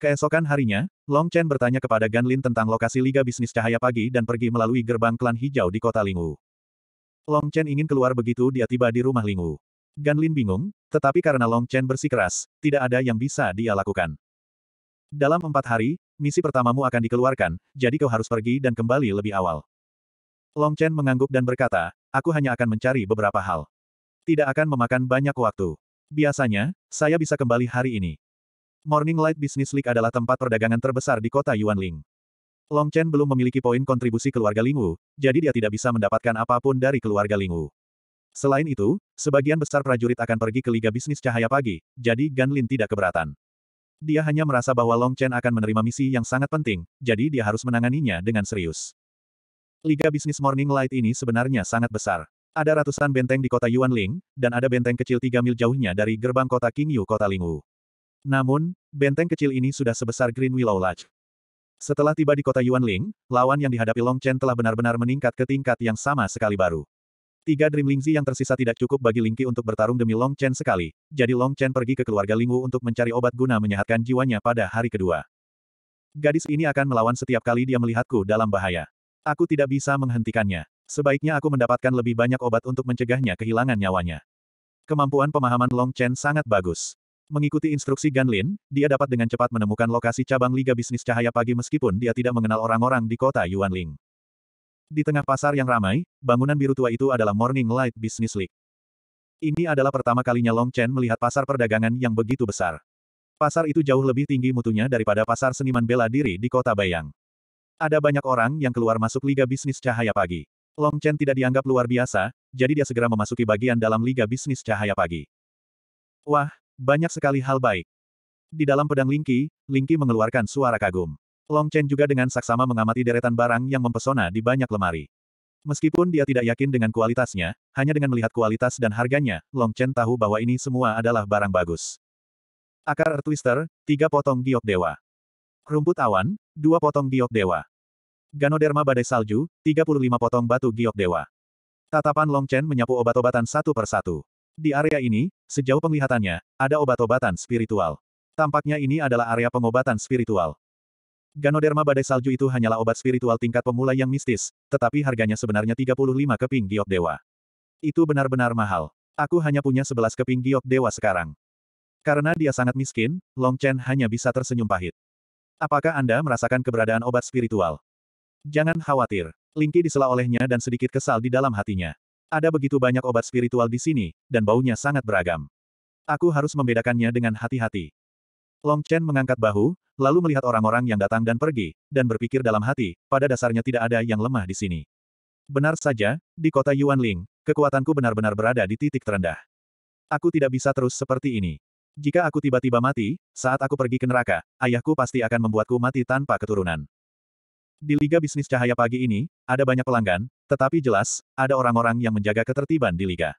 Keesokan harinya, Long Chen bertanya kepada Gan Lin tentang lokasi Liga Bisnis Cahaya Pagi dan pergi melalui gerbang klan hijau di kota Lingwu. Long Chen ingin keluar begitu dia tiba di rumah Lingwu. Gan Lin bingung, tetapi karena Long Chen bersikeras, tidak ada yang bisa dia lakukan. Dalam empat hari, misi pertamamu akan dikeluarkan, jadi kau harus pergi dan kembali lebih awal. Long Chen mengangguk dan berkata, aku hanya akan mencari beberapa hal. Tidak akan memakan banyak waktu. Biasanya, saya bisa kembali hari ini. Morning Light Business League adalah tempat perdagangan terbesar di kota Yuanling. Long Chen belum memiliki poin kontribusi keluarga Lingwu, jadi dia tidak bisa mendapatkan apapun dari keluarga Lingwu. Selain itu, sebagian besar prajurit akan pergi ke Liga Bisnis Cahaya Pagi, jadi Gan Lin tidak keberatan. Dia hanya merasa bahwa Long Chen akan menerima misi yang sangat penting, jadi dia harus menanganinya dengan serius. Liga Bisnis Morning Light ini sebenarnya sangat besar. Ada ratusan benteng di kota Yuanling, dan ada benteng kecil tiga mil jauhnya dari gerbang kota Qingyu kota Lingwu. Namun, benteng kecil ini sudah sebesar Green Willow Lodge. Setelah tiba di kota Yuanling, lawan yang dihadapi Long Chen telah benar-benar meningkat ke tingkat yang sama sekali baru. Tiga Dreamlingzi yang tersisa tidak cukup bagi Lingqi untuk bertarung demi Long Chen sekali, jadi Long Chen pergi ke keluarga Lingwu untuk mencari obat guna menyehatkan jiwanya pada hari kedua. Gadis ini akan melawan setiap kali dia melihatku dalam bahaya. Aku tidak bisa menghentikannya. Sebaiknya aku mendapatkan lebih banyak obat untuk mencegahnya kehilangan nyawanya. Kemampuan pemahaman Long Chen sangat bagus. Mengikuti instruksi Gan Lin, dia dapat dengan cepat menemukan lokasi cabang Liga Bisnis Cahaya Pagi meskipun dia tidak mengenal orang-orang di kota Yuanling. Di tengah pasar yang ramai, bangunan biru tua itu adalah Morning Light Business League. Ini adalah pertama kalinya Long Chen melihat pasar perdagangan yang begitu besar. Pasar itu jauh lebih tinggi mutunya daripada pasar seniman bela diri di kota Bayang. Ada banyak orang yang keluar masuk Liga Bisnis Cahaya Pagi. Long Chen tidak dianggap luar biasa, jadi dia segera memasuki bagian dalam Liga Bisnis Cahaya Pagi. Wah, banyak sekali hal baik. Di dalam pedang Lingqi, Lingqi mengeluarkan suara kagum. Long Chen juga dengan saksama mengamati deretan barang yang mempesona di banyak lemari. Meskipun dia tidak yakin dengan kualitasnya, hanya dengan melihat kualitas dan harganya, Long Chen tahu bahwa ini semua adalah barang bagus. Akar Earth Twister, tiga potong giok dewa. Rumput awan, dua potong giok dewa. Ganoderma badai salju, 35 potong batu giok dewa. Tatapan Long Chen menyapu obat-obatan satu persatu. Di area ini, sejauh penglihatannya, ada obat-obatan spiritual. Tampaknya ini adalah area pengobatan spiritual. Ganoderma badai salju itu hanyalah obat spiritual tingkat pemula yang mistis, tetapi harganya sebenarnya 35 keping giok dewa. Itu benar-benar mahal. Aku hanya punya 11 keping giok dewa sekarang. Karena dia sangat miskin, Long Chen hanya bisa tersenyum pahit. Apakah Anda merasakan keberadaan obat spiritual? Jangan khawatir. Lingki disela olehnya dan sedikit kesal di dalam hatinya. Ada begitu banyak obat spiritual di sini, dan baunya sangat beragam. Aku harus membedakannya dengan hati-hati. Long Chen mengangkat bahu, lalu melihat orang-orang yang datang dan pergi, dan berpikir dalam hati, pada dasarnya tidak ada yang lemah di sini. Benar saja, di kota Yuanling, kekuatanku benar-benar berada di titik terendah. Aku tidak bisa terus seperti ini. Jika aku tiba-tiba mati, saat aku pergi ke neraka, ayahku pasti akan membuatku mati tanpa keturunan. Di Liga Bisnis Cahaya pagi ini, ada banyak pelanggan, tetapi jelas, ada orang-orang yang menjaga ketertiban di Liga.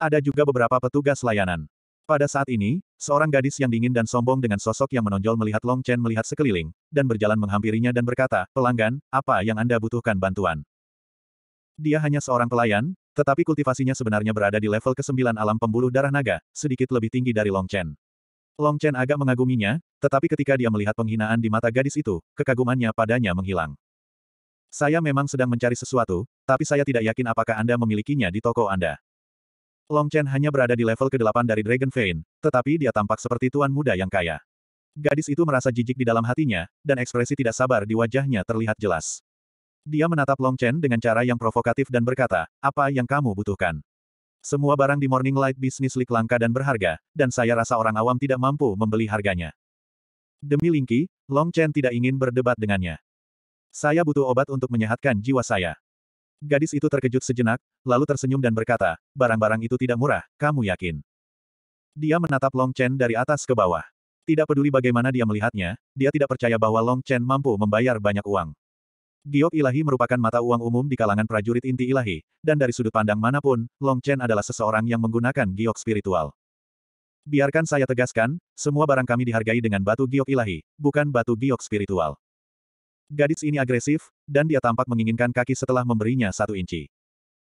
Ada juga beberapa petugas layanan. Pada saat ini, seorang gadis yang dingin dan sombong dengan sosok yang menonjol melihat Long Chen melihat sekeliling, dan berjalan menghampirinya dan berkata, pelanggan, apa yang Anda butuhkan bantuan? Dia hanya seorang pelayan, tetapi kultivasinya sebenarnya berada di level ke-9 alam pembuluh darah naga, sedikit lebih tinggi dari Long Chen. Long Chen agak mengaguminya, tetapi ketika dia melihat penghinaan di mata gadis itu, kekagumannya padanya menghilang. Saya memang sedang mencari sesuatu, tapi saya tidak yakin apakah Anda memilikinya di toko Anda. Long Chen hanya berada di level ke-8 dari Dragon Vein, tetapi dia tampak seperti tuan muda yang kaya. Gadis itu merasa jijik di dalam hatinya, dan ekspresi tidak sabar di wajahnya terlihat jelas. Dia menatap Long Chen dengan cara yang provokatif dan berkata, apa yang kamu butuhkan? Semua barang di Morning Light bisnis League langka dan berharga, dan saya rasa orang awam tidak mampu membeli harganya. Demi Lingqi, Long Chen tidak ingin berdebat dengannya. Saya butuh obat untuk menyehatkan jiwa saya. Gadis itu terkejut sejenak, lalu tersenyum dan berkata, barang-barang itu tidak murah, kamu yakin? Dia menatap Long Chen dari atas ke bawah. Tidak peduli bagaimana dia melihatnya, dia tidak percaya bahwa Long Chen mampu membayar banyak uang. Giok ilahi merupakan mata uang umum di kalangan prajurit inti ilahi, dan dari sudut pandang manapun, Long Chen adalah seseorang yang menggunakan giok spiritual. Biarkan saya tegaskan, semua barang kami dihargai dengan batu giok ilahi, bukan batu giok spiritual. Gadis ini agresif, dan dia tampak menginginkan kaki setelah memberinya satu inci.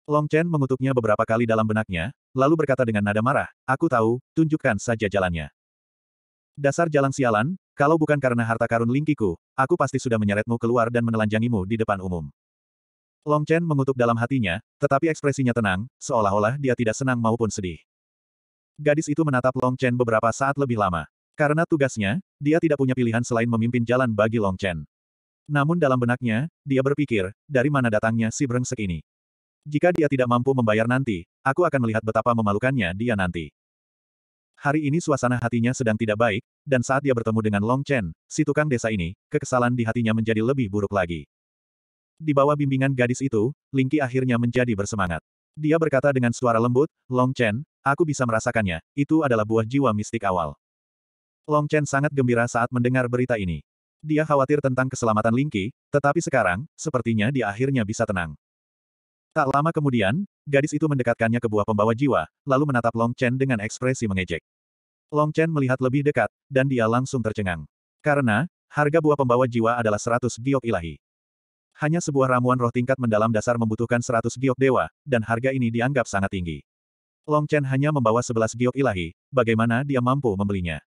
Long Chen mengutuknya beberapa kali dalam benaknya, lalu berkata dengan nada marah, Aku tahu, tunjukkan saja jalannya. Dasar jalan sialan, kalau bukan karena harta karun Lingkiku, aku pasti sudah menyeretmu keluar dan menelanjangimu di depan umum. Long Chen mengutuk dalam hatinya, tetapi ekspresinya tenang, seolah-olah dia tidak senang maupun sedih. Gadis itu menatap Long Chen beberapa saat lebih lama. Karena tugasnya, dia tidak punya pilihan selain memimpin jalan bagi Long Chen. Namun dalam benaknya, dia berpikir, dari mana datangnya si brengsek ini? Jika dia tidak mampu membayar nanti, aku akan melihat betapa memalukannya dia nanti. Hari ini suasana hatinya sedang tidak baik, dan saat dia bertemu dengan Long Chen, si tukang desa ini, kekesalan di hatinya menjadi lebih buruk lagi. Di bawah bimbingan gadis itu, Lingqi akhirnya menjadi bersemangat. Dia berkata dengan suara lembut, Long Chen, aku bisa merasakannya, itu adalah buah jiwa mistik awal. Long Chen sangat gembira saat mendengar berita ini. Dia khawatir tentang keselamatan Lingqi, tetapi sekarang, sepertinya dia akhirnya bisa tenang. Tak lama kemudian, gadis itu mendekatkannya ke buah pembawa jiwa, lalu menatap Long Chen dengan ekspresi mengejek. Long Chen melihat lebih dekat, dan dia langsung tercengang. Karena, harga buah pembawa jiwa adalah 100 giok ilahi. Hanya sebuah ramuan roh tingkat mendalam dasar membutuhkan 100 giok dewa, dan harga ini dianggap sangat tinggi. Long Chen hanya membawa 11 giok ilahi, bagaimana dia mampu membelinya?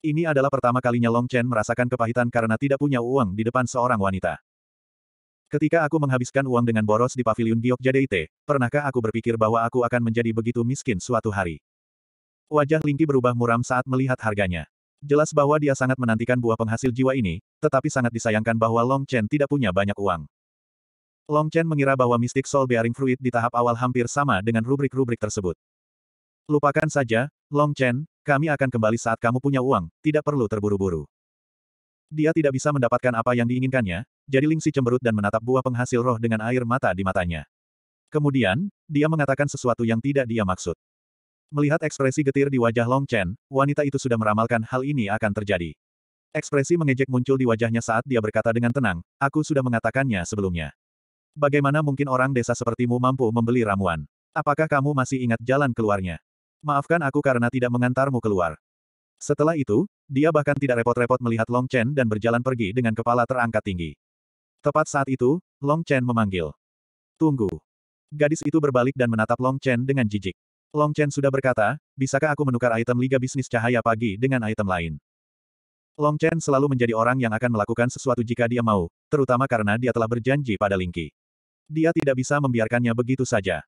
Ini adalah pertama kalinya Long Chen merasakan kepahitan karena tidak punya uang di depan seorang wanita. Ketika aku menghabiskan uang dengan boros di pavilion Giok JDIT, pernahkah aku berpikir bahwa aku akan menjadi begitu miskin suatu hari? Wajah Lingki berubah muram saat melihat harganya. Jelas bahwa dia sangat menantikan buah penghasil jiwa ini, tetapi sangat disayangkan bahwa Long Chen tidak punya banyak uang. Long Chen mengira bahwa Mystic Soul Bearing Fruit di tahap awal hampir sama dengan rubrik-rubrik tersebut. Lupakan saja, Long Chen, kami akan kembali saat kamu punya uang, tidak perlu terburu-buru. Dia tidak bisa mendapatkan apa yang diinginkannya, jadi Lingxi cemberut dan menatap buah penghasil roh dengan air mata di matanya. Kemudian, dia mengatakan sesuatu yang tidak dia maksud. Melihat ekspresi getir di wajah Long Chen, wanita itu sudah meramalkan hal ini akan terjadi. Ekspresi mengejek muncul di wajahnya saat dia berkata dengan tenang, aku sudah mengatakannya sebelumnya. Bagaimana mungkin orang desa sepertimu mampu membeli ramuan? Apakah kamu masih ingat jalan keluarnya? Maafkan aku karena tidak mengantarmu keluar. Setelah itu, dia bahkan tidak repot-repot melihat Long Chen dan berjalan pergi dengan kepala terangkat tinggi. Tepat saat itu, Long Chen memanggil. Tunggu. Gadis itu berbalik dan menatap Long Chen dengan jijik. Long Chen sudah berkata, bisakah aku menukar item Liga Bisnis Cahaya Pagi dengan item lain? Long Chen selalu menjadi orang yang akan melakukan sesuatu jika dia mau, terutama karena dia telah berjanji pada Lingqi. Dia tidak bisa membiarkannya begitu saja.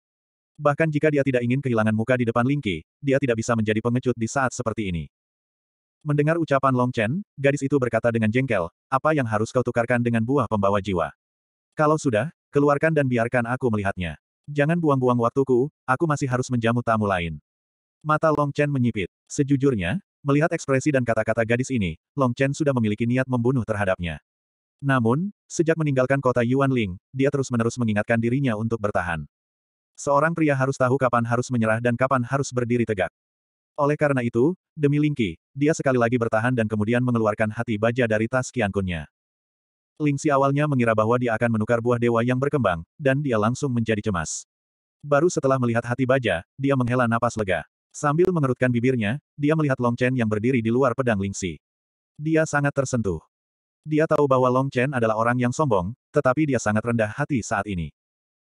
Bahkan jika dia tidak ingin kehilangan muka di depan Lingqi, dia tidak bisa menjadi pengecut di saat seperti ini. Mendengar ucapan Long Chen, gadis itu berkata dengan jengkel, apa yang harus kau tukarkan dengan buah pembawa jiwa? Kalau sudah, keluarkan dan biarkan aku melihatnya. Jangan buang-buang waktuku, aku masih harus menjamu tamu lain. Mata Long Chen menyipit. Sejujurnya, melihat ekspresi dan kata-kata gadis ini, Long Chen sudah memiliki niat membunuh terhadapnya. Namun, sejak meninggalkan kota Yuan Ling, dia terus-menerus mengingatkan dirinya untuk bertahan. Seorang pria harus tahu kapan harus menyerah dan kapan harus berdiri tegak. Oleh karena itu, demi Lingqi, dia sekali lagi bertahan dan kemudian mengeluarkan hati baja dari tas kiankunnya. Lingxi awalnya mengira bahwa dia akan menukar buah dewa yang berkembang, dan dia langsung menjadi cemas. Baru setelah melihat hati baja, dia menghela napas lega. Sambil mengerutkan bibirnya, dia melihat Long Chen yang berdiri di luar pedang Lingxi. Dia sangat tersentuh. Dia tahu bahwa Long Chen adalah orang yang sombong, tetapi dia sangat rendah hati saat ini.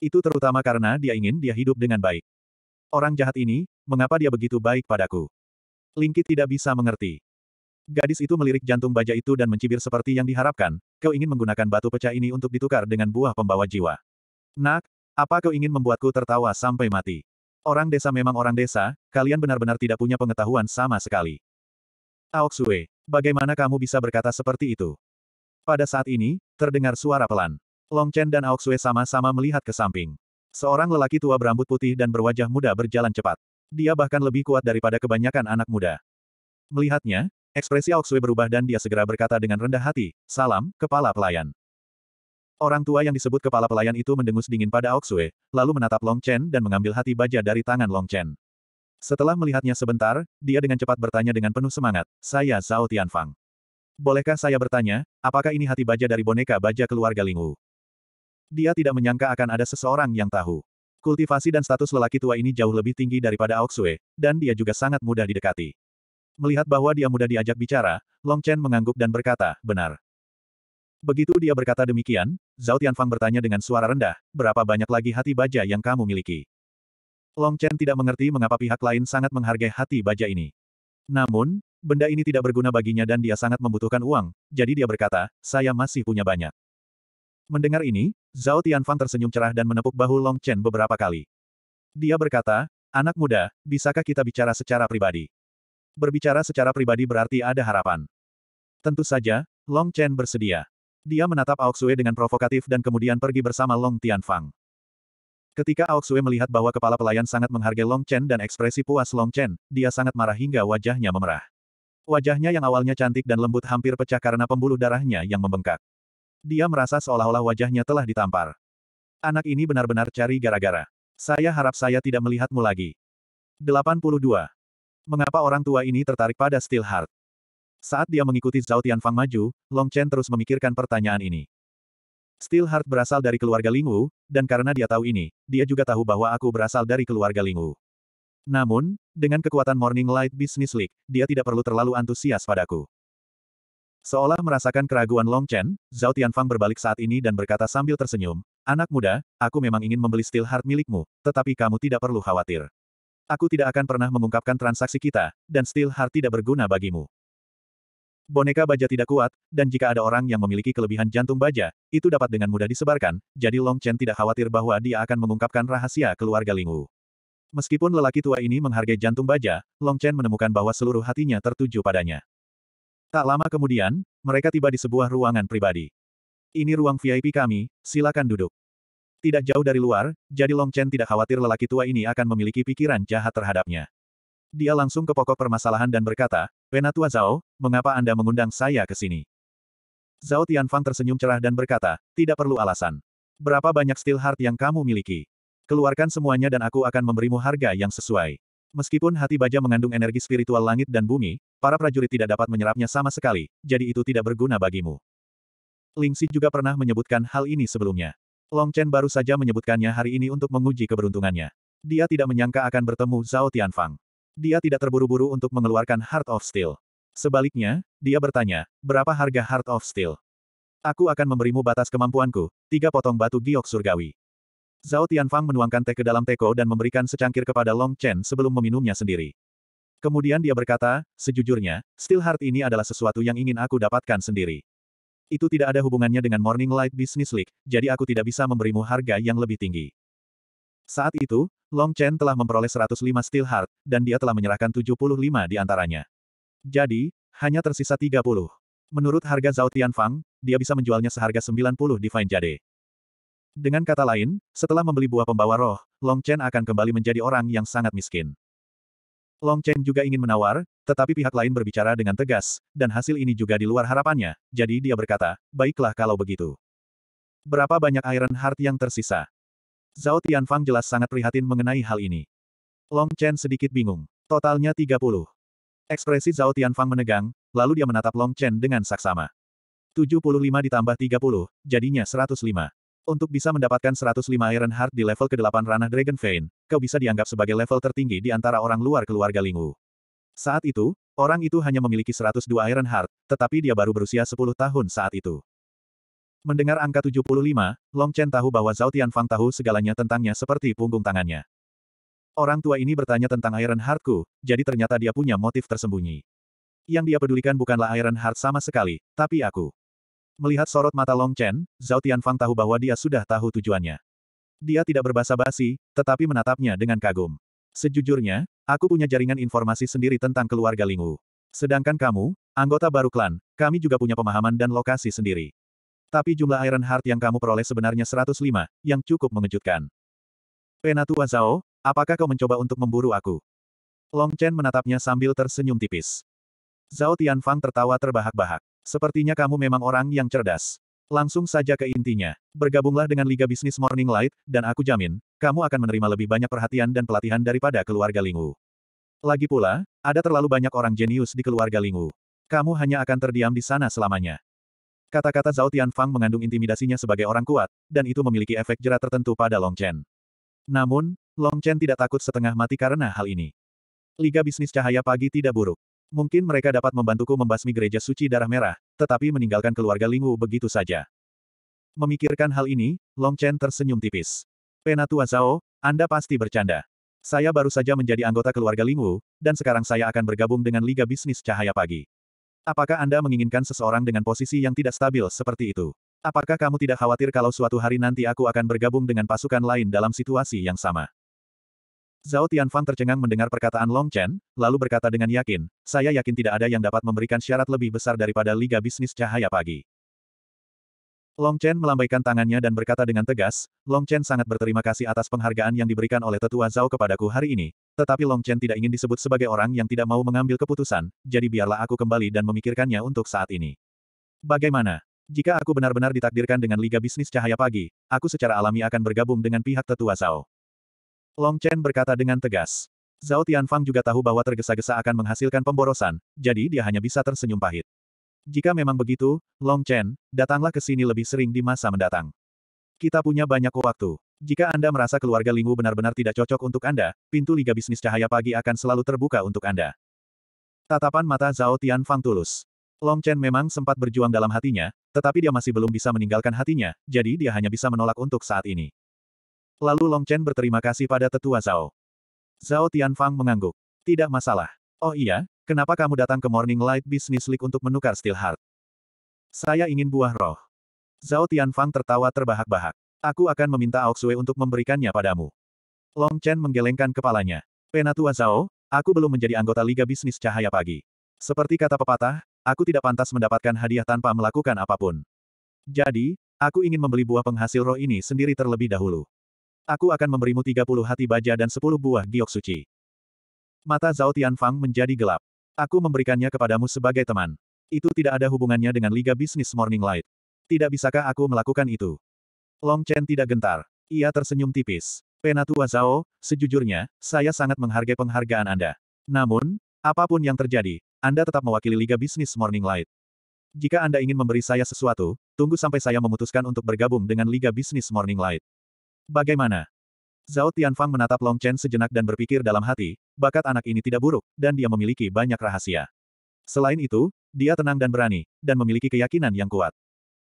Itu terutama karena dia ingin dia hidup dengan baik. Orang jahat ini, mengapa dia begitu baik padaku? Lingki tidak bisa mengerti. Gadis itu melirik jantung baja itu dan mencibir seperti yang diharapkan, kau ingin menggunakan batu pecah ini untuk ditukar dengan buah pembawa jiwa. Nak, apa kau ingin membuatku tertawa sampai mati? Orang desa memang orang desa, kalian benar-benar tidak punya pengetahuan sama sekali. Aoksue, bagaimana kamu bisa berkata seperti itu? Pada saat ini, terdengar suara pelan. Long Chen dan Aoksue sama-sama melihat ke samping. Seorang lelaki tua berambut putih dan berwajah muda berjalan cepat. Dia bahkan lebih kuat daripada kebanyakan anak muda. Melihatnya, Ekspresi Aoksui berubah dan dia segera berkata dengan rendah hati, Salam, kepala pelayan. Orang tua yang disebut kepala pelayan itu mendengus dingin pada Aoksue, lalu menatap Long Chen dan mengambil hati baja dari tangan Long Chen. Setelah melihatnya sebentar, dia dengan cepat bertanya dengan penuh semangat, saya Zhao Tianfang. Bolehkah saya bertanya, apakah ini hati baja dari boneka baja keluarga Lingwu? Dia tidak menyangka akan ada seseorang yang tahu. Kultivasi dan status lelaki tua ini jauh lebih tinggi daripada Auxue, dan dia juga sangat mudah didekati. Melihat bahwa dia mudah diajak bicara, Long Chen mengangguk dan berkata, benar. Begitu dia berkata demikian, Zhao Tianfang bertanya dengan suara rendah, berapa banyak lagi hati baja yang kamu miliki? Long Chen tidak mengerti mengapa pihak lain sangat menghargai hati baja ini. Namun, benda ini tidak berguna baginya dan dia sangat membutuhkan uang, jadi dia berkata, saya masih punya banyak. Mendengar ini, Zhao Tianfang tersenyum cerah dan menepuk bahu Long Chen beberapa kali. Dia berkata, anak muda, bisakah kita bicara secara pribadi? Berbicara secara pribadi berarti ada harapan. Tentu saja, Long Chen bersedia. Dia menatap Aoxue dengan provokatif dan kemudian pergi bersama Long Tianfang. Ketika Aoxue melihat bahwa kepala pelayan sangat menghargai Long Chen dan ekspresi puas Long Chen, dia sangat marah hingga wajahnya memerah. Wajahnya yang awalnya cantik dan lembut hampir pecah karena pembuluh darahnya yang membengkak. Dia merasa seolah-olah wajahnya telah ditampar. Anak ini benar-benar cari gara-gara. Saya harap saya tidak melihatmu lagi. 82. Mengapa orang tua ini tertarik pada Steel Heart? Saat dia mengikuti Zhao Tianfang maju, Long Chen terus memikirkan pertanyaan ini. Steel Heart berasal dari keluarga Lingwu, dan karena dia tahu ini, dia juga tahu bahwa aku berasal dari keluarga Lingwu. Namun, dengan kekuatan Morning Light Business League, dia tidak perlu terlalu antusias padaku. Seolah merasakan keraguan Long Chen, Zhao Tianfang berbalik saat ini dan berkata sambil tersenyum, Anak muda, aku memang ingin membeli Steel Heart milikmu, tetapi kamu tidak perlu khawatir. Aku tidak akan pernah mengungkapkan transaksi kita, dan still Heart tidak berguna bagimu. Boneka baja tidak kuat, dan jika ada orang yang memiliki kelebihan jantung baja, itu dapat dengan mudah disebarkan, jadi Long Chen tidak khawatir bahwa dia akan mengungkapkan rahasia keluarga Lingwu. Meskipun lelaki tua ini menghargai jantung baja, Long Chen menemukan bahwa seluruh hatinya tertuju padanya. Tak lama kemudian, mereka tiba di sebuah ruangan pribadi. Ini ruang VIP kami, silakan duduk. Tidak jauh dari luar, jadi Long Chen tidak khawatir lelaki tua ini akan memiliki pikiran jahat terhadapnya. Dia langsung ke pokok permasalahan dan berkata, Penatua Zhao, mengapa Anda mengundang saya ke sini? Zhao Tianfang tersenyum cerah dan berkata, tidak perlu alasan. Berapa banyak steel heart yang kamu miliki? Keluarkan semuanya dan aku akan memberimu harga yang sesuai. Meskipun hati baja mengandung energi spiritual langit dan bumi, para prajurit tidak dapat menyerapnya sama sekali, jadi itu tidak berguna bagimu. Ling Xi juga pernah menyebutkan hal ini sebelumnya. Long Chen baru saja menyebutkannya hari ini untuk menguji keberuntungannya. Dia tidak menyangka akan bertemu Zhao Tianfang. Dia tidak terburu-buru untuk mengeluarkan Heart of Steel. Sebaliknya, dia bertanya, berapa harga Heart of Steel? Aku akan memberimu batas kemampuanku, tiga potong batu giok surgawi. Zhao Tianfang menuangkan teh ke dalam teko dan memberikan secangkir kepada Long Chen sebelum meminumnya sendiri. Kemudian dia berkata, sejujurnya, Steel Heart ini adalah sesuatu yang ingin aku dapatkan sendiri. Itu tidak ada hubungannya dengan Morning Light Business League, jadi aku tidak bisa memberimu harga yang lebih tinggi. Saat itu, Long Chen telah memperoleh 105 Steel Heart, dan dia telah menyerahkan 75 di antaranya. Jadi, hanya tersisa 30. Menurut harga Zhao Tianfang, dia bisa menjualnya seharga 90 Divine Jade. Dengan kata lain, setelah membeli buah pembawa roh, Long Chen akan kembali menjadi orang yang sangat miskin. Long Chen juga ingin menawar, tetapi pihak lain berbicara dengan tegas, dan hasil ini juga di luar harapannya, jadi dia berkata, baiklah kalau begitu. Berapa banyak Iron Heart yang tersisa? Zhao Tianfang jelas sangat prihatin mengenai hal ini. Long Chen sedikit bingung. Totalnya 30. Ekspresi Zhao Tianfang menegang, lalu dia menatap Long Chen dengan saksama. 75 ditambah 30, jadinya 105. Untuk bisa mendapatkan 105 Iron Heart di level ke-8 ranah Dragon Vein, kau bisa dianggap sebagai level tertinggi di antara orang luar keluarga Lingwu. Saat itu, orang itu hanya memiliki 102 Iron Heart, tetapi dia baru berusia 10 tahun saat itu. Mendengar angka 75, Long Chen tahu bahwa Zhao Tianfang tahu segalanya tentangnya seperti punggung tangannya. Orang tua ini bertanya tentang Iron Heartku, jadi ternyata dia punya motif tersembunyi. Yang dia pedulikan bukanlah Iron Heart sama sekali, tapi aku. Melihat sorot mata Long Chen, Zhao Tianfang tahu bahwa dia sudah tahu tujuannya. Dia tidak berbasa-basi, tetapi menatapnya dengan kagum. Sejujurnya, aku punya jaringan informasi sendiri tentang keluarga Ling Wu. Sedangkan kamu, anggota baru klan, kami juga punya pemahaman dan lokasi sendiri. Tapi jumlah Iron Heart yang kamu peroleh sebenarnya 105, yang cukup mengejutkan. Penatua Zhao, apakah kau mencoba untuk memburu aku? Long Chen menatapnya sambil tersenyum tipis. Zhao Tianfang tertawa terbahak-bahak. Sepertinya kamu memang orang yang cerdas. Langsung saja ke intinya. Bergabunglah dengan Liga Bisnis Morning Light, dan aku jamin, kamu akan menerima lebih banyak perhatian dan pelatihan daripada keluarga Lingu. Lagi pula, ada terlalu banyak orang jenius di keluarga Lingu. Kamu hanya akan terdiam di sana selamanya. Kata-kata Zhao Tianfang mengandung intimidasinya sebagai orang kuat, dan itu memiliki efek jerat tertentu pada Long Chen. Namun, Long Chen tidak takut setengah mati karena hal ini. Liga bisnis cahaya pagi tidak buruk. Mungkin mereka dapat membantuku membasmi gereja suci darah merah, tetapi meninggalkan keluarga Lingwu begitu saja. Memikirkan hal ini, Long Chen tersenyum tipis. Penatua Zhao, Anda pasti bercanda. Saya baru saja menjadi anggota keluarga Lingwu, dan sekarang saya akan bergabung dengan Liga Bisnis Cahaya Pagi. Apakah Anda menginginkan seseorang dengan posisi yang tidak stabil seperti itu? Apakah kamu tidak khawatir kalau suatu hari nanti aku akan bergabung dengan pasukan lain dalam situasi yang sama? Zhao Tianfang tercengang mendengar perkataan Long Chen, lalu berkata dengan yakin, saya yakin tidak ada yang dapat memberikan syarat lebih besar daripada Liga Bisnis Cahaya Pagi. Long Chen melambaikan tangannya dan berkata dengan tegas, Long Chen sangat berterima kasih atas penghargaan yang diberikan oleh tetua Zhao kepadaku hari ini, tetapi Long Chen tidak ingin disebut sebagai orang yang tidak mau mengambil keputusan, jadi biarlah aku kembali dan memikirkannya untuk saat ini. Bagaimana? Jika aku benar-benar ditakdirkan dengan Liga Bisnis Cahaya Pagi, aku secara alami akan bergabung dengan pihak tetua Zhao. Long Chen berkata dengan tegas. Zhao Tianfang juga tahu bahwa tergesa-gesa akan menghasilkan pemborosan, jadi dia hanya bisa tersenyum pahit. Jika memang begitu, Long Chen, datanglah ke sini lebih sering di masa mendatang. Kita punya banyak waktu. Jika Anda merasa keluarga Lingwu benar-benar tidak cocok untuk Anda, pintu Liga Bisnis Cahaya Pagi akan selalu terbuka untuk Anda. Tatapan mata Zhao Tianfang tulus. Long Chen memang sempat berjuang dalam hatinya, tetapi dia masih belum bisa meninggalkan hatinya, jadi dia hanya bisa menolak untuk saat ini. Lalu Long Chen berterima kasih pada tetua Zhao. Zhao Tianfang mengangguk. Tidak masalah. Oh iya, kenapa kamu datang ke Morning Light Business League untuk menukar Steel Heart? Saya ingin buah roh. Zhao Tianfang tertawa terbahak-bahak. Aku akan meminta Sui untuk memberikannya padamu. Long Chen menggelengkan kepalanya. Penatua Zhao, aku belum menjadi anggota Liga Bisnis Cahaya Pagi. Seperti kata pepatah, aku tidak pantas mendapatkan hadiah tanpa melakukan apapun. Jadi, aku ingin membeli buah penghasil roh ini sendiri terlebih dahulu. Aku akan memberimu 30 hati baja dan 10 buah giok suci. Mata Zhao Tianfang menjadi gelap. Aku memberikannya kepadamu sebagai teman. Itu tidak ada hubungannya dengan Liga Bisnis Morning Light. Tidak bisakah aku melakukan itu? Long Chen tidak gentar. Ia tersenyum tipis. Penatua Zhao, sejujurnya, saya sangat menghargai penghargaan Anda. Namun, apapun yang terjadi, Anda tetap mewakili Liga Bisnis Morning Light. Jika Anda ingin memberi saya sesuatu, tunggu sampai saya memutuskan untuk bergabung dengan Liga Bisnis Morning Light. Bagaimana? Zhao Tianfang menatap Long Chen sejenak dan berpikir dalam hati, bakat anak ini tidak buruk, dan dia memiliki banyak rahasia. Selain itu, dia tenang dan berani, dan memiliki keyakinan yang kuat.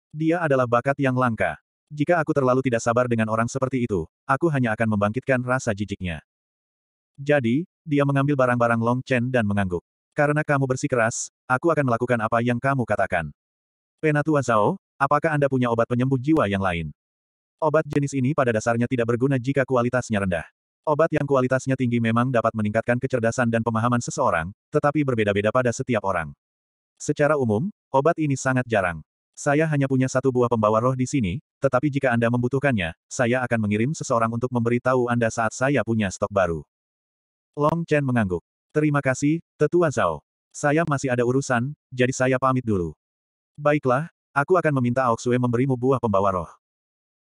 Dia adalah bakat yang langka. Jika aku terlalu tidak sabar dengan orang seperti itu, aku hanya akan membangkitkan rasa jijiknya. Jadi, dia mengambil barang-barang Long Chen dan mengangguk. Karena kamu bersikeras, aku akan melakukan apa yang kamu katakan. Penatua Zhao, apakah Anda punya obat penyembuh jiwa yang lain? Obat jenis ini pada dasarnya tidak berguna jika kualitasnya rendah. Obat yang kualitasnya tinggi memang dapat meningkatkan kecerdasan dan pemahaman seseorang, tetapi berbeda-beda pada setiap orang. Secara umum, obat ini sangat jarang. Saya hanya punya satu buah pembawa roh di sini, tetapi jika Anda membutuhkannya, saya akan mengirim seseorang untuk memberitahu Anda saat saya punya stok baru. Long Chen mengangguk. Terima kasih, Tetua Zhao. Saya masih ada urusan, jadi saya pamit dulu. Baiklah, aku akan meminta Aoksue memberimu buah pembawa roh.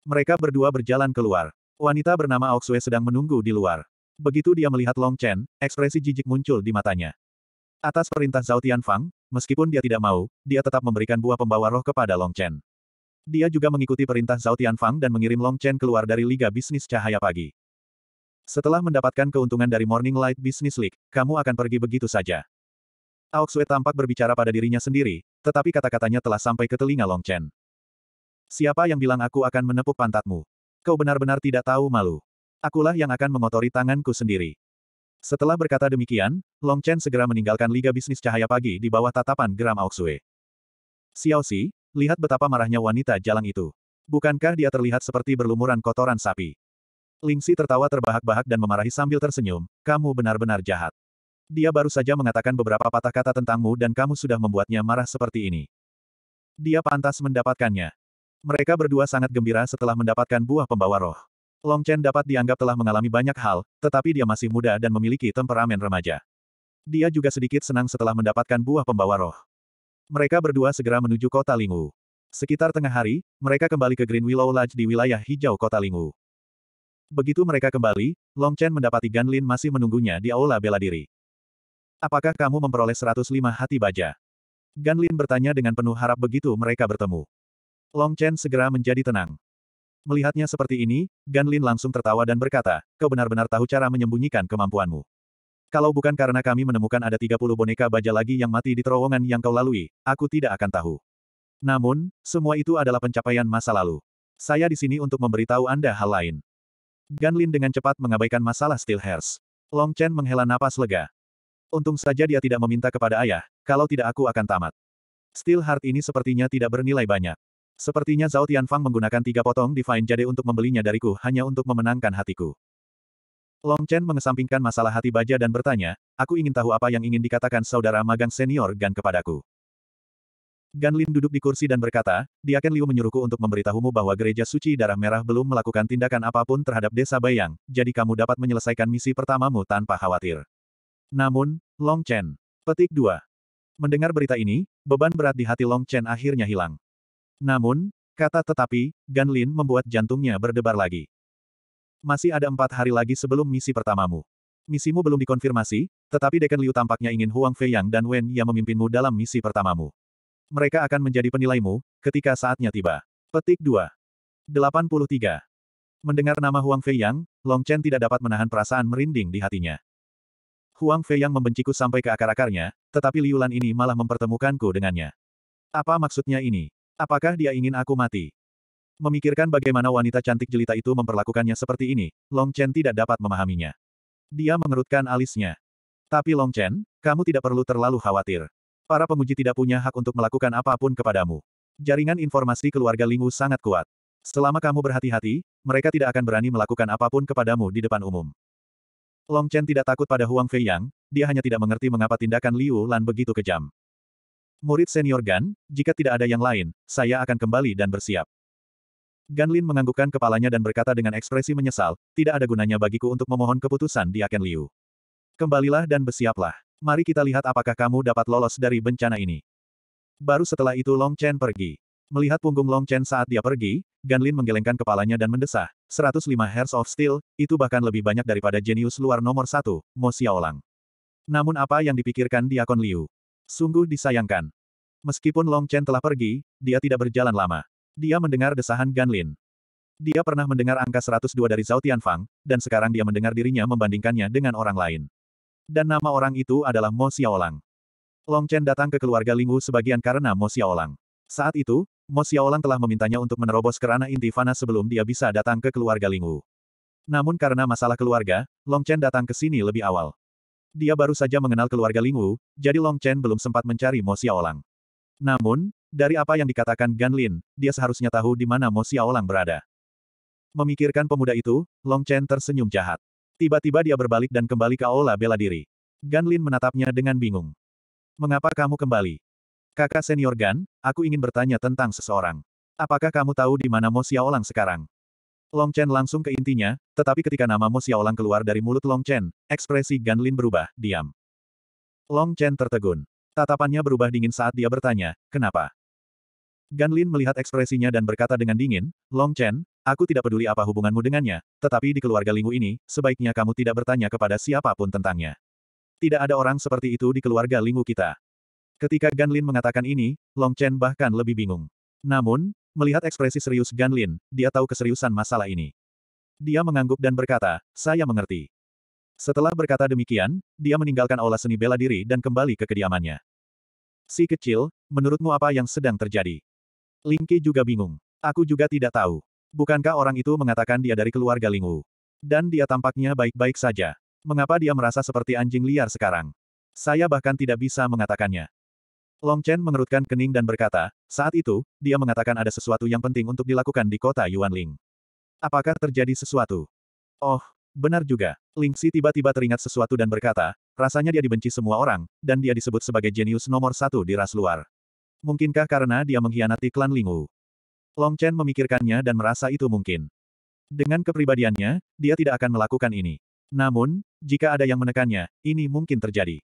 Mereka berdua berjalan keluar. Wanita bernama Auxue sedang menunggu di luar. Begitu dia melihat Long Chen, ekspresi jijik muncul di matanya. Atas perintah Zhao Tianfang, meskipun dia tidak mau, dia tetap memberikan buah pembawa roh kepada Long Chen. Dia juga mengikuti perintah Zhao Tianfang dan mengirim Long Chen keluar dari Liga Bisnis Cahaya Pagi. Setelah mendapatkan keuntungan dari Morning Light Business League, kamu akan pergi begitu saja. Auxue tampak berbicara pada dirinya sendiri, tetapi kata-katanya telah sampai ke telinga Long Chen. Siapa yang bilang aku akan menepuk pantatmu? Kau benar-benar tidak tahu malu. Akulah yang akan mengotori tanganku sendiri. Setelah berkata demikian, Long Chen segera meninggalkan Liga Bisnis Cahaya Pagi di bawah tatapan geram Xiao Xi, lihat betapa marahnya wanita jalang itu. Bukankah dia terlihat seperti berlumuran kotoran sapi? Ling Xi tertawa terbahak-bahak dan memarahi sambil tersenyum, kamu benar-benar jahat. Dia baru saja mengatakan beberapa patah kata tentangmu dan kamu sudah membuatnya marah seperti ini. Dia pantas mendapatkannya. Mereka berdua sangat gembira setelah mendapatkan buah pembawa roh. Long Chen dapat dianggap telah mengalami banyak hal, tetapi dia masih muda dan memiliki temperamen remaja. Dia juga sedikit senang setelah mendapatkan buah pembawa roh. Mereka berdua segera menuju kota Lingu. Sekitar tengah hari, mereka kembali ke Green Willow Lodge di wilayah hijau kota Lingu. Begitu mereka kembali, Long Chen mendapati Gan Lin masih menunggunya di aula bela diri. Apakah kamu memperoleh 105 hati baja? Gan Lin bertanya dengan penuh harap begitu mereka bertemu. Long Chen segera menjadi tenang. Melihatnya seperti ini, Gan Lin langsung tertawa dan berkata, kau benar-benar tahu cara menyembunyikan kemampuanmu. Kalau bukan karena kami menemukan ada 30 boneka baja lagi yang mati di terowongan yang kau lalui, aku tidak akan tahu. Namun, semua itu adalah pencapaian masa lalu. Saya di sini untuk memberitahu Anda hal lain. Gan Lin dengan cepat mengabaikan masalah Steel Hairs. Long Chen menghela napas lega. Untung saja dia tidak meminta kepada ayah, kalau tidak aku akan tamat. Steel Heart ini sepertinya tidak bernilai banyak. Sepertinya Zhao Tianfang menggunakan tiga potong Divine Jade untuk membelinya dariku hanya untuk memenangkan hatiku. Long Chen mengesampingkan masalah hati baja dan bertanya, aku ingin tahu apa yang ingin dikatakan saudara magang senior Gan kepadaku. Gan Lin duduk di kursi dan berkata, Diaken Liu menyuruhku untuk memberitahumu bahwa gereja suci darah merah belum melakukan tindakan apapun terhadap desa Bayang, jadi kamu dapat menyelesaikan misi pertamamu tanpa khawatir. Namun, Long Chen. Petik dua. Mendengar berita ini, beban berat di hati Long Chen akhirnya hilang. Namun, kata tetapi, Gan Lin membuat jantungnya berdebar lagi. Masih ada empat hari lagi sebelum misi pertamamu. Misimu belum dikonfirmasi, tetapi Deken Liu tampaknya ingin Huang Fei Yang dan Wen yang memimpinmu dalam misi pertamamu. Mereka akan menjadi penilaimu, ketika saatnya tiba. Petik 2. 83. Mendengar nama Huang Fei Yang, Long Chen tidak dapat menahan perasaan merinding di hatinya. Huang Fei Feiyang membenciku sampai ke akar-akarnya, tetapi Liulan ini malah mempertemukanku dengannya. Apa maksudnya ini? Apakah dia ingin aku mati? Memikirkan bagaimana wanita cantik jelita itu memperlakukannya seperti ini, Long Chen tidak dapat memahaminya. Dia mengerutkan alisnya. Tapi Long Chen, kamu tidak perlu terlalu khawatir. Para penguji tidak punya hak untuk melakukan apapun kepadamu. Jaringan informasi keluarga Lingwu sangat kuat. Selama kamu berhati-hati, mereka tidak akan berani melakukan apapun kepadamu di depan umum. Long Chen tidak takut pada Huang Fei Yang. dia hanya tidak mengerti mengapa tindakan Liu Lan begitu kejam. Murid senior Gan, jika tidak ada yang lain, saya akan kembali dan bersiap. Gan Lin menganggukkan kepalanya dan berkata dengan ekspresi menyesal, tidak ada gunanya bagiku untuk memohon keputusan di Aken Liu. Kembalilah dan bersiaplah. Mari kita lihat apakah kamu dapat lolos dari bencana ini. Baru setelah itu Long Chen pergi. Melihat punggung Long Chen saat dia pergi, Gan Lin menggelengkan kepalanya dan mendesah, 105 Hairs of Steel, itu bahkan lebih banyak daripada jenius luar nomor satu, Mo Xiaolang. Namun apa yang dipikirkan di Akon Liu? Sungguh disayangkan. Meskipun Long Chen telah pergi, dia tidak berjalan lama. Dia mendengar desahan Gan Lin. Dia pernah mendengar angka 102 dari Zhao Tianfang, dan sekarang dia mendengar dirinya membandingkannya dengan orang lain. Dan nama orang itu adalah Mo Xiaolang. Long Chen datang ke keluarga Lingwu sebagian karena Mo Xiaolang. Saat itu, Mo Xiaolang telah memintanya untuk menerobos kerana inti Fana sebelum dia bisa datang ke keluarga Lingwu. Namun karena masalah keluarga, Long Chen datang ke sini lebih awal. Dia baru saja mengenal keluarga Lingwu, jadi Long Chen belum sempat mencari Mo Xiaolang. Namun, dari apa yang dikatakan Gan Lin, dia seharusnya tahu di mana Mo Xiaolang berada. Memikirkan pemuda itu, Long Chen tersenyum jahat. Tiba-tiba dia berbalik dan kembali ke aula bela diri. Gan Lin menatapnya dengan bingung. Mengapa kamu kembali? Kakak senior Gan, aku ingin bertanya tentang seseorang. Apakah kamu tahu di mana Mo Xiaolang sekarang? Long Chen langsung ke intinya, tetapi ketika nama Mo Xiaolang keluar dari mulut Long Chen, ekspresi Gan Lin berubah, diam. Long Chen tertegun. Tatapannya berubah dingin saat dia bertanya, kenapa? Gan Lin melihat ekspresinya dan berkata dengan dingin, Long Chen, aku tidak peduli apa hubunganmu dengannya, tetapi di keluarga Lingu ini, sebaiknya kamu tidak bertanya kepada siapapun tentangnya. Tidak ada orang seperti itu di keluarga Lingu kita. Ketika Gan Lin mengatakan ini, Long Chen bahkan lebih bingung. Namun, Melihat ekspresi serius Gan Lin, dia tahu keseriusan masalah ini. Dia mengangguk dan berkata, saya mengerti. Setelah berkata demikian, dia meninggalkan aula seni bela diri dan kembali ke kediamannya. Si kecil, menurutmu apa yang sedang terjadi? Lingki juga bingung. Aku juga tidak tahu. Bukankah orang itu mengatakan dia dari keluarga Lingwu? Dan dia tampaknya baik-baik saja. Mengapa dia merasa seperti anjing liar sekarang? Saya bahkan tidak bisa mengatakannya. Long Chen mengerutkan kening dan berkata, saat itu, dia mengatakan ada sesuatu yang penting untuk dilakukan di kota Yuanling. Apakah terjadi sesuatu? Oh, benar juga. Ling Xi tiba-tiba teringat sesuatu dan berkata, rasanya dia dibenci semua orang, dan dia disebut sebagai jenius nomor satu di ras luar. Mungkinkah karena dia mengkhianati klan Ling Wu? Long Chen memikirkannya dan merasa itu mungkin. Dengan kepribadiannya, dia tidak akan melakukan ini. Namun, jika ada yang menekannya, ini mungkin terjadi.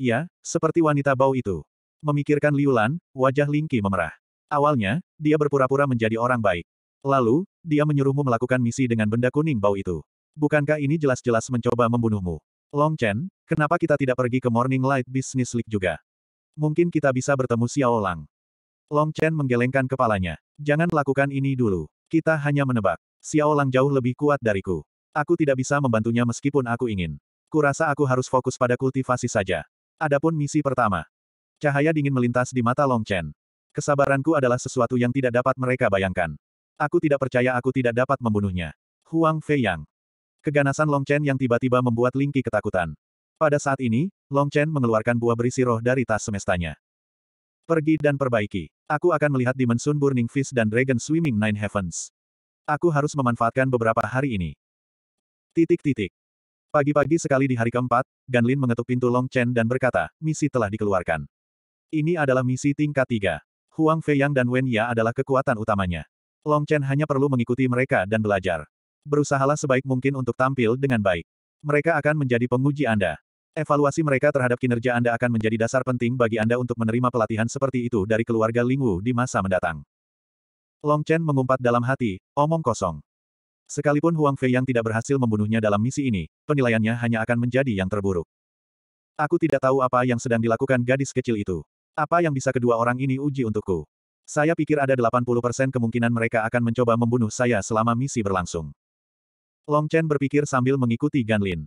Ya, seperti wanita bau itu. Memikirkan Liulan, wajah Lingqi memerah. Awalnya, dia berpura-pura menjadi orang baik. Lalu, dia menyuruhmu melakukan misi dengan benda kuning bau itu. Bukankah ini jelas-jelas mencoba membunuhmu? Long Chen, kenapa kita tidak pergi ke Morning Light Business League juga? Mungkin kita bisa bertemu Xiao Lang. Long Chen menggelengkan kepalanya. Jangan lakukan ini dulu. Kita hanya menebak. Xiao Lang jauh lebih kuat dariku. Aku tidak bisa membantunya meskipun aku ingin. Kurasa aku harus fokus pada kultivasi saja. Adapun misi pertama, Cahaya dingin melintas di mata Long Chen. Kesabaranku adalah sesuatu yang tidak dapat mereka bayangkan. Aku tidak percaya aku tidak dapat membunuhnya. Huang Feiyang. Keganasan Long Chen yang tiba-tiba membuat Ling Lingqi ketakutan. Pada saat ini, Long Chen mengeluarkan buah berisi roh dari tas semestanya. Pergi dan perbaiki. Aku akan melihat Dimension Burning Fist dan Dragon Swimming Nine Heavens. Aku harus memanfaatkan beberapa hari ini. Titik-titik. Pagi-pagi sekali di hari keempat, Ganlin mengetuk pintu Long Chen dan berkata, misi telah dikeluarkan. Ini adalah misi tingkat tiga. Huang Yang dan Wen Ya adalah kekuatan utamanya. Long Chen hanya perlu mengikuti mereka dan belajar. Berusahalah sebaik mungkin untuk tampil dengan baik. Mereka akan menjadi penguji Anda. Evaluasi mereka terhadap kinerja Anda akan menjadi dasar penting bagi Anda untuk menerima pelatihan seperti itu dari keluarga Ling Wu di masa mendatang. Long Chen mengumpat dalam hati, omong kosong. Sekalipun Huang Fei yang tidak berhasil membunuhnya dalam misi ini, penilaiannya hanya akan menjadi yang terburuk. Aku tidak tahu apa yang sedang dilakukan gadis kecil itu. Apa yang bisa kedua orang ini uji untukku? Saya pikir ada 80% kemungkinan mereka akan mencoba membunuh saya selama misi berlangsung. Long Chen berpikir sambil mengikuti Gan Lin.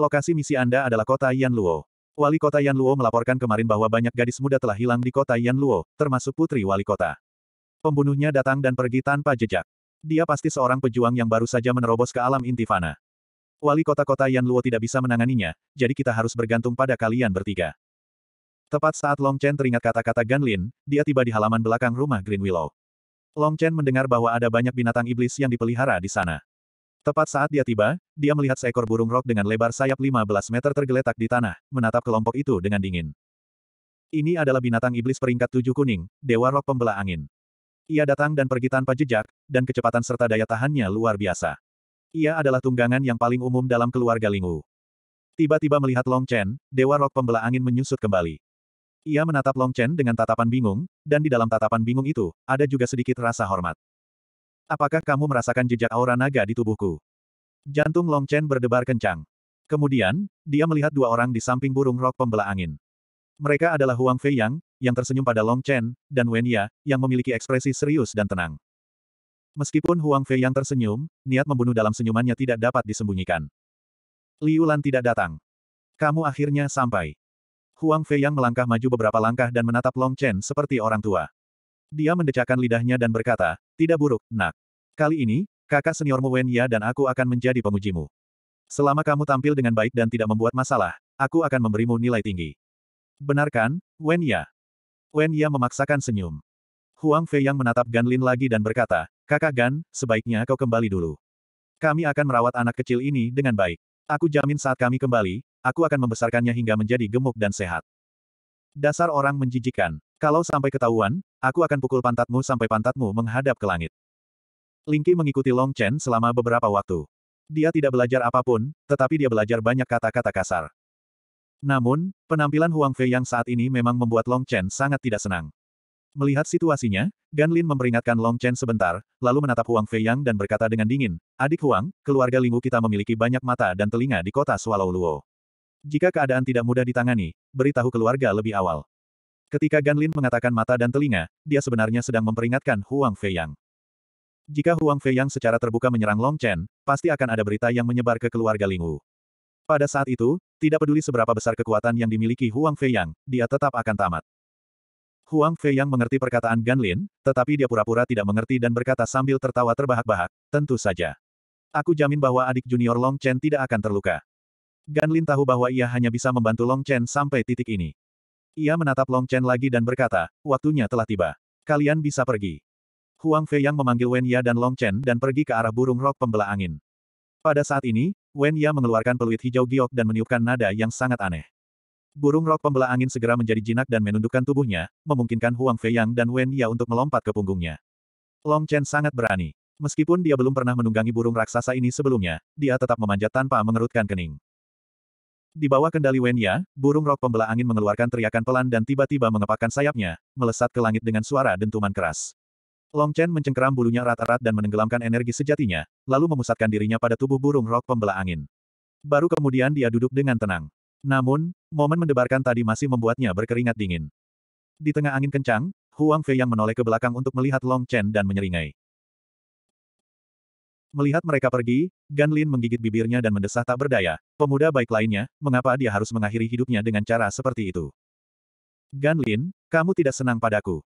Lokasi misi Anda adalah kota Yan Luo. Wali kota Yan Luo melaporkan kemarin bahwa banyak gadis muda telah hilang di kota Yan Luo, termasuk putri wali kota. Pembunuhnya datang dan pergi tanpa jejak. Dia pasti seorang pejuang yang baru saja menerobos ke alam intifana. Wali kota-kota Yan Luo tidak bisa menanganinya, jadi kita harus bergantung pada kalian bertiga. Tepat saat Long Chen teringat kata-kata Gan Lin, dia tiba di halaman belakang rumah Green Willow. Long Chen mendengar bahwa ada banyak binatang iblis yang dipelihara di sana. Tepat saat dia tiba, dia melihat seekor burung rok dengan lebar sayap 15 meter tergeletak di tanah, menatap kelompok itu dengan dingin. Ini adalah binatang iblis peringkat tujuh kuning, Dewa Rok Pembela Angin. Ia datang dan pergi tanpa jejak, dan kecepatan serta daya tahannya luar biasa. Ia adalah tunggangan yang paling umum dalam keluarga Lingwu. Tiba-tiba melihat Long Chen, Dewa Rok Pembela Angin menyusut kembali. Ia menatap Long Chen dengan tatapan bingung, dan di dalam tatapan bingung itu, ada juga sedikit rasa hormat. Apakah kamu merasakan jejak aura naga di tubuhku? Jantung Long Chen berdebar kencang. Kemudian, dia melihat dua orang di samping burung rok pembela angin. Mereka adalah Huang Fei Yang, yang tersenyum pada Long Chen, dan Wen Ya, yang memiliki ekspresi serius dan tenang. Meskipun Huang Fei Yang tersenyum, niat membunuh dalam senyumannya tidak dapat disembunyikan. Liu Lan tidak datang. Kamu akhirnya sampai. Huang Fei yang melangkah maju beberapa langkah dan menatap Long Chen seperti orang tua. Dia mendecakkan lidahnya dan berkata, tidak buruk, nak. Kali ini, kakak seniormu Wen Ya dan aku akan menjadi pemujimu. Selama kamu tampil dengan baik dan tidak membuat masalah, aku akan memberimu nilai tinggi. Benarkan, Wen Ya? Wen Ya memaksakan senyum. Huang Fei yang menatap Gan Lin lagi dan berkata, kakak Gan, sebaiknya kau kembali dulu. Kami akan merawat anak kecil ini dengan baik. Aku jamin saat kami kembali, aku akan membesarkannya hingga menjadi gemuk dan sehat. Dasar orang menjijikan. Kalau sampai ketahuan, aku akan pukul pantatmu sampai pantatmu menghadap ke langit. Lingki mengikuti Long Chen selama beberapa waktu. Dia tidak belajar apapun, tetapi dia belajar banyak kata-kata kasar. Namun, penampilan Huang Fei yang saat ini memang membuat Long Chen sangat tidak senang. Melihat situasinya, Gan Lin memperingatkan Long Chen sebentar, lalu menatap Huang Fei Yang dan berkata dengan dingin, Adik Huang, keluarga Lingwu kita memiliki banyak mata dan telinga di kota Swallow Luo. Jika keadaan tidak mudah ditangani, beritahu keluarga lebih awal. Ketika Gan Lin mengatakan mata dan telinga, dia sebenarnya sedang memperingatkan Huang Feiyang. Jika Huang Feiyang secara terbuka menyerang Long Chen, pasti akan ada berita yang menyebar ke keluarga Ling Wu. Pada saat itu, tidak peduli seberapa besar kekuatan yang dimiliki Huang Feiyang, dia tetap akan tamat. Huang Feiyang mengerti perkataan Gan Lin, tetapi dia pura-pura tidak mengerti dan berkata sambil tertawa terbahak-bahak, tentu saja. Aku jamin bahwa adik junior Long Chen tidak akan terluka. Gan Lin tahu bahwa ia hanya bisa membantu Long Chen sampai titik ini. Ia menatap Long Chen lagi dan berkata, waktunya telah tiba. Kalian bisa pergi. Huang Fei yang memanggil Wen Ya dan Long Chen dan pergi ke arah burung rok pembela angin. Pada saat ini, Wen Ya mengeluarkan peluit hijau giok dan meniupkan nada yang sangat aneh. Burung rok pembela angin segera menjadi jinak dan menundukkan tubuhnya, memungkinkan Huang Fei Yang dan Wen Ya untuk melompat ke punggungnya. Long Chen sangat berani. Meskipun dia belum pernah menunggangi burung raksasa ini sebelumnya, dia tetap memanjat tanpa mengerutkan kening. Di bawah kendali Wenya, burung rok pembela angin mengeluarkan teriakan pelan dan tiba-tiba mengepakkan sayapnya, melesat ke langit dengan suara dentuman keras. Long Chen mencengkeram bulunya erat-erat dan menenggelamkan energi sejatinya, lalu memusatkan dirinya pada tubuh burung rok pembela angin. Baru kemudian dia duduk dengan tenang. Namun, momen mendebarkan tadi masih membuatnya berkeringat dingin. Di tengah angin kencang, Huang Fei yang menoleh ke belakang untuk melihat Long Chen dan menyeringai. Melihat mereka pergi, Gan Lin menggigit bibirnya dan mendesah tak berdaya. Pemuda baik lainnya, mengapa dia harus mengakhiri hidupnya dengan cara seperti itu? Gan Lin, kamu tidak senang padaku.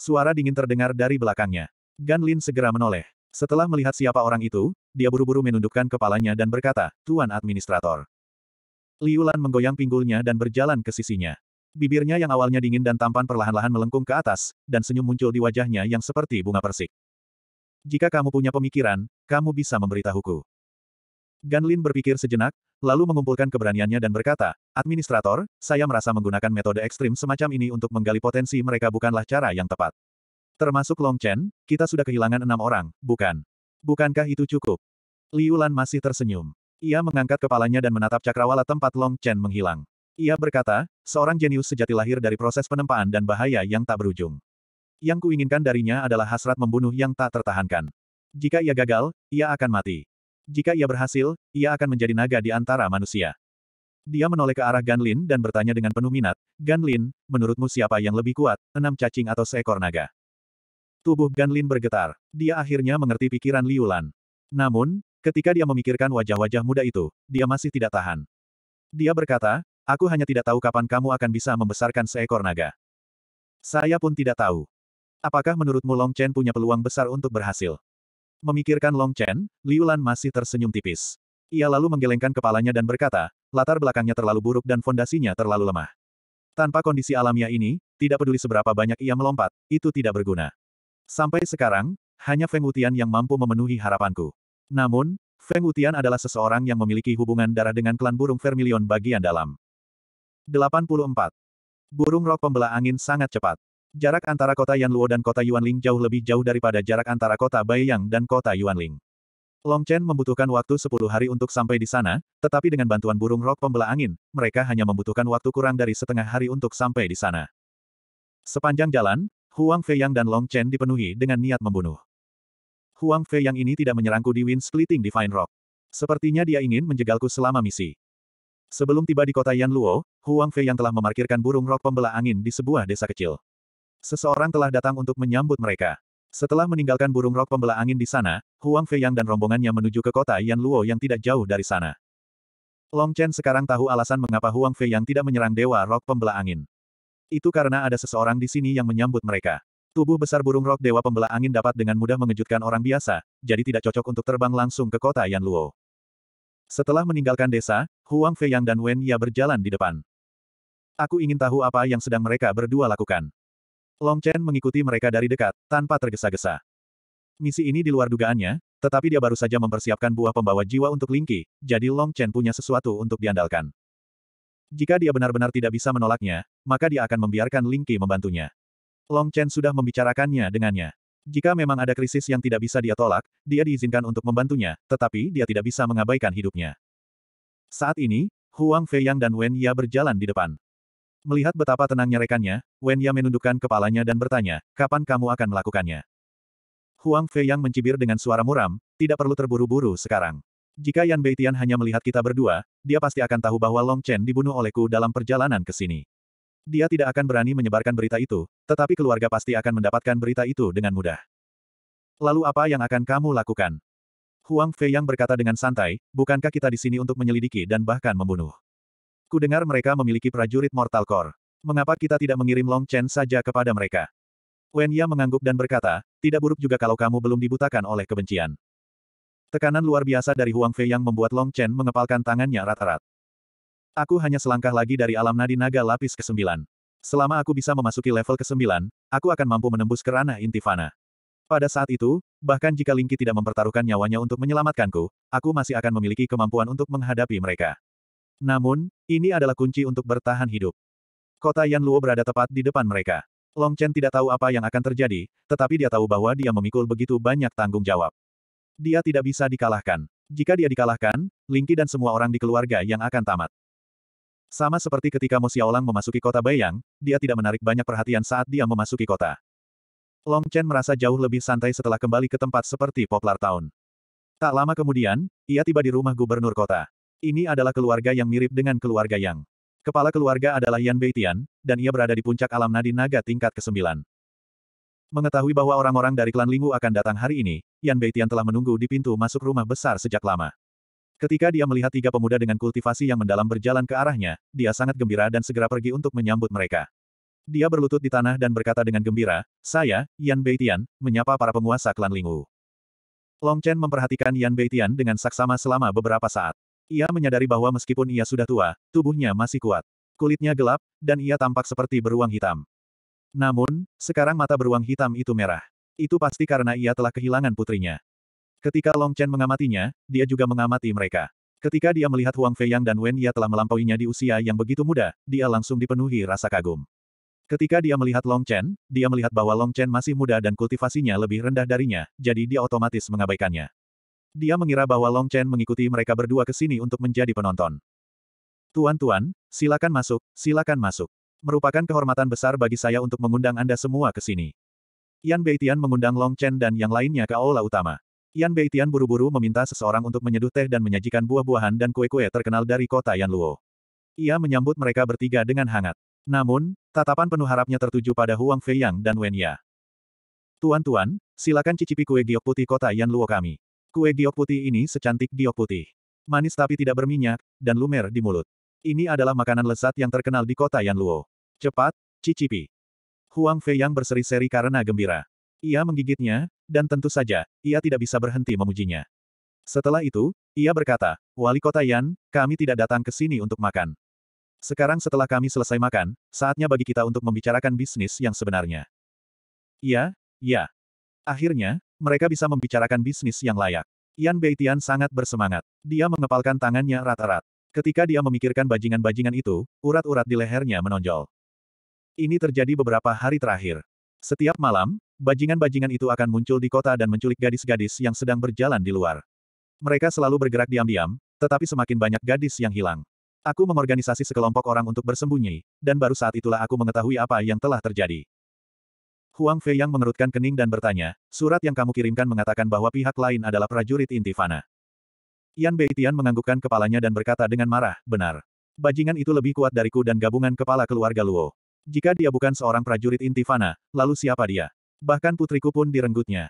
Suara dingin terdengar dari belakangnya. Gan Lin segera menoleh. Setelah melihat siapa orang itu, dia buru-buru menundukkan kepalanya dan berkata, Tuan Administrator. Liu Lan menggoyang pinggulnya dan berjalan ke sisinya. Bibirnya yang awalnya dingin dan tampan perlahan-lahan melengkung ke atas, dan senyum muncul di wajahnya yang seperti bunga persik. Jika kamu punya pemikiran, kamu bisa memberitahuku. Ganlin berpikir sejenak, lalu mengumpulkan keberaniannya dan berkata, Administrator, saya merasa menggunakan metode ekstrim semacam ini untuk menggali potensi mereka bukanlah cara yang tepat. Termasuk Long Chen, kita sudah kehilangan enam orang, bukan? Bukankah itu cukup? Liu Lan masih tersenyum. Ia mengangkat kepalanya dan menatap cakrawala tempat Long Chen menghilang. Ia berkata, seorang jenius sejati lahir dari proses penempaan dan bahaya yang tak berujung. Yang kuinginkan darinya adalah hasrat membunuh yang tak tertahankan. Jika ia gagal, ia akan mati. Jika ia berhasil, ia akan menjadi naga di antara manusia. Dia menoleh ke arah Ganlin dan bertanya dengan penuh minat, Ganlin, menurutmu siapa yang lebih kuat, enam cacing atau seekor naga? Tubuh Ganlin bergetar. Dia akhirnya mengerti pikiran Liu Lan. Namun, ketika dia memikirkan wajah-wajah muda itu, dia masih tidak tahan. Dia berkata, aku hanya tidak tahu kapan kamu akan bisa membesarkan seekor naga. Saya pun tidak tahu. Apakah menurutmu Long Chen punya peluang besar untuk berhasil? Memikirkan Long Chen, Liu Lan masih tersenyum tipis. Ia lalu menggelengkan kepalanya dan berkata, latar belakangnya terlalu buruk dan fondasinya terlalu lemah. Tanpa kondisi alamiah ini, tidak peduli seberapa banyak ia melompat, itu tidak berguna. Sampai sekarang, hanya Feng Wutian yang mampu memenuhi harapanku. Namun, Feng Wutian adalah seseorang yang memiliki hubungan darah dengan klan burung vermilion bagian dalam. 84. Burung rok pembela angin sangat cepat. Jarak antara kota Yanluo dan kota Yuanling jauh lebih jauh daripada jarak antara kota Yang dan kota Yuanling. Long Chen membutuhkan waktu 10 hari untuk sampai di sana, tetapi dengan bantuan burung rok pembela angin, mereka hanya membutuhkan waktu kurang dari setengah hari untuk sampai di sana. Sepanjang jalan, Huang Fei Yang dan Long Chen dipenuhi dengan niat membunuh. Huang Fei Yang ini tidak menyerangku di Wind Splitting Divine Rock. Sepertinya dia ingin menjegalku selama misi. Sebelum tiba di kota Yanluo, Huang Fei Yang telah memarkirkan burung rok pembela angin di sebuah desa kecil. Seseorang telah datang untuk menyambut mereka. Setelah meninggalkan burung rok pembela angin di sana, Huang Feiyang dan rombongannya menuju ke kota Yan Luo yang tidak jauh dari sana. Long Chen sekarang tahu alasan mengapa Huang Fei Yang tidak menyerang Dewa Rok Pembela Angin. Itu karena ada seseorang di sini yang menyambut mereka. Tubuh besar burung rok Dewa Pembela Angin dapat dengan mudah mengejutkan orang biasa, jadi tidak cocok untuk terbang langsung ke kota Yan Luo. Setelah meninggalkan desa, Huang Feiyang dan Wen Ya berjalan di depan. Aku ingin tahu apa yang sedang mereka berdua lakukan. Long Chen mengikuti mereka dari dekat, tanpa tergesa-gesa. Misi ini di luar dugaannya, tetapi dia baru saja mempersiapkan buah pembawa jiwa untuk Lingqi, jadi Long Chen punya sesuatu untuk diandalkan. Jika dia benar-benar tidak bisa menolaknya, maka dia akan membiarkan Lingqi membantunya. Long Chen sudah membicarakannya dengannya. Jika memang ada krisis yang tidak bisa dia tolak, dia diizinkan untuk membantunya, tetapi dia tidak bisa mengabaikan hidupnya. Saat ini, Huang Feiyang dan Wen Ya berjalan di depan. Melihat betapa tenangnya rekannya, Wen Ya menundukkan kepalanya dan bertanya, kapan kamu akan melakukannya? Huang Fei yang mencibir dengan suara muram, tidak perlu terburu-buru sekarang. Jika Yan Beitian hanya melihat kita berdua, dia pasti akan tahu bahwa Long Chen dibunuh olehku dalam perjalanan ke sini. Dia tidak akan berani menyebarkan berita itu, tetapi keluarga pasti akan mendapatkan berita itu dengan mudah. Lalu apa yang akan kamu lakukan? Huang Fei yang berkata dengan santai, bukankah kita di sini untuk menyelidiki dan bahkan membunuh? Ku dengar mereka memiliki prajurit Mortal Core. Mengapa kita tidak mengirim Long Chen saja kepada mereka? Wen Ya mengangguk dan berkata, tidak buruk juga kalau kamu belum dibutakan oleh kebencian. Tekanan luar biasa dari Huang Fei yang membuat Long Chen mengepalkan tangannya rat-rat. Aku hanya selangkah lagi dari alam nadi naga lapis ke-9. Selama aku bisa memasuki level ke-9, aku akan mampu menembus ke ranah intifana. Pada saat itu, bahkan jika Lingqi tidak mempertaruhkan nyawanya untuk menyelamatkanku, aku masih akan memiliki kemampuan untuk menghadapi mereka. Namun, ini adalah kunci untuk bertahan hidup. Kota Yan Luo berada tepat di depan mereka. Long Chen tidak tahu apa yang akan terjadi, tetapi dia tahu bahwa dia memikul begitu banyak tanggung jawab. Dia tidak bisa dikalahkan. Jika dia dikalahkan, Lingqi dan semua orang di keluarga yang akan tamat. Sama seperti ketika Mo Xiaolang memasuki kota Bayang, dia tidak menarik banyak perhatian saat dia memasuki kota. Long Chen merasa jauh lebih santai setelah kembali ke tempat seperti Poplar Town. Tak lama kemudian, ia tiba di rumah gubernur kota. Ini adalah keluarga yang mirip dengan keluarga Yang. Kepala keluarga adalah Yan Beitian, dan ia berada di puncak alam nadi naga tingkat ke-9. Mengetahui bahwa orang-orang dari klan Lingwu akan datang hari ini, Yan Beitian telah menunggu di pintu masuk rumah besar sejak lama. Ketika dia melihat tiga pemuda dengan kultivasi yang mendalam berjalan ke arahnya, dia sangat gembira dan segera pergi untuk menyambut mereka. Dia berlutut di tanah dan berkata dengan gembira, saya, Yan Beitian, menyapa para penguasa klan Lingwu. Long Chen memperhatikan Yan Beitian dengan saksama selama beberapa saat. Ia menyadari bahwa meskipun ia sudah tua, tubuhnya masih kuat. Kulitnya gelap, dan ia tampak seperti beruang hitam. Namun, sekarang mata beruang hitam itu merah. Itu pasti karena ia telah kehilangan putrinya. Ketika Long Chen mengamatinya, dia juga mengamati mereka. Ketika dia melihat Huang Feiyang dan Wen Ya telah melampauinya di usia yang begitu muda, dia langsung dipenuhi rasa kagum. Ketika dia melihat Long Chen, dia melihat bahwa Long Chen masih muda dan kultivasinya lebih rendah darinya, jadi dia otomatis mengabaikannya. Dia mengira bahwa Long Chen mengikuti mereka berdua ke sini untuk menjadi penonton. Tuan-tuan, silakan masuk, silakan masuk. Merupakan kehormatan besar bagi saya untuk mengundang Anda semua ke sini. Yan Beitian mengundang Long Chen dan yang lainnya ke aula utama. Yan Beitian buru-buru meminta seseorang untuk menyeduh teh dan menyajikan buah-buahan dan kue-kue terkenal dari kota Yan Luo. Ia menyambut mereka bertiga dengan hangat. Namun, tatapan penuh harapnya tertuju pada Huang Feiyang dan Wen Ya. Tuan-tuan, silakan cicipi kue giok putih kota Yan Luo kami. Kue giok putih ini secantik giok putih. Manis tapi tidak berminyak, dan lumer di mulut. Ini adalah makanan lezat yang terkenal di kota Yanluo. Cepat, cicipi. Huang Fei yang berseri-seri karena gembira. Ia menggigitnya, dan tentu saja, ia tidak bisa berhenti memujinya. Setelah itu, ia berkata, Wali kota Yan, kami tidak datang ke sini untuk makan. Sekarang setelah kami selesai makan, saatnya bagi kita untuk membicarakan bisnis yang sebenarnya. Ya, ya. Akhirnya, mereka bisa membicarakan bisnis yang layak. Yan Beitian sangat bersemangat. Dia mengepalkan tangannya rat-rat. Ketika dia memikirkan bajingan-bajingan itu, urat-urat di lehernya menonjol. Ini terjadi beberapa hari terakhir. Setiap malam, bajingan-bajingan itu akan muncul di kota dan menculik gadis-gadis yang sedang berjalan di luar. Mereka selalu bergerak diam-diam, tetapi semakin banyak gadis yang hilang. Aku mengorganisasi sekelompok orang untuk bersembunyi, dan baru saat itulah aku mengetahui apa yang telah terjadi. Huang Fei yang mengerutkan kening dan bertanya, surat yang kamu kirimkan mengatakan bahwa pihak lain adalah prajurit Intifana. Yan Beitian menganggukkan kepalanya dan berkata dengan marah, benar. Bajingan itu lebih kuat dariku dan gabungan kepala keluarga Luo. Jika dia bukan seorang prajurit Intifana, lalu siapa dia? Bahkan putriku pun direnggutnya.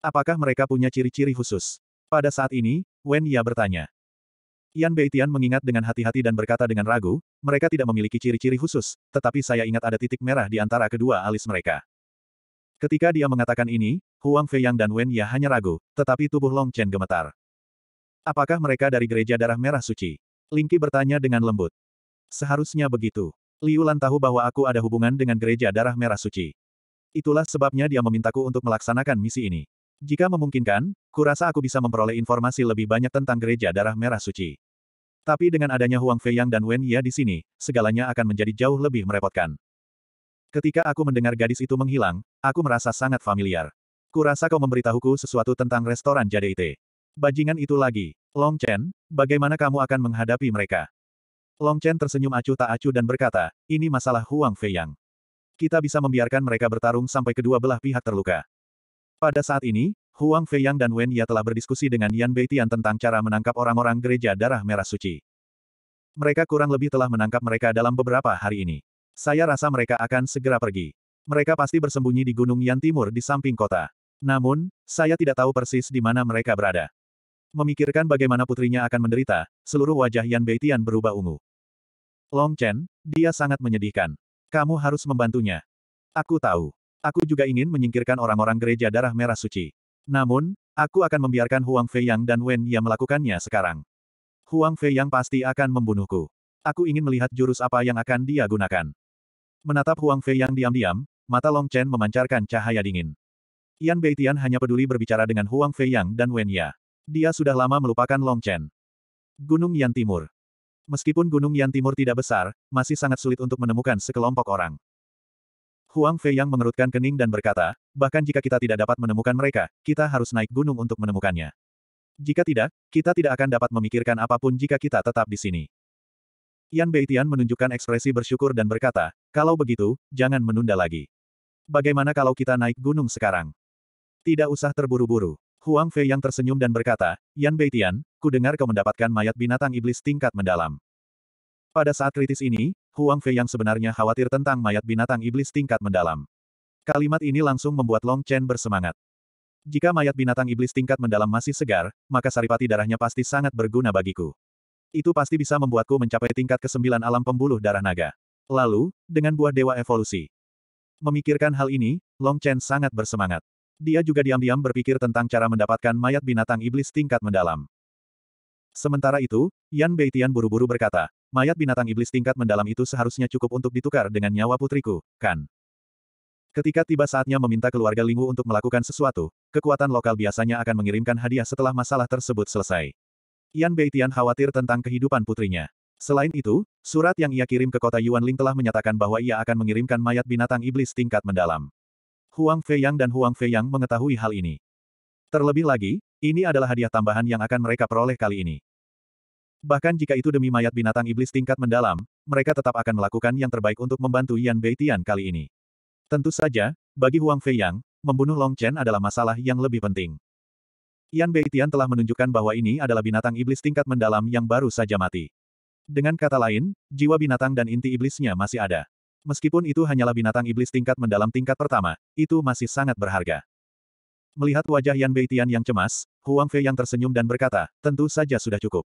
Apakah mereka punya ciri-ciri khusus? Pada saat ini, Wen Ya bertanya. Yan Beitian mengingat dengan hati-hati dan berkata dengan ragu, mereka tidak memiliki ciri-ciri khusus, tetapi saya ingat ada titik merah di antara kedua alis mereka. Ketika dia mengatakan ini, Huang Fei Yang dan Wen Ya hanya ragu, tetapi tubuh Long Chen gemetar. Apakah mereka dari gereja darah merah suci? Lingqi bertanya dengan lembut. Seharusnya begitu. Liu Lan tahu bahwa aku ada hubungan dengan gereja darah merah suci. Itulah sebabnya dia memintaku untuk melaksanakan misi ini. Jika memungkinkan, kurasa aku bisa memperoleh informasi lebih banyak tentang gereja darah merah suci. Tapi dengan adanya Huang Fei Yang dan Wen Ya di sini, segalanya akan menjadi jauh lebih merepotkan. Ketika aku mendengar gadis itu menghilang, aku merasa sangat familiar. Kurasa kau memberitahuku sesuatu tentang restoran JDIT. Bajingan itu lagi. Long Chen, bagaimana kamu akan menghadapi mereka? Long Chen tersenyum acuh tak acuh dan berkata, ini masalah Huang Fei Yang. Kita bisa membiarkan mereka bertarung sampai kedua belah pihak terluka. Pada saat ini, Huang Fei Yang dan Wen Ya telah berdiskusi dengan Yan Beitian tentang cara menangkap orang-orang gereja darah merah suci. Mereka kurang lebih telah menangkap mereka dalam beberapa hari ini. Saya rasa mereka akan segera pergi. Mereka pasti bersembunyi di Gunung Yan Timur di samping kota. Namun, saya tidak tahu persis di mana mereka berada. Memikirkan bagaimana putrinya akan menderita, seluruh wajah Yan Beitian berubah ungu. Long Chen, dia sangat menyedihkan. Kamu harus membantunya. Aku tahu. Aku juga ingin menyingkirkan orang-orang gereja darah merah suci. Namun, aku akan membiarkan Huang Fei Yang dan Wen Ya melakukannya sekarang. Huang Fei Yang pasti akan membunuhku. Aku ingin melihat jurus apa yang akan dia gunakan. Menatap Huang Fei yang diam-diam, mata Long Chen memancarkan cahaya dingin. Yan Beitian hanya peduli berbicara dengan Huang Fei Yang dan Wen Ya. Dia sudah lama melupakan Long Chen. Gunung Yan Timur Meskipun Gunung Yan Timur tidak besar, masih sangat sulit untuk menemukan sekelompok orang. Huang Fei Yang mengerutkan kening dan berkata, bahkan jika kita tidak dapat menemukan mereka, kita harus naik gunung untuk menemukannya. Jika tidak, kita tidak akan dapat memikirkan apapun jika kita tetap di sini. Yan Beitian menunjukkan ekspresi bersyukur dan berkata, kalau begitu, jangan menunda lagi. Bagaimana kalau kita naik gunung sekarang? Tidak usah terburu-buru. Huang Fei yang tersenyum dan berkata, Yan Beitian, ku dengar kau mendapatkan mayat binatang iblis tingkat mendalam. Pada saat kritis ini, Huang Fei yang sebenarnya khawatir tentang mayat binatang iblis tingkat mendalam. Kalimat ini langsung membuat Long Chen bersemangat. Jika mayat binatang iblis tingkat mendalam masih segar, maka saripati darahnya pasti sangat berguna bagiku. Itu pasti bisa membuatku mencapai tingkat kesembilan alam pembuluh darah naga. Lalu, dengan buah dewa evolusi. Memikirkan hal ini, Long Chen sangat bersemangat. Dia juga diam-diam berpikir tentang cara mendapatkan mayat binatang iblis tingkat mendalam. Sementara itu, Yan Beitian buru-buru berkata, mayat binatang iblis tingkat mendalam itu seharusnya cukup untuk ditukar dengan nyawa putriku, kan? Ketika tiba saatnya meminta keluarga Lingwu untuk melakukan sesuatu, kekuatan lokal biasanya akan mengirimkan hadiah setelah masalah tersebut selesai. Yan Beitian khawatir tentang kehidupan putrinya. Selain itu, surat yang ia kirim ke kota Yuanling telah menyatakan bahwa ia akan mengirimkan mayat binatang iblis tingkat mendalam. Huang Feiyang dan Huang Feiyang mengetahui hal ini. Terlebih lagi, ini adalah hadiah tambahan yang akan mereka peroleh kali ini. Bahkan jika itu demi mayat binatang iblis tingkat mendalam, mereka tetap akan melakukan yang terbaik untuk membantu Yan Beitian kali ini. Tentu saja, bagi Huang Feiyang, membunuh Long Chen adalah masalah yang lebih penting. Yan Beitian telah menunjukkan bahwa ini adalah binatang iblis tingkat mendalam yang baru saja mati. Dengan kata lain, jiwa binatang dan inti iblisnya masih ada. Meskipun itu hanyalah binatang iblis tingkat mendalam tingkat pertama, itu masih sangat berharga. Melihat wajah Yan Beitian yang cemas, Huang Fei yang tersenyum dan berkata, tentu saja sudah cukup.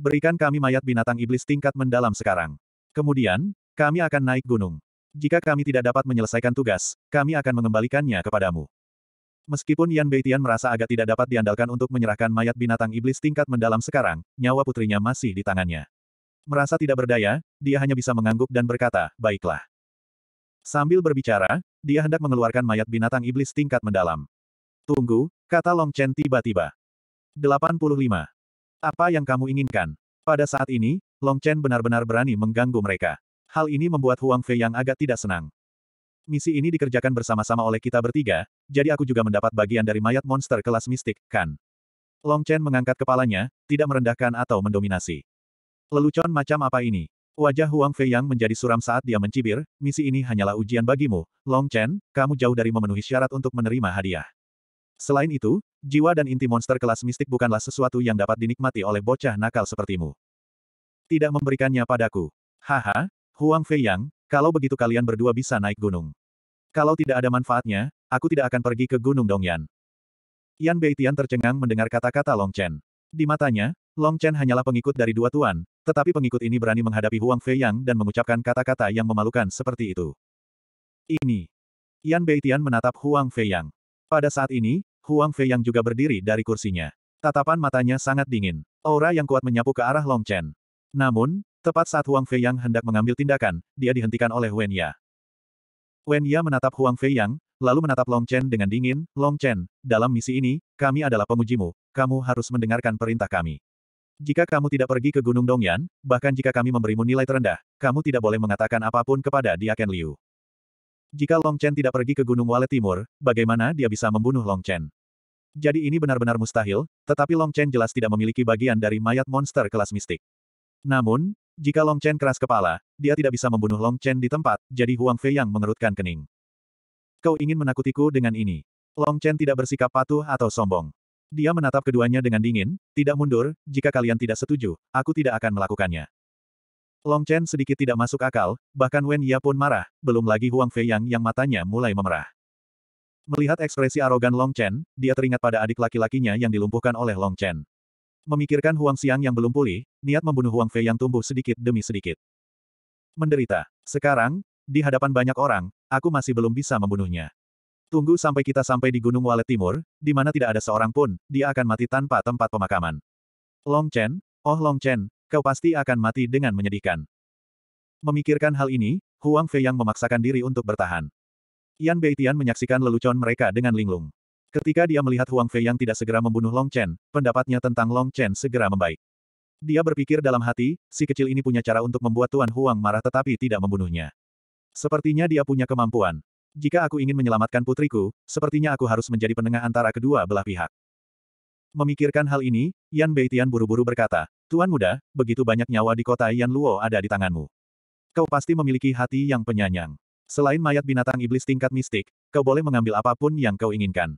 Berikan kami mayat binatang iblis tingkat mendalam sekarang. Kemudian, kami akan naik gunung. Jika kami tidak dapat menyelesaikan tugas, kami akan mengembalikannya kepadamu. Meskipun Yan Beitian merasa agak tidak dapat diandalkan untuk menyerahkan mayat binatang iblis tingkat mendalam sekarang, nyawa putrinya masih di tangannya. Merasa tidak berdaya, dia hanya bisa mengangguk dan berkata, baiklah. Sambil berbicara, dia hendak mengeluarkan mayat binatang iblis tingkat mendalam. Tunggu, kata Long Chen tiba-tiba. 85. Apa yang kamu inginkan? Pada saat ini, Long Chen benar-benar berani mengganggu mereka. Hal ini membuat Huang Fei yang agak tidak senang. Misi ini dikerjakan bersama-sama oleh kita bertiga, jadi aku juga mendapat bagian dari mayat monster kelas mistik, kan? Long Chen mengangkat kepalanya, tidak merendahkan atau mendominasi. Lelucon macam apa ini? Wajah Huang Fei yang menjadi suram saat dia mencibir, misi ini hanyalah ujian bagimu, Long Chen, kamu jauh dari memenuhi syarat untuk menerima hadiah. Selain itu, jiwa dan inti monster kelas mistik bukanlah sesuatu yang dapat dinikmati oleh bocah nakal sepertimu. Tidak memberikannya padaku. Haha, Huang Fei Yang, kalau begitu kalian berdua bisa naik gunung. Kalau tidak ada manfaatnya, aku tidak akan pergi ke Gunung Dongyan. Yan Beitian tercengang mendengar kata-kata Long Chen. Di matanya, Long Chen hanyalah pengikut dari dua tuan, tetapi pengikut ini berani menghadapi Huang Fei Yang dan mengucapkan kata-kata yang memalukan seperti itu. Ini. Yan Beitian menatap Huang Fei Yang. Pada saat ini, Huang Fei Yang juga berdiri dari kursinya. Tatapan matanya sangat dingin. Aura yang kuat menyapu ke arah Long Chen. Namun, tepat saat Huang Fei Yang hendak mengambil tindakan, dia dihentikan oleh Wen Ya. Wen Ya menatap Huang Fei Yang, lalu menatap Long Chen dengan dingin, Long Chen, dalam misi ini, kami adalah pengujimu, kamu harus mendengarkan perintah kami. Jika kamu tidak pergi ke Gunung Dongyan, bahkan jika kami memberimu nilai terendah, kamu tidak boleh mengatakan apapun kepada Diaken Liu. Jika Long Chen tidak pergi ke Gunung Wale Timur, bagaimana dia bisa membunuh Long Chen? Jadi ini benar-benar mustahil, tetapi Long Chen jelas tidak memiliki bagian dari mayat monster kelas mistik. Namun, jika Long Chen keras kepala, dia tidak bisa membunuh Long Chen di tempat, jadi Huang Fei yang mengerutkan kening. Kau ingin menakutiku dengan ini. Long Chen tidak bersikap patuh atau sombong. Dia menatap keduanya dengan dingin, tidak mundur, jika kalian tidak setuju, aku tidak akan melakukannya. Long Chen sedikit tidak masuk akal, bahkan Wen Ya pun marah, belum lagi Huang Yang yang matanya mulai memerah. Melihat ekspresi arogan Long Chen, dia teringat pada adik laki-lakinya yang dilumpuhkan oleh Long Chen. Memikirkan Huang Xiang yang belum pulih, niat membunuh Huang Fei yang tumbuh sedikit demi sedikit. Menderita. Sekarang, di hadapan banyak orang, aku masih belum bisa membunuhnya. Tunggu sampai kita sampai di Gunung Walet Timur, di mana tidak ada seorang pun, dia akan mati tanpa tempat pemakaman. Long Chen, oh Long Chen, kau pasti akan mati dengan menyedihkan. Memikirkan hal ini, Huang Fei yang memaksakan diri untuk bertahan. Yan Beitian menyaksikan lelucon mereka dengan linglung. Ketika dia melihat Huang Fei yang tidak segera membunuh Long Chen, pendapatnya tentang Long Chen segera membaik. Dia berpikir dalam hati, si kecil ini punya cara untuk membuat Tuan Huang marah tetapi tidak membunuhnya. Sepertinya dia punya kemampuan jika aku ingin menyelamatkan putriku, sepertinya aku harus menjadi penengah antara kedua belah pihak. Memikirkan hal ini, Yan Beitian buru-buru berkata, Tuan muda, begitu banyak nyawa di kota Yan Luo ada di tanganmu. Kau pasti memiliki hati yang penyanyang. Selain mayat binatang iblis tingkat mistik, kau boleh mengambil apapun yang kau inginkan.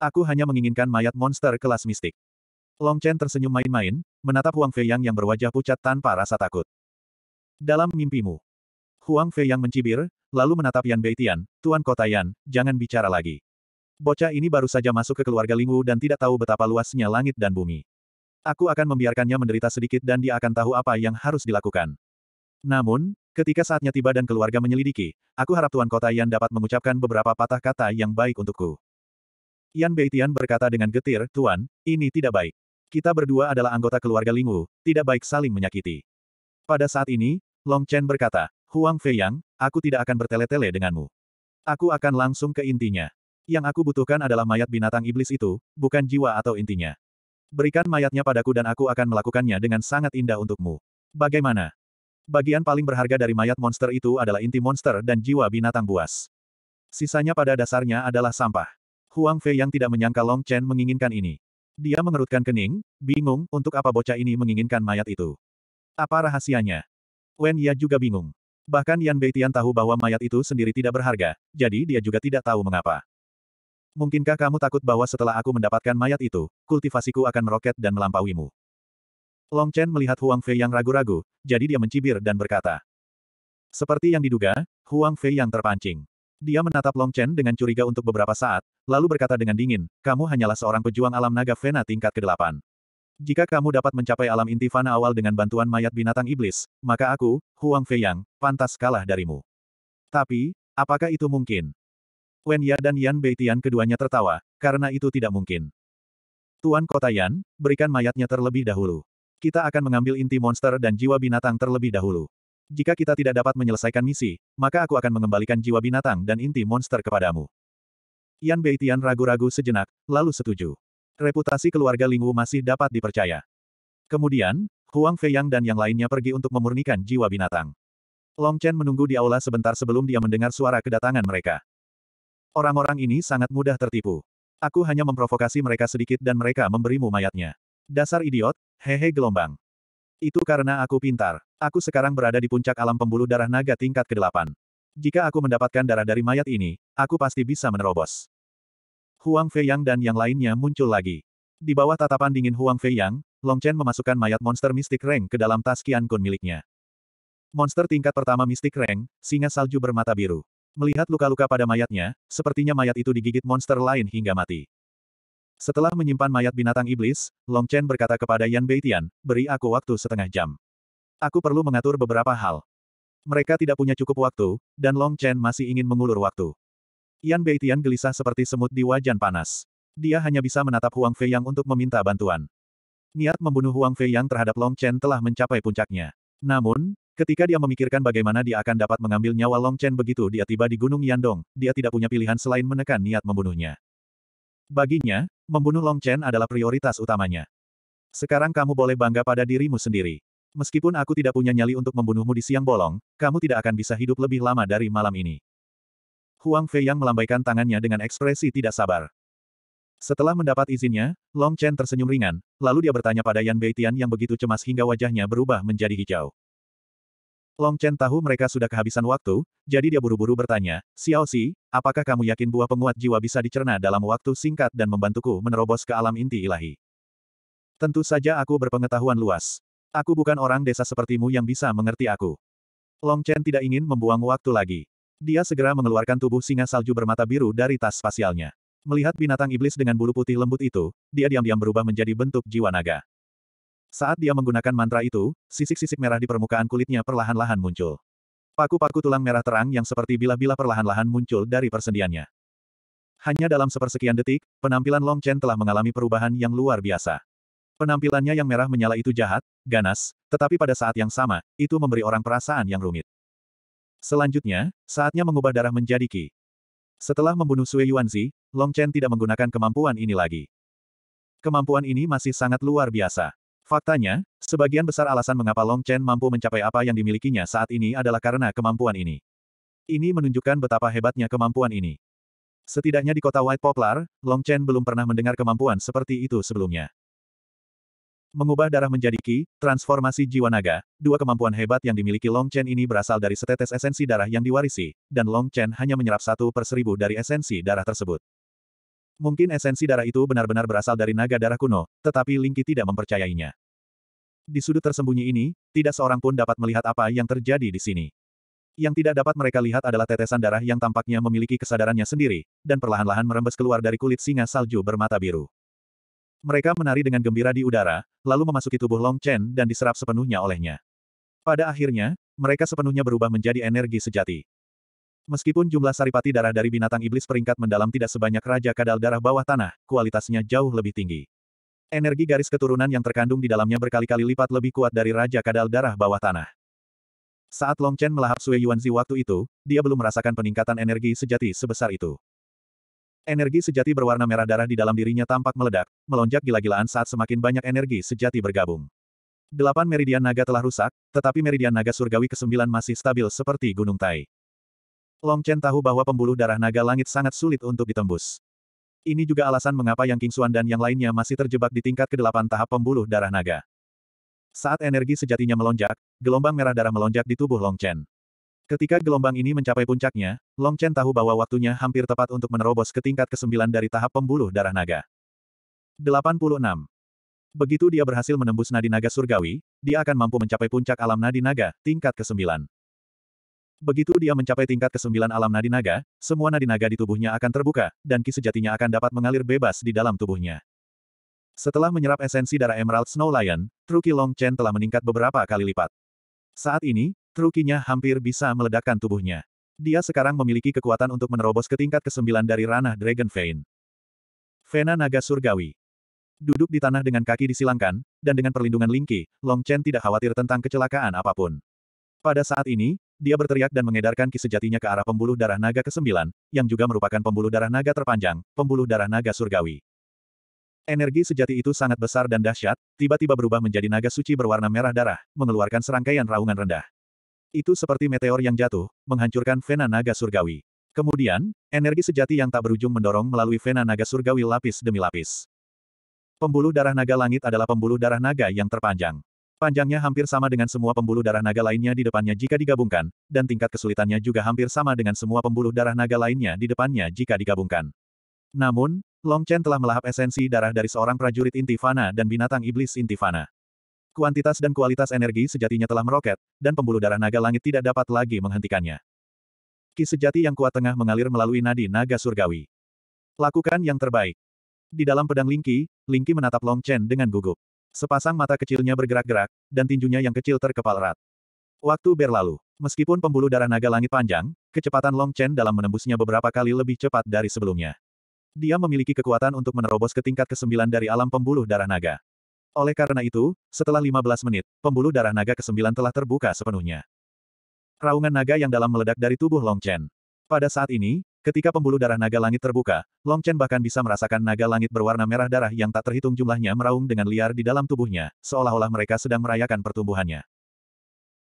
Aku hanya menginginkan mayat monster kelas mistik. Long Chen tersenyum main-main, menatap Huang Fei yang berwajah pucat tanpa rasa takut. Dalam mimpimu. Huang Fei Yang mencibir, lalu menatap Yan Beitian, Tuan Kota Yan, jangan bicara lagi. Bocah ini baru saja masuk ke keluarga Lingwu dan tidak tahu betapa luasnya langit dan bumi. Aku akan membiarkannya menderita sedikit dan dia akan tahu apa yang harus dilakukan. Namun, ketika saatnya tiba dan keluarga menyelidiki, aku harap Tuan Kota Yan dapat mengucapkan beberapa patah kata yang baik untukku. Yan Beitian berkata dengan getir, Tuan, ini tidak baik. Kita berdua adalah anggota keluarga Lingwu, tidak baik saling menyakiti. Pada saat ini, Long Chen berkata, Huang Feiyang, aku tidak akan bertele-tele denganmu. Aku akan langsung ke intinya. Yang aku butuhkan adalah mayat binatang iblis itu, bukan jiwa atau intinya. Berikan mayatnya padaku dan aku akan melakukannya dengan sangat indah untukmu. Bagaimana? Bagian paling berharga dari mayat monster itu adalah inti monster dan jiwa binatang buas. Sisanya pada dasarnya adalah sampah. Huang Fei yang tidak menyangka Long Chen menginginkan ini. Dia mengerutkan kening, bingung, untuk apa bocah ini menginginkan mayat itu. Apa rahasianya? Wen Ya juga bingung. Bahkan Yan Beitian tahu bahwa mayat itu sendiri tidak berharga, jadi dia juga tidak tahu mengapa. Mungkinkah kamu takut bahwa setelah aku mendapatkan mayat itu, kultivasiku akan meroket dan melampauimu? Long Chen melihat Huang Fei yang ragu-ragu, jadi dia mencibir dan berkata. Seperti yang diduga, Huang Fei yang terpancing. Dia menatap Long Chen dengan curiga untuk beberapa saat, lalu berkata dengan dingin, kamu hanyalah seorang pejuang alam naga Vena tingkat ke-8. Jika kamu dapat mencapai alam inti fana awal dengan bantuan mayat binatang iblis, maka aku, Huang Feiyang, pantas kalah darimu. Tapi, apakah itu mungkin? Wen Ya dan Yan Beitian keduanya tertawa, karena itu tidak mungkin. Tuan Kota Yan, berikan mayatnya terlebih dahulu. Kita akan mengambil inti monster dan jiwa binatang terlebih dahulu. Jika kita tidak dapat menyelesaikan misi, maka aku akan mengembalikan jiwa binatang dan inti monster kepadamu. Yan Beitian ragu-ragu sejenak, lalu setuju. Reputasi keluarga Lingwu masih dapat dipercaya. Kemudian, Huang Feiyang dan yang lainnya pergi untuk memurnikan jiwa binatang. Long Chen menunggu di aula sebentar sebelum dia mendengar suara kedatangan mereka. Orang-orang ini sangat mudah tertipu. Aku hanya memprovokasi mereka sedikit dan mereka memberimu mayatnya. Dasar idiot, hehe gelombang. Itu karena aku pintar. Aku sekarang berada di puncak alam pembuluh darah naga tingkat ke-8. Jika aku mendapatkan darah dari mayat ini, aku pasti bisa menerobos. Huang Fei Yang dan yang lainnya muncul lagi. Di bawah tatapan dingin Huang Fei Yang, Long Chen memasukkan mayat monster mistik Reng ke dalam tas Qian Kun miliknya. Monster tingkat pertama mistik Reng, singa salju bermata biru. Melihat luka-luka pada mayatnya, sepertinya mayat itu digigit monster lain hingga mati. Setelah menyimpan mayat binatang iblis, Long Chen berkata kepada Yan Beitian, beri aku waktu setengah jam. Aku perlu mengatur beberapa hal. Mereka tidak punya cukup waktu, dan Long Chen masih ingin mengulur waktu. Yan Beitian gelisah seperti semut di wajan panas. Dia hanya bisa menatap Huang Feiyang untuk meminta bantuan. Niat membunuh Huang Feiyang terhadap Long Chen telah mencapai puncaknya. Namun, ketika dia memikirkan bagaimana dia akan dapat mengambil nyawa Long Chen begitu dia tiba di Gunung Yandong, dia tidak punya pilihan selain menekan niat membunuhnya. Baginya, membunuh Long Chen adalah prioritas utamanya. Sekarang kamu boleh bangga pada dirimu sendiri. Meskipun aku tidak punya nyali untuk membunuhmu di siang bolong, kamu tidak akan bisa hidup lebih lama dari malam ini. Huang Fei yang melambaikan tangannya dengan ekspresi tidak sabar. Setelah mendapat izinnya, Long Chen tersenyum ringan, lalu dia bertanya pada Yan Beitian yang begitu cemas hingga wajahnya berubah menjadi hijau. Long Chen tahu mereka sudah kehabisan waktu, jadi dia buru-buru bertanya, Xiao Si, apakah kamu yakin buah penguat jiwa bisa dicerna dalam waktu singkat dan membantuku menerobos ke alam inti ilahi? Tentu saja aku berpengetahuan luas. Aku bukan orang desa sepertimu yang bisa mengerti aku. Long Chen tidak ingin membuang waktu lagi. Dia segera mengeluarkan tubuh singa salju bermata biru dari tas spasialnya. Melihat binatang iblis dengan bulu putih lembut itu, dia diam-diam berubah menjadi bentuk jiwa naga. Saat dia menggunakan mantra itu, sisik-sisik merah di permukaan kulitnya perlahan-lahan muncul. Paku-paku tulang merah terang yang seperti bilah-bilah perlahan-lahan muncul dari persendiannya. Hanya dalam sepersekian detik, penampilan Long Chen telah mengalami perubahan yang luar biasa. Penampilannya yang merah menyala itu jahat, ganas, tetapi pada saat yang sama, itu memberi orang perasaan yang rumit. Selanjutnya, saatnya mengubah darah menjadi Qi. Setelah membunuh Sui Yuanzi, Long Chen tidak menggunakan kemampuan ini lagi. Kemampuan ini masih sangat luar biasa. Faktanya, sebagian besar alasan mengapa Long Chen mampu mencapai apa yang dimilikinya saat ini adalah karena kemampuan ini. Ini menunjukkan betapa hebatnya kemampuan ini. Setidaknya di kota White Poplar, Long Chen belum pernah mendengar kemampuan seperti itu sebelumnya mengubah darah menjadi ki, transformasi jiwa naga. Dua kemampuan hebat yang dimiliki Long Chen ini berasal dari setetes esensi darah yang diwarisi, dan Long Chen hanya menyerap satu per seribu dari esensi darah tersebut. Mungkin esensi darah itu benar-benar berasal dari naga darah kuno, tetapi Lingqi tidak mempercayainya. Di sudut tersembunyi ini, tidak seorang pun dapat melihat apa yang terjadi di sini. Yang tidak dapat mereka lihat adalah tetesan darah yang tampaknya memiliki kesadarannya sendiri, dan perlahan-lahan merembes keluar dari kulit singa salju bermata biru. Mereka menari dengan gembira di udara, lalu memasuki tubuh Long Chen dan diserap sepenuhnya olehnya. Pada akhirnya, mereka sepenuhnya berubah menjadi energi sejati. Meskipun jumlah saripati darah dari binatang iblis peringkat mendalam tidak sebanyak Raja Kadal Darah Bawah Tanah, kualitasnya jauh lebih tinggi. Energi garis keturunan yang terkandung di dalamnya berkali-kali lipat lebih kuat dari Raja Kadal Darah Bawah Tanah. Saat Long Chen melahap Sui Zi waktu itu, dia belum merasakan peningkatan energi sejati sebesar itu. Energi sejati berwarna merah darah di dalam dirinya tampak meledak, melonjak gila-gilaan saat semakin banyak energi sejati bergabung. Delapan meridian naga telah rusak, tetapi meridian naga surgawi kesembilan masih stabil seperti gunung tai. Long Chen tahu bahwa pembuluh darah naga langit sangat sulit untuk ditembus. Ini juga alasan mengapa Yang King Xuan dan yang lainnya masih terjebak di tingkat ke-8 tahap pembuluh darah naga. Saat energi sejatinya melonjak, gelombang merah darah melonjak di tubuh Long Chen. Ketika gelombang ini mencapai puncaknya, Long Chen tahu bahwa waktunya hampir tepat untuk menerobos ke tingkat ke-9 dari tahap pembuluh darah naga. 86. Begitu dia berhasil menembus nadi naga surgawi, dia akan mampu mencapai puncak alam nadi naga, tingkat ke-9. Begitu dia mencapai tingkat ke-9 alam nadi naga, semua nadi naga di tubuhnya akan terbuka, dan ki sejatinya akan dapat mengalir bebas di dalam tubuhnya. Setelah menyerap esensi darah Emerald Snow Lion, Truki Long Chen telah meningkat beberapa kali lipat. Saat ini, Trukinya hampir bisa meledakkan tubuhnya. Dia sekarang memiliki kekuatan untuk menerobos ke tingkat ke-9 dari ranah Dragon Vein. Vena Naga Surgawi. Duduk di tanah dengan kaki disilangkan, dan dengan perlindungan Lingki, Long Chen tidak khawatir tentang kecelakaan apapun. Pada saat ini, dia berteriak dan mengedarkan ki sejatinya ke arah pembuluh darah naga ke-9, yang juga merupakan pembuluh darah naga terpanjang, pembuluh darah naga surgawi. Energi sejati itu sangat besar dan dahsyat, tiba-tiba berubah menjadi naga suci berwarna merah darah, mengeluarkan serangkaian raungan rendah. Itu seperti meteor yang jatuh, menghancurkan vena naga surgawi. Kemudian, energi sejati yang tak berujung mendorong melalui vena naga surgawi lapis demi lapis. Pembuluh darah naga langit adalah pembuluh darah naga yang terpanjang. Panjangnya hampir sama dengan semua pembuluh darah naga lainnya di depannya jika digabungkan, dan tingkat kesulitannya juga hampir sama dengan semua pembuluh darah naga lainnya di depannya jika digabungkan. Namun, Long Chen telah melahap esensi darah dari seorang prajurit intifana dan binatang iblis intifana. Kuantitas dan kualitas energi sejatinya telah meroket, dan pembuluh darah naga langit tidak dapat lagi menghentikannya. Ki sejati yang kuat tengah mengalir melalui nadi naga surgawi. Lakukan yang terbaik. Di dalam pedang Lingki, Lingki menatap Long Chen dengan gugup. Sepasang mata kecilnya bergerak-gerak, dan tinjunya yang kecil terkepal erat. Waktu berlalu. Meskipun pembuluh darah naga langit panjang, kecepatan Long Chen dalam menembusnya beberapa kali lebih cepat dari sebelumnya. Dia memiliki kekuatan untuk menerobos ke tingkat ke-9 dari alam pembuluh darah naga. Oleh karena itu, setelah 15 menit, pembuluh darah naga ke-9 telah terbuka sepenuhnya. Raungan naga yang dalam meledak dari tubuh Long Chen. Pada saat ini, ketika pembuluh darah naga langit terbuka, Long Chen bahkan bisa merasakan naga langit berwarna merah darah yang tak terhitung jumlahnya meraung dengan liar di dalam tubuhnya, seolah-olah mereka sedang merayakan pertumbuhannya.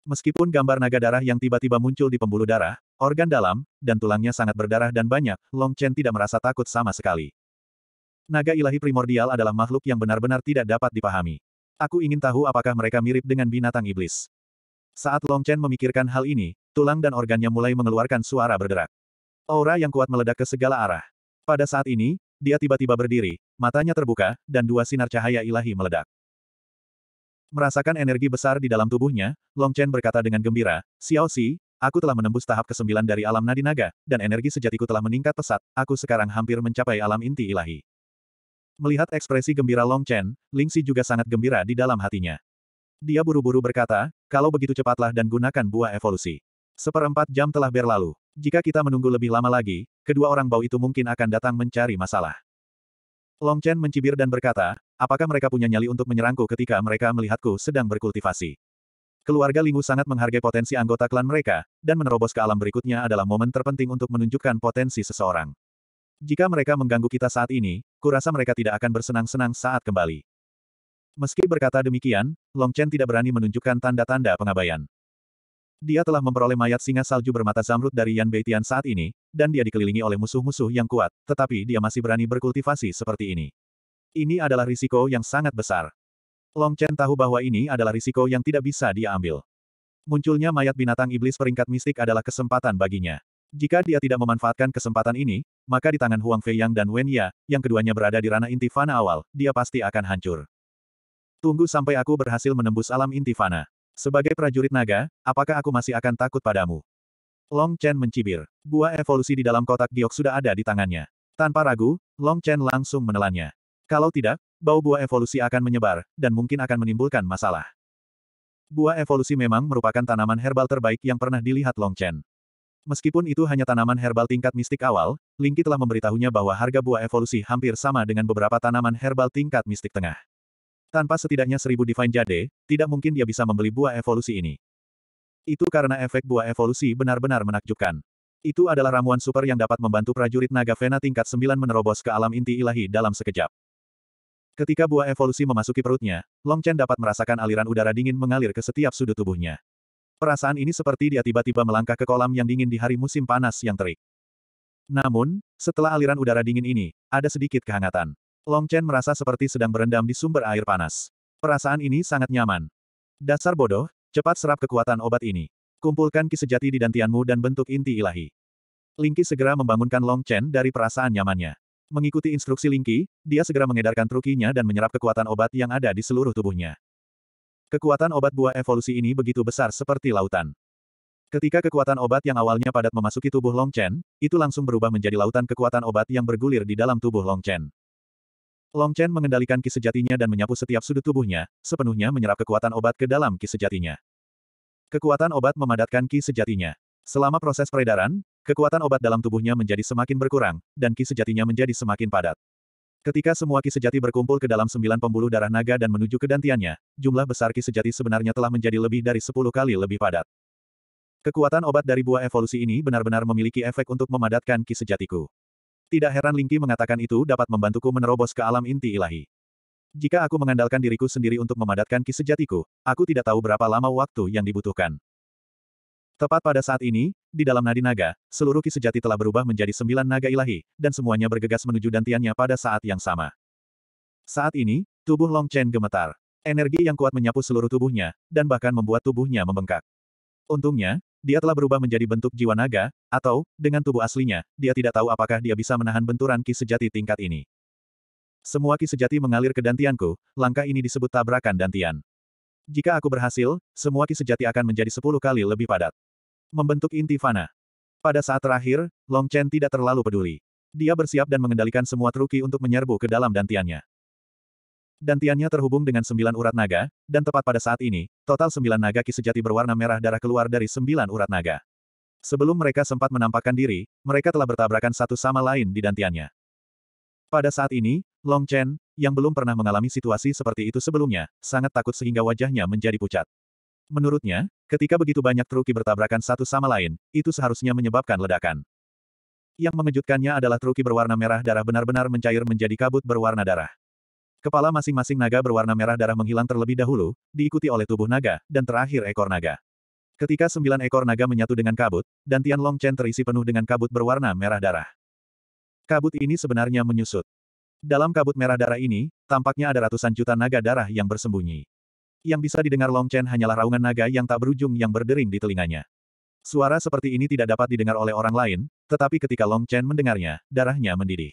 Meskipun gambar naga darah yang tiba-tiba muncul di pembuluh darah, organ dalam, dan tulangnya sangat berdarah dan banyak, Long Chen tidak merasa takut sama sekali. Naga ilahi primordial adalah makhluk yang benar-benar tidak dapat dipahami. Aku ingin tahu apakah mereka mirip dengan binatang iblis. Saat Long Chen memikirkan hal ini, tulang dan organnya mulai mengeluarkan suara berderak. Aura yang kuat meledak ke segala arah. Pada saat ini, dia tiba-tiba berdiri, matanya terbuka, dan dua sinar cahaya ilahi meledak. Merasakan energi besar di dalam tubuhnya, Long Chen berkata dengan gembira, Xiao Xi, aku telah menembus tahap ke-9 dari alam nadi naga, dan energi sejatiku telah meningkat pesat, aku sekarang hampir mencapai alam inti ilahi. Melihat ekspresi gembira Long Chen, Ling Xi juga sangat gembira di dalam hatinya. Dia buru-buru berkata, kalau begitu cepatlah dan gunakan buah evolusi. Seperempat jam telah berlalu. Jika kita menunggu lebih lama lagi, kedua orang bau itu mungkin akan datang mencari masalah. Long Chen mencibir dan berkata, apakah mereka punya nyali untuk menyerangku ketika mereka melihatku sedang berkultivasi. Keluarga Lingu sangat menghargai potensi anggota klan mereka, dan menerobos ke alam berikutnya adalah momen terpenting untuk menunjukkan potensi seseorang. Jika mereka mengganggu kita saat ini, kurasa mereka tidak akan bersenang-senang saat kembali. Meski berkata demikian, Long Chen tidak berani menunjukkan tanda-tanda pengabaian. Dia telah memperoleh mayat singa salju bermata zamrud dari Yan Beitian saat ini, dan dia dikelilingi oleh musuh-musuh yang kuat, tetapi dia masih berani berkultivasi seperti ini. Ini adalah risiko yang sangat besar. Long Chen tahu bahwa ini adalah risiko yang tidak bisa dia ambil. Munculnya mayat binatang iblis peringkat mistik adalah kesempatan baginya. Jika dia tidak memanfaatkan kesempatan ini, maka di tangan Huang Feiyang dan Wen Ya, yang keduanya berada di ranah inti fana awal, dia pasti akan hancur. Tunggu sampai aku berhasil menembus alam inti fana. Sebagai prajurit naga, apakah aku masih akan takut padamu? Long Chen mencibir. Buah evolusi di dalam kotak giok sudah ada di tangannya. Tanpa ragu, Long Chen langsung menelannya. Kalau tidak, bau buah evolusi akan menyebar, dan mungkin akan menimbulkan masalah. Buah evolusi memang merupakan tanaman herbal terbaik yang pernah dilihat Long Chen. Meskipun itu hanya tanaman herbal tingkat mistik awal, Lingki telah memberitahunya bahwa harga buah evolusi hampir sama dengan beberapa tanaman herbal tingkat mistik tengah. Tanpa setidaknya seribu Divine Jade, tidak mungkin dia bisa membeli buah evolusi ini. Itu karena efek buah evolusi benar-benar menakjubkan. Itu adalah ramuan super yang dapat membantu prajurit naga Vena tingkat 9 menerobos ke alam inti ilahi dalam sekejap. Ketika buah evolusi memasuki perutnya, Long Chen dapat merasakan aliran udara dingin mengalir ke setiap sudut tubuhnya. Perasaan ini seperti dia tiba-tiba melangkah ke kolam yang dingin di hari musim panas yang terik. Namun, setelah aliran udara dingin ini, ada sedikit kehangatan. Long Chen merasa seperti sedang berendam di sumber air panas. Perasaan ini sangat nyaman. Dasar bodoh, cepat serap kekuatan obat ini. Kumpulkan ki sejati di dantianmu dan bentuk inti ilahi. Lingki segera membangunkan Long Chen dari perasaan nyamannya. Mengikuti instruksi Lingki, dia segera mengedarkan trukinya dan menyerap kekuatan obat yang ada di seluruh tubuhnya. Kekuatan obat buah evolusi ini begitu besar seperti lautan. Ketika kekuatan obat yang awalnya padat memasuki tubuh Long Chen, itu langsung berubah menjadi lautan kekuatan obat yang bergulir di dalam tubuh Long Chen. Long Chen mengendalikan ki sejatinya dan menyapu setiap sudut tubuhnya, sepenuhnya menyerap kekuatan obat ke dalam ki sejatinya. Kekuatan obat memadatkan ki sejatinya. Selama proses peredaran, kekuatan obat dalam tubuhnya menjadi semakin berkurang, dan ki sejatinya menjadi semakin padat. Ketika semua ki sejati berkumpul ke dalam sembilan pembuluh darah naga dan menuju ke dantiannya, jumlah besar ki sejati sebenarnya telah menjadi lebih dari sepuluh kali lebih padat. Kekuatan obat dari buah evolusi ini benar-benar memiliki efek untuk memadatkan ki sejatiku. Tidak heran Lingki mengatakan itu dapat membantuku menerobos ke alam inti ilahi. Jika aku mengandalkan diriku sendiri untuk memadatkan ki sejatiku, aku tidak tahu berapa lama waktu yang dibutuhkan. Tepat pada saat ini, di dalam nadi naga, seluruh ki sejati telah berubah menjadi sembilan naga ilahi, dan semuanya bergegas menuju dantiannya pada saat yang sama. Saat ini, tubuh Long Chen gemetar. Energi yang kuat menyapu seluruh tubuhnya, dan bahkan membuat tubuhnya membengkak. Untungnya, dia telah berubah menjadi bentuk jiwa naga, atau, dengan tubuh aslinya, dia tidak tahu apakah dia bisa menahan benturan ki sejati tingkat ini. Semua ki sejati mengalir ke dantianku, langkah ini disebut tabrakan dantian. Jika aku berhasil, semua ki sejati akan menjadi sepuluh kali lebih padat. Membentuk inti fana. Pada saat terakhir, Long Chen tidak terlalu peduli. Dia bersiap dan mengendalikan semua truki untuk menyerbu ke dalam dantiannya. Dantiannya terhubung dengan sembilan urat naga, dan tepat pada saat ini, total sembilan naga ki sejati berwarna merah darah keluar dari sembilan urat naga. Sebelum mereka sempat menampakkan diri, mereka telah bertabrakan satu sama lain di dantiannya. Pada saat ini, Long Chen, yang belum pernah mengalami situasi seperti itu sebelumnya, sangat takut sehingga wajahnya menjadi pucat. Menurutnya, ketika begitu banyak truki bertabrakan satu sama lain, itu seharusnya menyebabkan ledakan. Yang mengejutkannya adalah truki berwarna merah darah benar-benar mencair menjadi kabut berwarna darah. Kepala masing-masing naga berwarna merah darah menghilang terlebih dahulu, diikuti oleh tubuh naga, dan terakhir ekor naga. Ketika sembilan ekor naga menyatu dengan kabut, dan Tian Long Chen terisi penuh dengan kabut berwarna merah darah. Kabut ini sebenarnya menyusut. Dalam kabut merah darah ini, tampaknya ada ratusan juta naga darah yang bersembunyi. Yang bisa didengar Long Chen hanyalah raungan naga yang tak berujung yang berdering di telinganya. Suara seperti ini tidak dapat didengar oleh orang lain, tetapi ketika Long Chen mendengarnya, darahnya mendidih.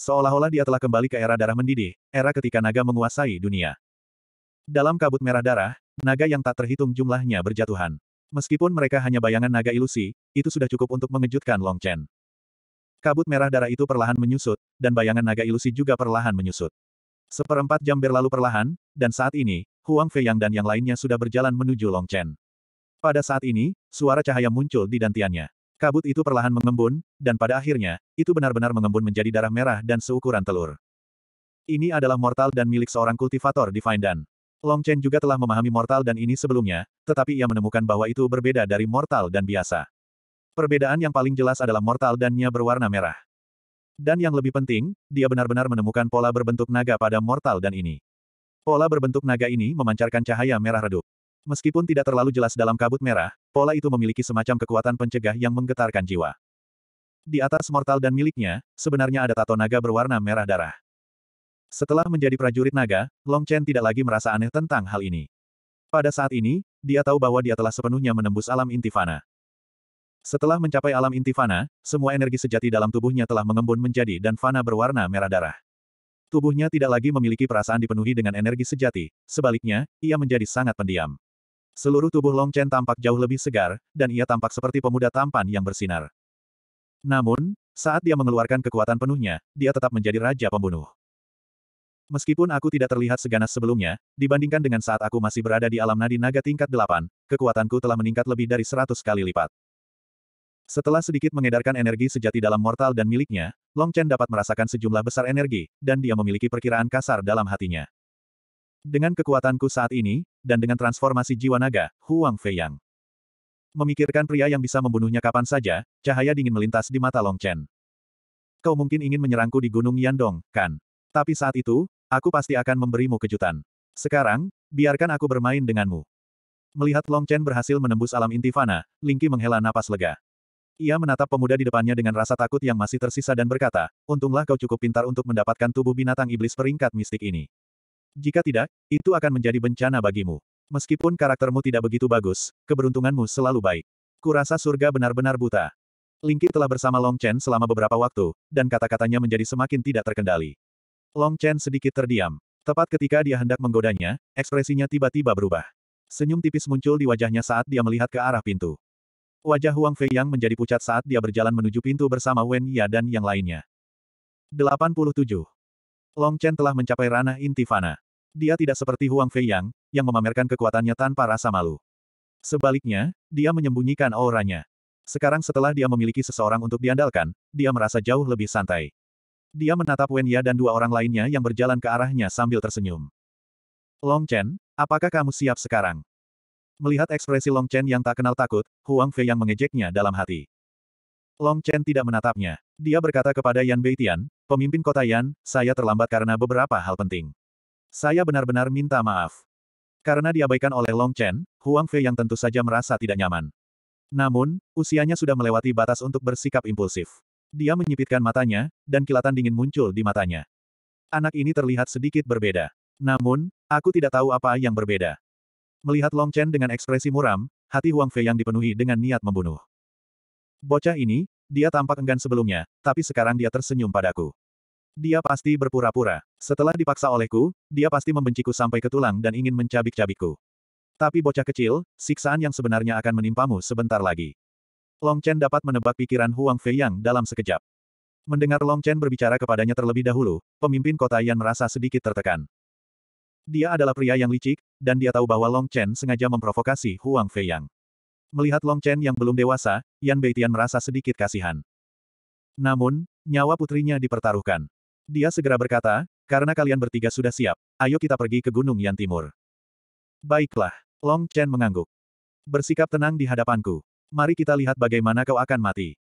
Seolah-olah dia telah kembali ke era darah mendidih, era ketika naga menguasai dunia. Dalam kabut merah darah, naga yang tak terhitung jumlahnya berjatuhan. Meskipun mereka hanya bayangan naga ilusi, itu sudah cukup untuk mengejutkan Long Chen. Kabut merah darah itu perlahan menyusut, dan bayangan naga ilusi juga perlahan menyusut. Seperempat jam berlalu perlahan, dan saat ini, Huang Feiyang dan yang lainnya sudah berjalan menuju Long Chen. Pada saat ini, suara cahaya muncul di dantiannya. Kabut itu perlahan mengembun, dan pada akhirnya, itu benar-benar mengembun menjadi darah merah dan seukuran telur. Ini adalah mortal dan milik seorang kultivator di Dan. Long Chen juga telah memahami mortal dan ini sebelumnya, tetapi ia menemukan bahwa itu berbeda dari mortal dan biasa. Perbedaan yang paling jelas adalah mortal dannya berwarna merah. Dan yang lebih penting, dia benar-benar menemukan pola berbentuk naga pada mortal dan ini. Pola berbentuk naga ini memancarkan cahaya merah redup. Meskipun tidak terlalu jelas dalam kabut merah, pola itu memiliki semacam kekuatan pencegah yang menggetarkan jiwa. Di atas mortal dan miliknya, sebenarnya ada tato naga berwarna merah darah. Setelah menjadi prajurit naga, Long Chen tidak lagi merasa aneh tentang hal ini. Pada saat ini, dia tahu bahwa dia telah sepenuhnya menembus alam intifana. Setelah mencapai alam intifana, semua energi sejati dalam tubuhnya telah mengembun menjadi dan fana berwarna merah darah. Tubuhnya tidak lagi memiliki perasaan dipenuhi dengan energi sejati, sebaliknya, ia menjadi sangat pendiam. Seluruh tubuh Long Chen tampak jauh lebih segar, dan ia tampak seperti pemuda tampan yang bersinar. Namun, saat dia mengeluarkan kekuatan penuhnya, dia tetap menjadi raja pembunuh. Meskipun aku tidak terlihat seganas sebelumnya, dibandingkan dengan saat aku masih berada di alam nadi naga tingkat delapan, kekuatanku telah meningkat lebih dari seratus kali lipat. Setelah sedikit mengedarkan energi sejati dalam mortal dan miliknya, Long Chen dapat merasakan sejumlah besar energi, dan dia memiliki perkiraan kasar dalam hatinya. Dengan kekuatanku saat ini, dan dengan transformasi jiwa naga, Huang Feiyang. Memikirkan pria yang bisa membunuhnya kapan saja, cahaya dingin melintas di mata Long Chen. Kau mungkin ingin menyerangku di Gunung Yandong, kan? Tapi saat itu, aku pasti akan memberimu kejutan. Sekarang, biarkan aku bermain denganmu. Melihat Long Chen berhasil menembus alam intifana, Lingqi menghela napas lega. Ia menatap pemuda di depannya dengan rasa takut yang masih tersisa dan berkata, untunglah kau cukup pintar untuk mendapatkan tubuh binatang iblis peringkat mistik ini. Jika tidak, itu akan menjadi bencana bagimu. Meskipun karaktermu tidak begitu bagus, keberuntunganmu selalu baik. Kurasa surga benar-benar buta. Lingki telah bersama Long Chen selama beberapa waktu, dan kata-katanya menjadi semakin tidak terkendali. Long Chen sedikit terdiam. Tepat ketika dia hendak menggodanya, ekspresinya tiba-tiba berubah. Senyum tipis muncul di wajahnya saat dia melihat ke arah pintu. Wajah Huang Fei yang menjadi pucat saat dia berjalan menuju pintu bersama Wen Ya dan yang lainnya. 87. Long Chen telah mencapai ranah inti fana. Dia tidak seperti Huang Fei Yang, yang memamerkan kekuatannya tanpa rasa malu. Sebaliknya, dia menyembunyikan auranya. Sekarang setelah dia memiliki seseorang untuk diandalkan, dia merasa jauh lebih santai. Dia menatap Wen Ya dan dua orang lainnya yang berjalan ke arahnya sambil tersenyum. Long Chen, apakah kamu siap sekarang? Melihat ekspresi Long Chen yang tak kenal takut, Huang Fei yang mengejeknya dalam hati. Long Chen tidak menatapnya. Dia berkata kepada Yan Beitian, pemimpin kota Yan, saya terlambat karena beberapa hal penting. Saya benar-benar minta maaf. Karena diabaikan oleh Long Chen, Huang Fei yang tentu saja merasa tidak nyaman. Namun, usianya sudah melewati batas untuk bersikap impulsif. Dia menyipitkan matanya, dan kilatan dingin muncul di matanya. Anak ini terlihat sedikit berbeda. Namun, aku tidak tahu apa yang berbeda. Melihat Long Chen dengan ekspresi muram, hati Huang Fei yang dipenuhi dengan niat membunuh. Bocah ini, dia tampak enggan sebelumnya, tapi sekarang dia tersenyum padaku. Dia pasti berpura-pura. Setelah dipaksa olehku, dia pasti membenciku sampai ke tulang dan ingin mencabik-cabikku. Tapi bocah kecil, siksaan yang sebenarnya akan menimpamu sebentar lagi. Long Chen dapat menebak pikiran Huang Fei yang dalam sekejap. Mendengar Long Chen berbicara kepadanya terlebih dahulu, pemimpin kota Yan merasa sedikit tertekan. Dia adalah pria yang licik, dan dia tahu bahwa Long Chen sengaja memprovokasi Huang Fei Yang. Melihat Long Chen yang belum dewasa, Yan Beitian merasa sedikit kasihan. Namun, nyawa putrinya dipertaruhkan. Dia segera berkata, karena kalian bertiga sudah siap, ayo kita pergi ke Gunung Yan Timur. Baiklah, Long Chen mengangguk. Bersikap tenang di hadapanku. Mari kita lihat bagaimana kau akan mati.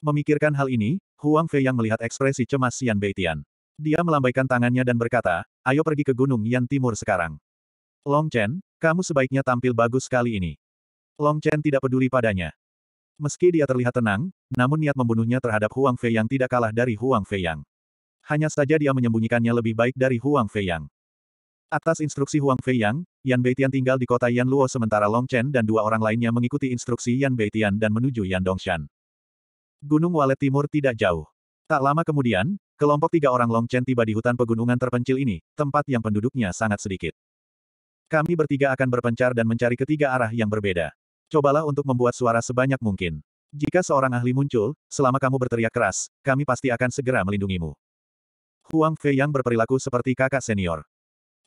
Memikirkan hal ini, Huang Fei Yang melihat ekspresi cemas Yan Beitian. Dia melambaikan tangannya dan berkata, ayo pergi ke Gunung Yan Timur sekarang. Long Chen, kamu sebaiknya tampil bagus kali ini. Long Chen tidak peduli padanya. Meski dia terlihat tenang, namun niat membunuhnya terhadap Huang Fei yang tidak kalah dari Huang Fei yang. Hanya saja dia menyembunyikannya lebih baik dari Huang Fei yang. Atas instruksi Huang Fei yang, Yan Beitian tinggal di kota Yan Luo sementara Long Chen dan dua orang lainnya mengikuti instruksi Yan Beitian dan menuju Yan Dongshan. Gunung Walet Timur tidak jauh. Tak lama kemudian, Kelompok tiga orang Long Chen tiba di hutan pegunungan terpencil ini, tempat yang penduduknya sangat sedikit. Kami bertiga akan berpencar dan mencari ketiga arah yang berbeda. Cobalah untuk membuat suara sebanyak mungkin. Jika seorang ahli muncul, selama kamu berteriak keras, kami pasti akan segera melindungimu. Huang Fei yang berperilaku seperti kakak senior.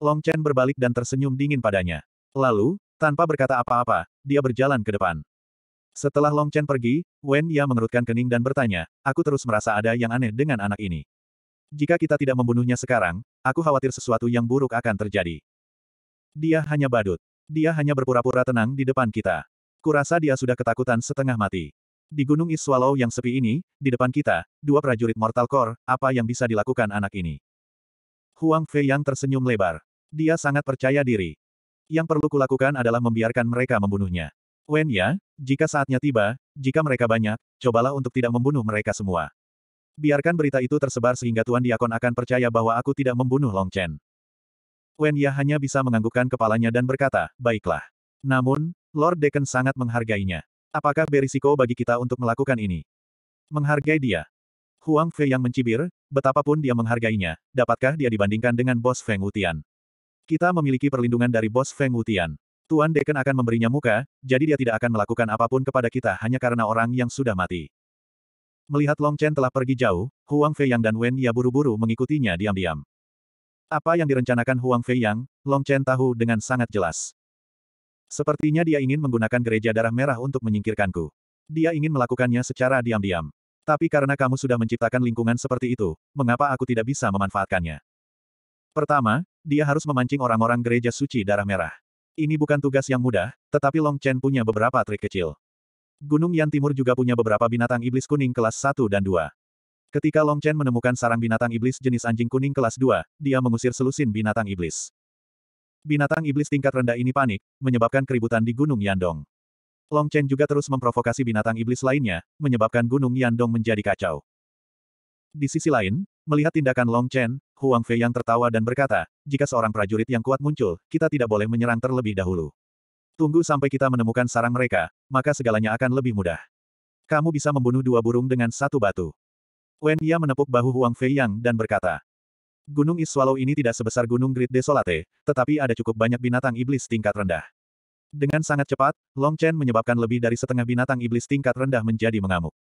Long Chen berbalik dan tersenyum dingin padanya. Lalu, tanpa berkata apa-apa, dia berjalan ke depan. Setelah Long Chen pergi, Wen Ya mengerutkan kening dan bertanya, aku terus merasa ada yang aneh dengan anak ini. Jika kita tidak membunuhnya sekarang, aku khawatir sesuatu yang buruk akan terjadi. Dia hanya badut. Dia hanya berpura-pura tenang di depan kita. Kurasa dia sudah ketakutan setengah mati. Di Gunung Iswalo yang sepi ini, di depan kita, dua prajurit Mortal Core, apa yang bisa dilakukan anak ini? Huang Fei yang tersenyum lebar. Dia sangat percaya diri. Yang perlu kulakukan adalah membiarkan mereka membunuhnya. Wen ya, jika saatnya tiba, jika mereka banyak, cobalah untuk tidak membunuh mereka semua. Biarkan berita itu tersebar sehingga Tuan Diakon akan percaya bahwa aku tidak membunuh Long Chen. Wen Ya hanya bisa menganggukkan kepalanya dan berkata, baiklah. Namun, Lord Deacon sangat menghargainya. Apakah berisiko bagi kita untuk melakukan ini? Menghargai dia. Huang Fei yang mencibir, betapapun dia menghargainya, dapatkah dia dibandingkan dengan bos Feng Wutian? Kita memiliki perlindungan dari bos Feng Wutian. Tuan Deacon akan memberinya muka, jadi dia tidak akan melakukan apapun kepada kita hanya karena orang yang sudah mati. Melihat Long Chen telah pergi jauh, Huang Fei Yang dan Wen Ya buru-buru mengikutinya diam-diam. Apa yang direncanakan Huang Feiyang, Long Chen tahu dengan sangat jelas. Sepertinya dia ingin menggunakan gereja darah merah untuk menyingkirkanku. Dia ingin melakukannya secara diam-diam. Tapi karena kamu sudah menciptakan lingkungan seperti itu, mengapa aku tidak bisa memanfaatkannya? Pertama, dia harus memancing orang-orang gereja suci darah merah. Ini bukan tugas yang mudah, tetapi Long Chen punya beberapa trik kecil. Gunung Yan Timur juga punya beberapa binatang iblis kuning kelas 1 dan 2. Ketika Long Chen menemukan sarang binatang iblis jenis anjing kuning kelas 2, dia mengusir selusin binatang iblis. Binatang iblis tingkat rendah ini panik, menyebabkan keributan di Gunung Yandong. Long Chen juga terus memprovokasi binatang iblis lainnya, menyebabkan Gunung Yandong menjadi kacau. Di sisi lain, melihat tindakan Long Chen, Huang Fei yang tertawa dan berkata, jika seorang prajurit yang kuat muncul, kita tidak boleh menyerang terlebih dahulu. Tunggu sampai kita menemukan sarang mereka, maka segalanya akan lebih mudah. Kamu bisa membunuh dua burung dengan satu batu. Wen Ya menepuk bahu Huang Fei Yang dan berkata, Gunung Iswalo ini tidak sebesar Gunung Great Desolate, tetapi ada cukup banyak binatang iblis tingkat rendah. Dengan sangat cepat, Long Chen menyebabkan lebih dari setengah binatang iblis tingkat rendah menjadi mengamuk.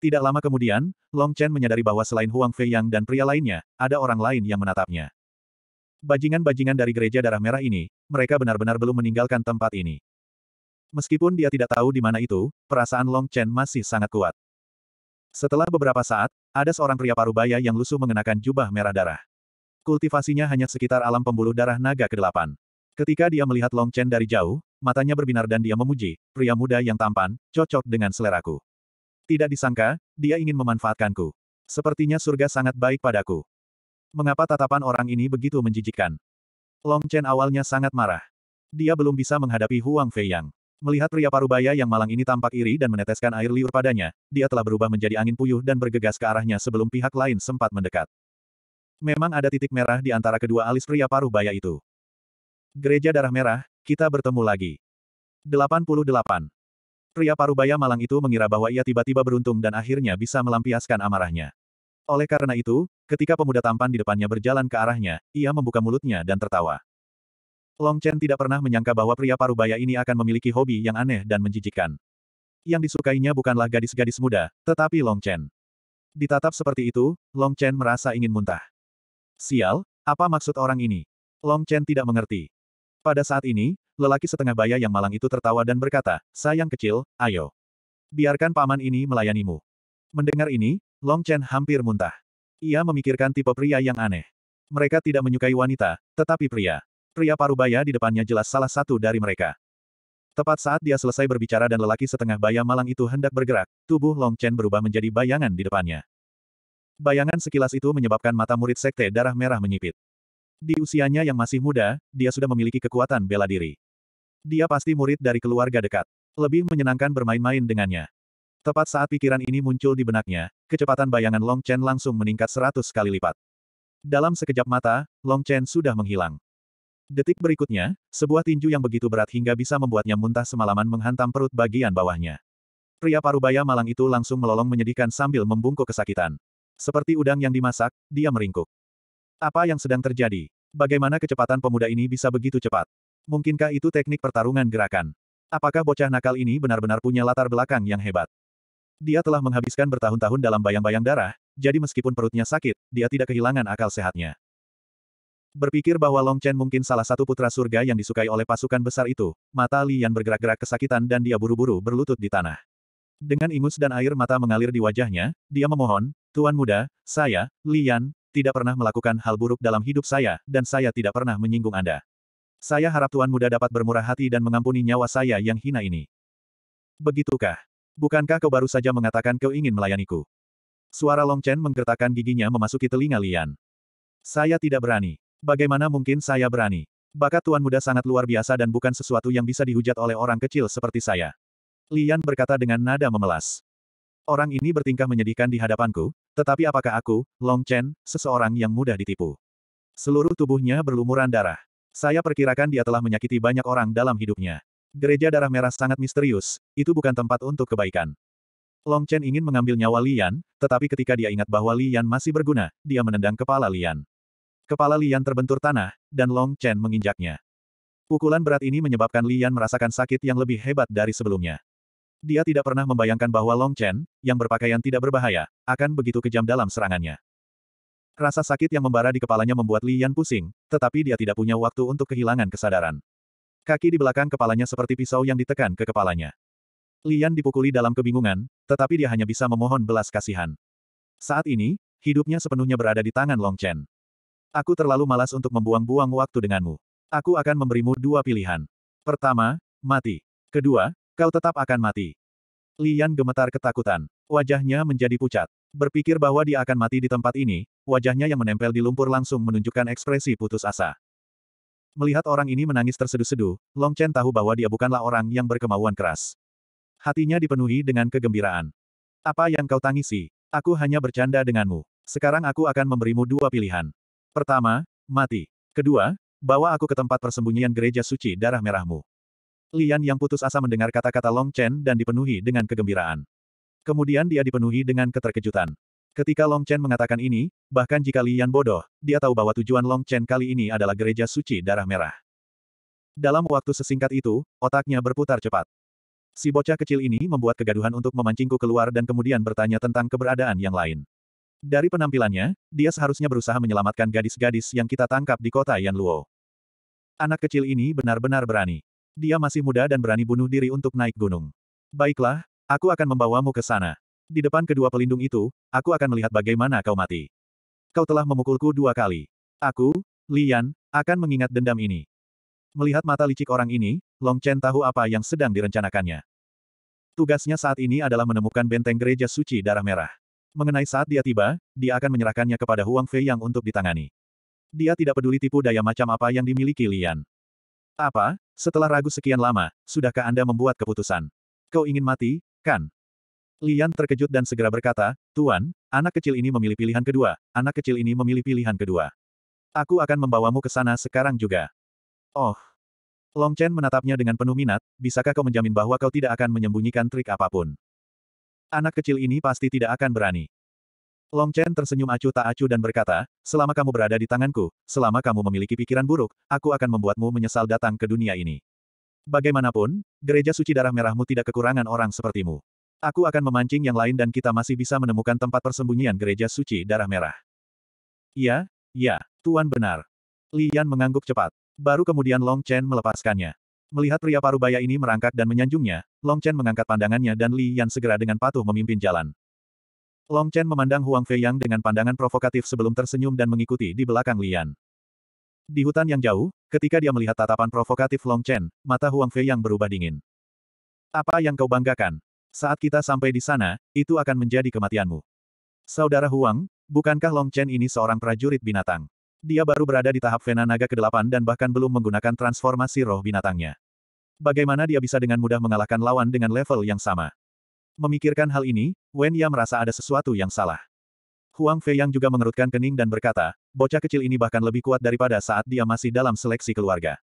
Tidak lama kemudian, Long Chen menyadari bahwa selain Huang Fei Yang dan pria lainnya, ada orang lain yang menatapnya. Bajingan-bajingan dari gereja darah merah ini, mereka benar-benar belum meninggalkan tempat ini. Meskipun dia tidak tahu di mana itu, perasaan Long Chen masih sangat kuat. Setelah beberapa saat, ada seorang pria parubaya yang lusuh mengenakan jubah merah darah. Kultivasinya hanya sekitar alam pembuluh darah naga ke-8. Ketika dia melihat Long Chen dari jauh, matanya berbinar dan dia memuji, pria muda yang tampan, cocok dengan seleraku. Tidak disangka, dia ingin memanfaatkanku. Sepertinya surga sangat baik padaku. Mengapa tatapan orang ini begitu menjijikkan? Long Chen awalnya sangat marah. Dia belum bisa menghadapi Huang Fei Yang. Melihat pria parubaya yang malang ini tampak iri dan meneteskan air liur padanya, dia telah berubah menjadi angin puyuh dan bergegas ke arahnya sebelum pihak lain sempat mendekat. Memang ada titik merah di antara kedua alis pria parubaya itu. Gereja Darah Merah, kita bertemu lagi. 88. Pria parubaya malang itu mengira bahwa ia tiba-tiba beruntung dan akhirnya bisa melampiaskan amarahnya. Oleh karena itu, ketika pemuda tampan di depannya berjalan ke arahnya, ia membuka mulutnya dan tertawa. Long Chen tidak pernah menyangka bahwa pria parubaya ini akan memiliki hobi yang aneh dan menjijikkan. Yang disukainya bukanlah gadis-gadis muda, tetapi Long Chen. Ditatap seperti itu, Long Chen merasa ingin muntah. Sial, apa maksud orang ini? Long Chen tidak mengerti. Pada saat ini, lelaki setengah baya yang malang itu tertawa dan berkata, sayang kecil, ayo. Biarkan paman ini melayanimu. Mendengar ini, Long Chen hampir muntah. Ia memikirkan tipe pria yang aneh. Mereka tidak menyukai wanita, tetapi pria. Pria parubaya di depannya jelas salah satu dari mereka. Tepat saat dia selesai berbicara dan lelaki setengah baya malang itu hendak bergerak, tubuh Long Chen berubah menjadi bayangan di depannya. Bayangan sekilas itu menyebabkan mata murid sekte darah merah menyipit. Di usianya yang masih muda, dia sudah memiliki kekuatan bela diri. Dia pasti murid dari keluarga dekat. Lebih menyenangkan bermain-main dengannya. Tepat saat pikiran ini muncul di benaknya, kecepatan bayangan Long Chen langsung meningkat seratus kali lipat. Dalam sekejap mata, Long Chen sudah menghilang. Detik berikutnya, sebuah tinju yang begitu berat hingga bisa membuatnya muntah semalaman menghantam perut bagian bawahnya. Pria parubaya malang itu langsung melolong menyedihkan sambil membungkuk kesakitan. Seperti udang yang dimasak, dia meringkuk. Apa yang sedang terjadi? Bagaimana kecepatan pemuda ini bisa begitu cepat? Mungkinkah itu teknik pertarungan gerakan? Apakah bocah nakal ini benar-benar punya latar belakang yang hebat? Dia telah menghabiskan bertahun-tahun dalam bayang-bayang darah, jadi meskipun perutnya sakit, dia tidak kehilangan akal sehatnya. Berpikir bahwa Long Chen mungkin salah satu putra surga yang disukai oleh pasukan besar itu, mata Li Yan bergerak-gerak kesakitan dan dia buru-buru berlutut di tanah. Dengan ingus dan air mata mengalir di wajahnya, dia memohon, Tuan muda, saya, Li Yan, tidak pernah melakukan hal buruk dalam hidup saya, dan saya tidak pernah menyinggung Anda. Saya harap Tuan muda dapat bermurah hati dan mengampuni nyawa saya yang hina ini. Begitukah? Bukankah kau baru saja mengatakan kau ingin melayaniku? Suara Long Chen menggertakkan giginya memasuki telinga Lian. Saya tidak berani. Bagaimana mungkin saya berani? Bakat tuan muda sangat luar biasa dan bukan sesuatu yang bisa dihujat oleh orang kecil seperti saya. Lian berkata dengan nada memelas. Orang ini bertingkah menyedihkan di hadapanku, tetapi apakah aku, Long Chen, seseorang yang mudah ditipu? Seluruh tubuhnya berlumuran darah. Saya perkirakan dia telah menyakiti banyak orang dalam hidupnya. Gereja Darah Merah sangat misterius, itu bukan tempat untuk kebaikan. Long Chen ingin mengambil nyawa Lian, tetapi ketika dia ingat bahwa Lian masih berguna, dia menendang kepala Lian. Kepala Lian terbentur tanah, dan Long Chen menginjaknya. Pukulan berat ini menyebabkan Lian merasakan sakit yang lebih hebat dari sebelumnya. Dia tidak pernah membayangkan bahwa Long Chen, yang berpakaian tidak berbahaya, akan begitu kejam dalam serangannya. Rasa sakit yang membara di kepalanya membuat Lian pusing, tetapi dia tidak punya waktu untuk kehilangan kesadaran. Kaki di belakang kepalanya seperti pisau yang ditekan ke kepalanya. Lian dipukuli dalam kebingungan, tetapi dia hanya bisa memohon belas kasihan. Saat ini, hidupnya sepenuhnya berada di tangan Long Chen. Aku terlalu malas untuk membuang-buang waktu denganmu. Aku akan memberimu dua pilihan. Pertama, mati. Kedua, kau tetap akan mati. Lian gemetar ketakutan. Wajahnya menjadi pucat. Berpikir bahwa dia akan mati di tempat ini, wajahnya yang menempel di lumpur langsung menunjukkan ekspresi putus asa. Melihat orang ini menangis terseduh-seduh, Long Chen tahu bahwa dia bukanlah orang yang berkemauan keras. Hatinya dipenuhi dengan kegembiraan. Apa yang kau tangisi? Aku hanya bercanda denganmu. Sekarang aku akan memberimu dua pilihan. Pertama, mati. Kedua, bawa aku ke tempat persembunyian gereja suci darah merahmu. Lian yang putus asa mendengar kata-kata Long Chen dan dipenuhi dengan kegembiraan. Kemudian dia dipenuhi dengan keterkejutan. Ketika Long Chen mengatakan ini, bahkan jika Lian bodoh, dia tahu bahwa tujuan Long Chen kali ini adalah gereja suci darah merah. Dalam waktu sesingkat itu, otaknya berputar cepat. Si bocah kecil ini membuat kegaduhan untuk memancingku keluar dan kemudian bertanya tentang keberadaan yang lain. Dari penampilannya, dia seharusnya berusaha menyelamatkan gadis-gadis yang kita tangkap di kota Yanluo. Anak kecil ini benar-benar berani. Dia masih muda dan berani bunuh diri untuk naik gunung. Baiklah, aku akan membawamu ke sana. Di depan kedua pelindung itu, aku akan melihat bagaimana kau mati. Kau telah memukulku dua kali. Aku, Lian, akan mengingat dendam ini. Melihat mata licik orang ini, Long Chen tahu apa yang sedang direncanakannya. Tugasnya saat ini adalah menemukan benteng gereja suci darah merah. Mengenai saat dia tiba, dia akan menyerahkannya kepada Huang Fei yang untuk ditangani. Dia tidak peduli tipu daya macam apa yang dimiliki Lian. Apa? Setelah ragu sekian lama, sudahkah Anda membuat keputusan? Kau ingin mati, kan? Lian terkejut dan segera berkata, Tuan, anak kecil ini memilih pilihan kedua, anak kecil ini memilih pilihan kedua. Aku akan membawamu ke sana sekarang juga. Oh. Long Chen menatapnya dengan penuh minat, bisakah kau menjamin bahwa kau tidak akan menyembunyikan trik apapun? Anak kecil ini pasti tidak akan berani. Long Chen tersenyum acuh tak acuh dan berkata, selama kamu berada di tanganku, selama kamu memiliki pikiran buruk, aku akan membuatmu menyesal datang ke dunia ini. Bagaimanapun, gereja suci darah merahmu tidak kekurangan orang sepertimu. Aku akan memancing yang lain dan kita masih bisa menemukan tempat persembunyian gereja suci darah merah. Ya, ya, Tuan benar. Lian mengangguk cepat. Baru kemudian Long Chen melepaskannya. Melihat pria parubaya ini merangkak dan menyanjungnya, Long Chen mengangkat pandangannya dan Li Yan segera dengan patuh memimpin jalan. Long Chen memandang Huang Fei Yang dengan pandangan provokatif sebelum tersenyum dan mengikuti di belakang Li Yan. Di hutan yang jauh, ketika dia melihat tatapan provokatif Long Chen, mata Huang Fei Yang berubah dingin. Apa yang kau banggakan? Saat kita sampai di sana, itu akan menjadi kematianmu. Saudara Huang, bukankah Long Chen ini seorang prajurit binatang? Dia baru berada di tahap Vena Naga ke-8 dan bahkan belum menggunakan transformasi roh binatangnya. Bagaimana dia bisa dengan mudah mengalahkan lawan dengan level yang sama? Memikirkan hal ini, Wen Ya merasa ada sesuatu yang salah. Huang Fei yang juga mengerutkan kening dan berkata, bocah kecil ini bahkan lebih kuat daripada saat dia masih dalam seleksi keluarga.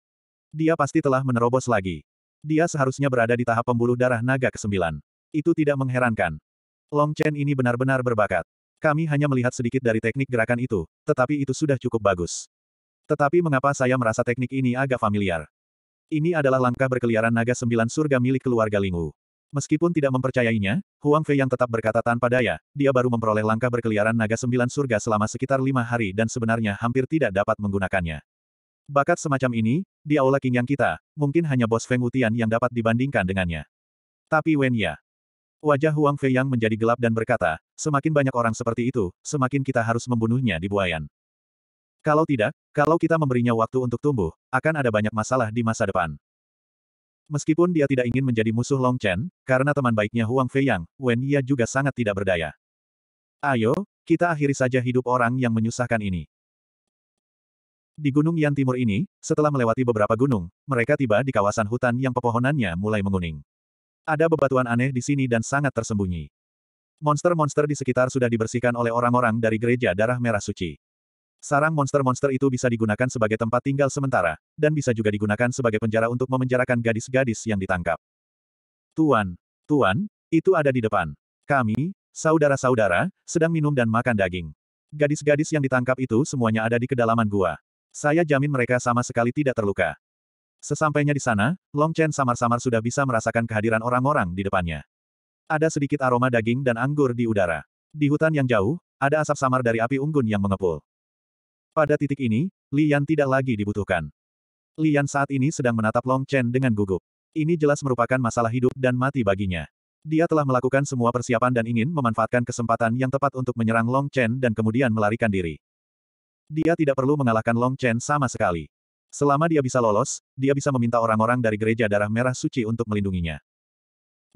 Dia pasti telah menerobos lagi. Dia seharusnya berada di tahap pembuluh darah naga ke-9. Itu tidak mengherankan. Long Chen ini benar-benar berbakat. Kami hanya melihat sedikit dari teknik gerakan itu, tetapi itu sudah cukup bagus. Tetapi mengapa saya merasa teknik ini agak familiar? Ini adalah langkah berkeliaran naga sembilan surga milik keluarga Lingwu. Meskipun tidak mempercayainya, Huang Fei yang tetap berkata tanpa daya, dia baru memperoleh langkah berkeliaran naga sembilan surga selama sekitar lima hari dan sebenarnya hampir tidak dapat menggunakannya. Bakat semacam ini, di aula kingyang kita, mungkin hanya bos Feng Wutian yang dapat dibandingkan dengannya. Tapi Wen Ya, Wajah Huang Fei Yang menjadi gelap dan berkata, semakin banyak orang seperti itu, semakin kita harus membunuhnya di Buayan. Kalau tidak, kalau kita memberinya waktu untuk tumbuh, akan ada banyak masalah di masa depan. Meskipun dia tidak ingin menjadi musuh Long Chen, karena teman baiknya Huang Feiyang, Wen Ye juga sangat tidak berdaya. Ayo, kita akhiri saja hidup orang yang menyusahkan ini. Di Gunung Yan Timur ini, setelah melewati beberapa gunung, mereka tiba di kawasan hutan yang pepohonannya mulai menguning. Ada bebatuan aneh di sini dan sangat tersembunyi. Monster-monster di sekitar sudah dibersihkan oleh orang-orang dari gereja darah merah suci. Sarang monster-monster itu bisa digunakan sebagai tempat tinggal sementara, dan bisa juga digunakan sebagai penjara untuk memenjarakan gadis-gadis yang ditangkap. Tuan, Tuan, itu ada di depan. Kami, saudara-saudara, sedang minum dan makan daging. Gadis-gadis yang ditangkap itu semuanya ada di kedalaman gua. Saya jamin mereka sama sekali tidak terluka. Sesampainya di sana, Long Chen samar-samar sudah bisa merasakan kehadiran orang-orang di depannya. Ada sedikit aroma daging dan anggur di udara. Di hutan yang jauh, ada asap samar dari api unggun yang mengepul. Pada titik ini, Li Yan tidak lagi dibutuhkan. Li Yan saat ini sedang menatap Long Chen dengan gugup. Ini jelas merupakan masalah hidup dan mati baginya. Dia telah melakukan semua persiapan dan ingin memanfaatkan kesempatan yang tepat untuk menyerang Long Chen dan kemudian melarikan diri. Dia tidak perlu mengalahkan Long Chen sama sekali. Selama dia bisa lolos, dia bisa meminta orang-orang dari gereja darah merah suci untuk melindunginya.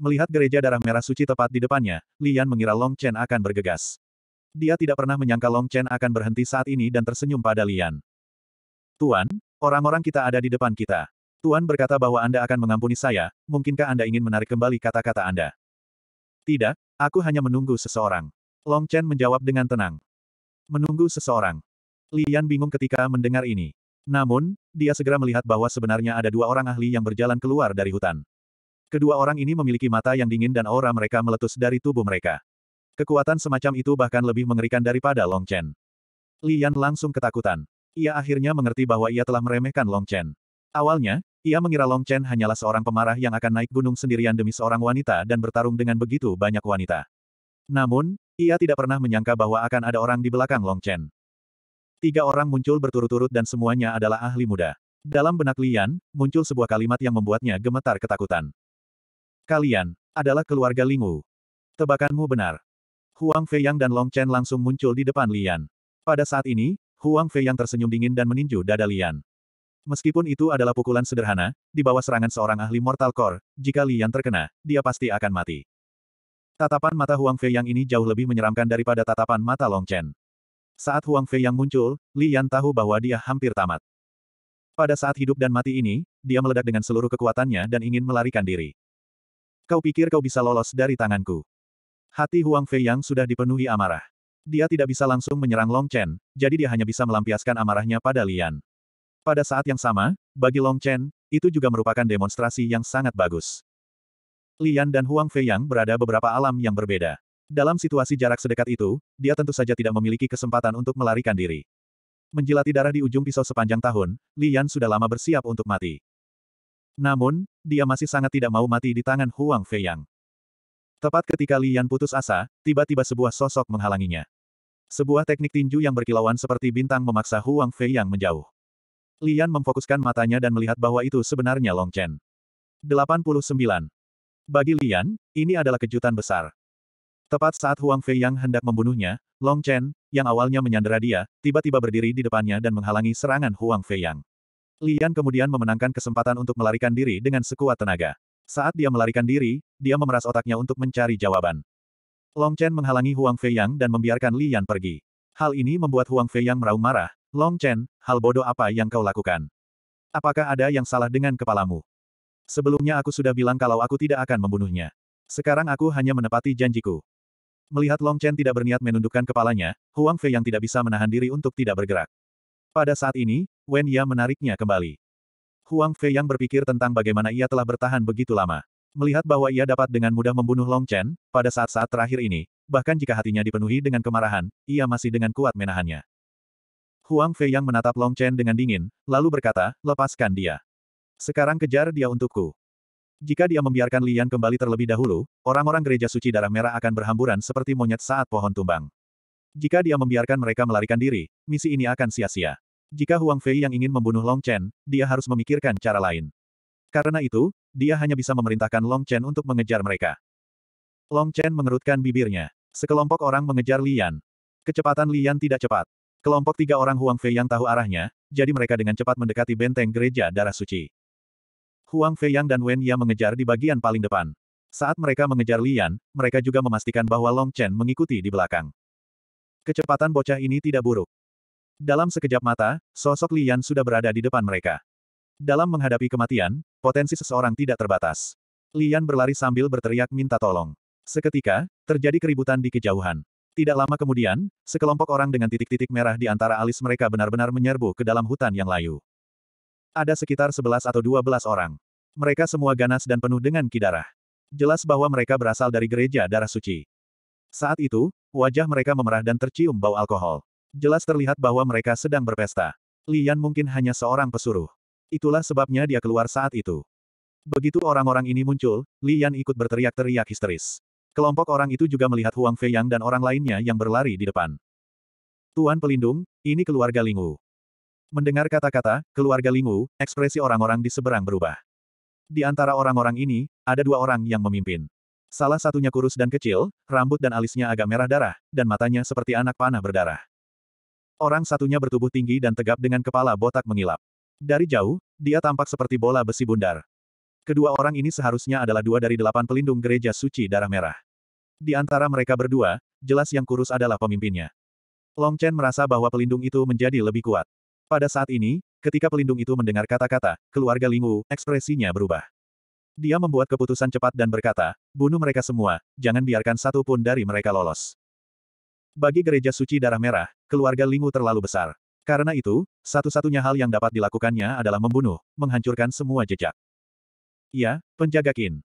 Melihat gereja darah merah suci tepat di depannya, Lian mengira Long Chen akan bergegas. Dia tidak pernah menyangka Long Chen akan berhenti saat ini dan tersenyum pada Lian. Tuan, orang-orang kita ada di depan kita. Tuan berkata bahwa Anda akan mengampuni saya, mungkinkah Anda ingin menarik kembali kata-kata Anda? Tidak, aku hanya menunggu seseorang. Long Chen menjawab dengan tenang. Menunggu seseorang. Lian bingung ketika mendengar ini. Namun, dia segera melihat bahwa sebenarnya ada dua orang ahli yang berjalan keluar dari hutan. Kedua orang ini memiliki mata yang dingin dan aura mereka meletus dari tubuh mereka. Kekuatan semacam itu bahkan lebih mengerikan daripada Long Chen. Lian langsung ketakutan. Ia akhirnya mengerti bahwa ia telah meremehkan Long Chen. Awalnya, ia mengira Long Chen hanyalah seorang pemarah yang akan naik gunung sendirian demi seorang wanita dan bertarung dengan begitu banyak wanita. Namun, ia tidak pernah menyangka bahwa akan ada orang di belakang Long Chen. Tiga orang muncul berturut-turut dan semuanya adalah ahli muda. Dalam benak Lian, muncul sebuah kalimat yang membuatnya gemetar ketakutan. Kalian adalah keluarga Lingwu. Tebakanmu benar. Huang Fei Yang dan Long Chen langsung muncul di depan Lian. Pada saat ini, Huang Fei Yang tersenyum dingin dan meninju dada Lian. Meskipun itu adalah pukulan sederhana, di bawah serangan seorang ahli Mortal Core, jika Lian terkena, dia pasti akan mati. Tatapan mata Huang Fei Yang ini jauh lebih menyeramkan daripada tatapan mata Long Chen. Saat Huang Fei yang muncul, Li Yan tahu bahwa dia hampir tamat. Pada saat hidup dan mati ini, dia meledak dengan seluruh kekuatannya dan ingin melarikan diri. Kau pikir kau bisa lolos dari tanganku? Hati Huang Fei yang sudah dipenuhi amarah. Dia tidak bisa langsung menyerang Long Chen, jadi dia hanya bisa melampiaskan amarahnya pada Lian. Pada saat yang sama, bagi Long Chen, itu juga merupakan demonstrasi yang sangat bagus. Lian dan Huang Fei yang berada beberapa alam yang berbeda. Dalam situasi jarak sedekat itu, dia tentu saja tidak memiliki kesempatan untuk melarikan diri. Menjilati darah di ujung pisau sepanjang tahun, Li Yan sudah lama bersiap untuk mati. Namun, dia masih sangat tidak mau mati di tangan Huang Feiyang. Tepat ketika Li Yan putus asa, tiba-tiba sebuah sosok menghalanginya. Sebuah teknik tinju yang berkilauan seperti bintang memaksa Huang Fei Yang menjauh. Li Yan memfokuskan matanya dan melihat bahwa itu sebenarnya Long Chen. 89. Bagi Li Yan, ini adalah kejutan besar. Tepat saat Huang Fei yang hendak membunuhnya, Long Chen, yang awalnya menyandera dia, tiba-tiba berdiri di depannya dan menghalangi serangan Huang Fei yang. Lian kemudian memenangkan kesempatan untuk melarikan diri dengan sekuat tenaga. Saat dia melarikan diri, dia memeras otaknya untuk mencari jawaban. Long Chen menghalangi Huang Fei yang dan membiarkan Lian pergi. Hal ini membuat Huang Fei yang meraung marah, Long Chen, hal bodoh apa yang kau lakukan? Apakah ada yang salah dengan kepalamu? Sebelumnya aku sudah bilang kalau aku tidak akan membunuhnya. Sekarang aku hanya menepati janjiku. Melihat Long Chen tidak berniat menundukkan kepalanya, Huang Fei yang tidak bisa menahan diri untuk tidak bergerak. Pada saat ini, Wen Ya menariknya kembali. Huang Fei yang berpikir tentang bagaimana ia telah bertahan begitu lama. Melihat bahwa ia dapat dengan mudah membunuh Long Chen, pada saat-saat terakhir ini, bahkan jika hatinya dipenuhi dengan kemarahan, ia masih dengan kuat menahannya. Huang Fei yang menatap Long Chen dengan dingin, lalu berkata, lepaskan dia. Sekarang kejar dia untukku. Jika dia membiarkan Lian kembali terlebih dahulu, orang-orang gereja suci darah merah akan berhamburan seperti monyet saat pohon tumbang. Jika dia membiarkan mereka melarikan diri, misi ini akan sia-sia. Jika Huang Fei yang ingin membunuh Long Chen, dia harus memikirkan cara lain. Karena itu, dia hanya bisa memerintahkan Long Chen untuk mengejar mereka. Long Chen mengerutkan bibirnya. Sekelompok orang mengejar Lian. Kecepatan Lian tidak cepat. Kelompok tiga orang Huang Fei yang tahu arahnya, jadi mereka dengan cepat mendekati benteng gereja darah suci. Huang Feiyang dan Wen Ya mengejar di bagian paling depan. Saat mereka mengejar Lian, mereka juga memastikan bahwa Long Chen mengikuti di belakang. Kecepatan bocah ini tidak buruk. Dalam sekejap mata, sosok Lian sudah berada di depan mereka. Dalam menghadapi kematian, potensi seseorang tidak terbatas. Lian berlari sambil berteriak minta tolong. Seketika, terjadi keributan di kejauhan. Tidak lama kemudian, sekelompok orang dengan titik-titik merah di antara alis mereka benar-benar menyerbu ke dalam hutan yang layu. Ada sekitar 11 atau 12 orang. Mereka semua ganas dan penuh dengan kidarah. Jelas bahwa mereka berasal dari gereja darah suci. Saat itu, wajah mereka memerah dan tercium bau alkohol. Jelas terlihat bahwa mereka sedang berpesta. Lian mungkin hanya seorang pesuruh. Itulah sebabnya dia keluar saat itu. Begitu orang-orang ini muncul, Lian ikut berteriak-teriak histeris. Kelompok orang itu juga melihat Huang Feiyang dan orang lainnya yang berlari di depan. Tuan Pelindung, ini keluarga Lingu. Mendengar kata-kata, keluarga Lingu, ekspresi orang-orang di seberang berubah. Di antara orang-orang ini, ada dua orang yang memimpin. Salah satunya kurus dan kecil, rambut dan alisnya agak merah darah, dan matanya seperti anak panah berdarah. Orang satunya bertubuh tinggi dan tegap dengan kepala botak mengilap. Dari jauh, dia tampak seperti bola besi bundar. Kedua orang ini seharusnya adalah dua dari delapan pelindung gereja suci darah merah. Di antara mereka berdua, jelas yang kurus adalah pemimpinnya. Long Chen merasa bahwa pelindung itu menjadi lebih kuat. Pada saat ini, ketika pelindung itu mendengar kata-kata, keluarga Lingwu, ekspresinya berubah. Dia membuat keputusan cepat dan berkata, bunuh mereka semua, jangan biarkan satu pun dari mereka lolos. Bagi gereja suci darah merah, keluarga Lingwu terlalu besar. Karena itu, satu-satunya hal yang dapat dilakukannya adalah membunuh, menghancurkan semua jejak. Ya, penjaga Qin.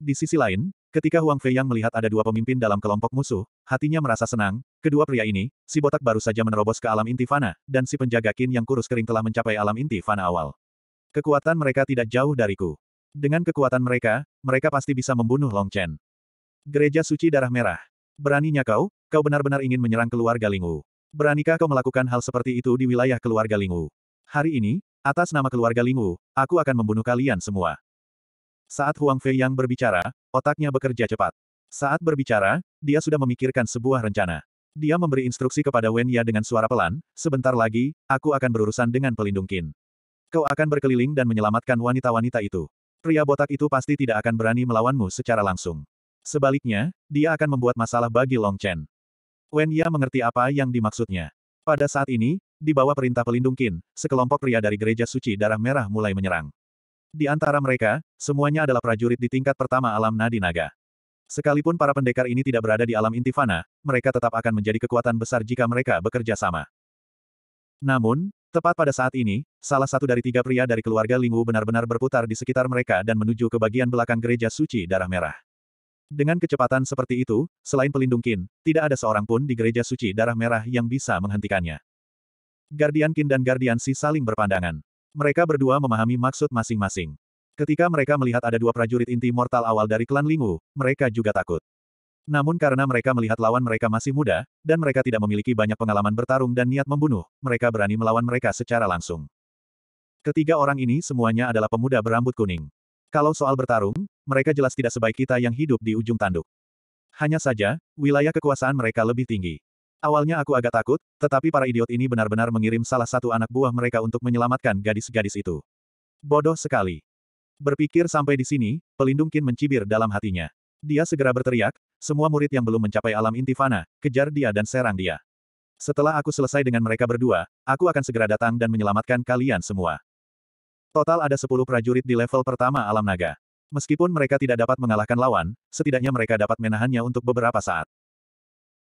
Di sisi lain, Ketika Huang Fei Yang melihat ada dua pemimpin dalam kelompok musuh, hatinya merasa senang, kedua pria ini, si botak baru saja menerobos ke alam inti fana, dan si penjaga kin yang kurus kering telah mencapai alam inti fana awal. Kekuatan mereka tidak jauh dariku. Dengan kekuatan mereka, mereka pasti bisa membunuh Long Chen. Gereja Suci Darah Merah. Beraninya kau, kau benar-benar ingin menyerang keluarga Lingwu. Beranikah kau melakukan hal seperti itu di wilayah keluarga Lingwu? Hari ini, atas nama keluarga Lingwu, aku akan membunuh kalian semua. Saat Huang Fei yang berbicara, otaknya bekerja cepat. Saat berbicara, dia sudah memikirkan sebuah rencana. Dia memberi instruksi kepada Wen Ya dengan suara pelan, sebentar lagi, aku akan berurusan dengan pelindung Qin. Kau akan berkeliling dan menyelamatkan wanita-wanita itu. Pria botak itu pasti tidak akan berani melawanmu secara langsung. Sebaliknya, dia akan membuat masalah bagi Long Chen. Wen Ya mengerti apa yang dimaksudnya. Pada saat ini, di bawah perintah pelindung Qin, sekelompok pria dari gereja suci darah merah mulai menyerang. Di antara mereka, semuanya adalah prajurit di tingkat pertama alam nadi naga. Sekalipun para pendekar ini tidak berada di alam intifana, mereka tetap akan menjadi kekuatan besar jika mereka bekerja sama. Namun, tepat pada saat ini, salah satu dari tiga pria dari keluarga Lingwu benar-benar berputar di sekitar mereka dan menuju ke bagian belakang gereja suci darah merah. Dengan kecepatan seperti itu, selain pelindung Kin, tidak ada seorang pun di gereja suci darah merah yang bisa menghentikannya. Guardian Kin dan Guardian Si saling berpandangan. Mereka berdua memahami maksud masing-masing. Ketika mereka melihat ada dua prajurit inti mortal awal dari klan Lingwu, mereka juga takut. Namun karena mereka melihat lawan mereka masih muda, dan mereka tidak memiliki banyak pengalaman bertarung dan niat membunuh, mereka berani melawan mereka secara langsung. Ketiga orang ini semuanya adalah pemuda berambut kuning. Kalau soal bertarung, mereka jelas tidak sebaik kita yang hidup di ujung tanduk. Hanya saja, wilayah kekuasaan mereka lebih tinggi. Awalnya aku agak takut, tetapi para idiot ini benar-benar mengirim salah satu anak buah mereka untuk menyelamatkan gadis-gadis itu. Bodoh sekali. Berpikir sampai di sini, pelindung Kin mencibir dalam hatinya. Dia segera berteriak, semua murid yang belum mencapai alam intifana, kejar dia dan serang dia. Setelah aku selesai dengan mereka berdua, aku akan segera datang dan menyelamatkan kalian semua. Total ada 10 prajurit di level pertama alam naga. Meskipun mereka tidak dapat mengalahkan lawan, setidaknya mereka dapat menahannya untuk beberapa saat.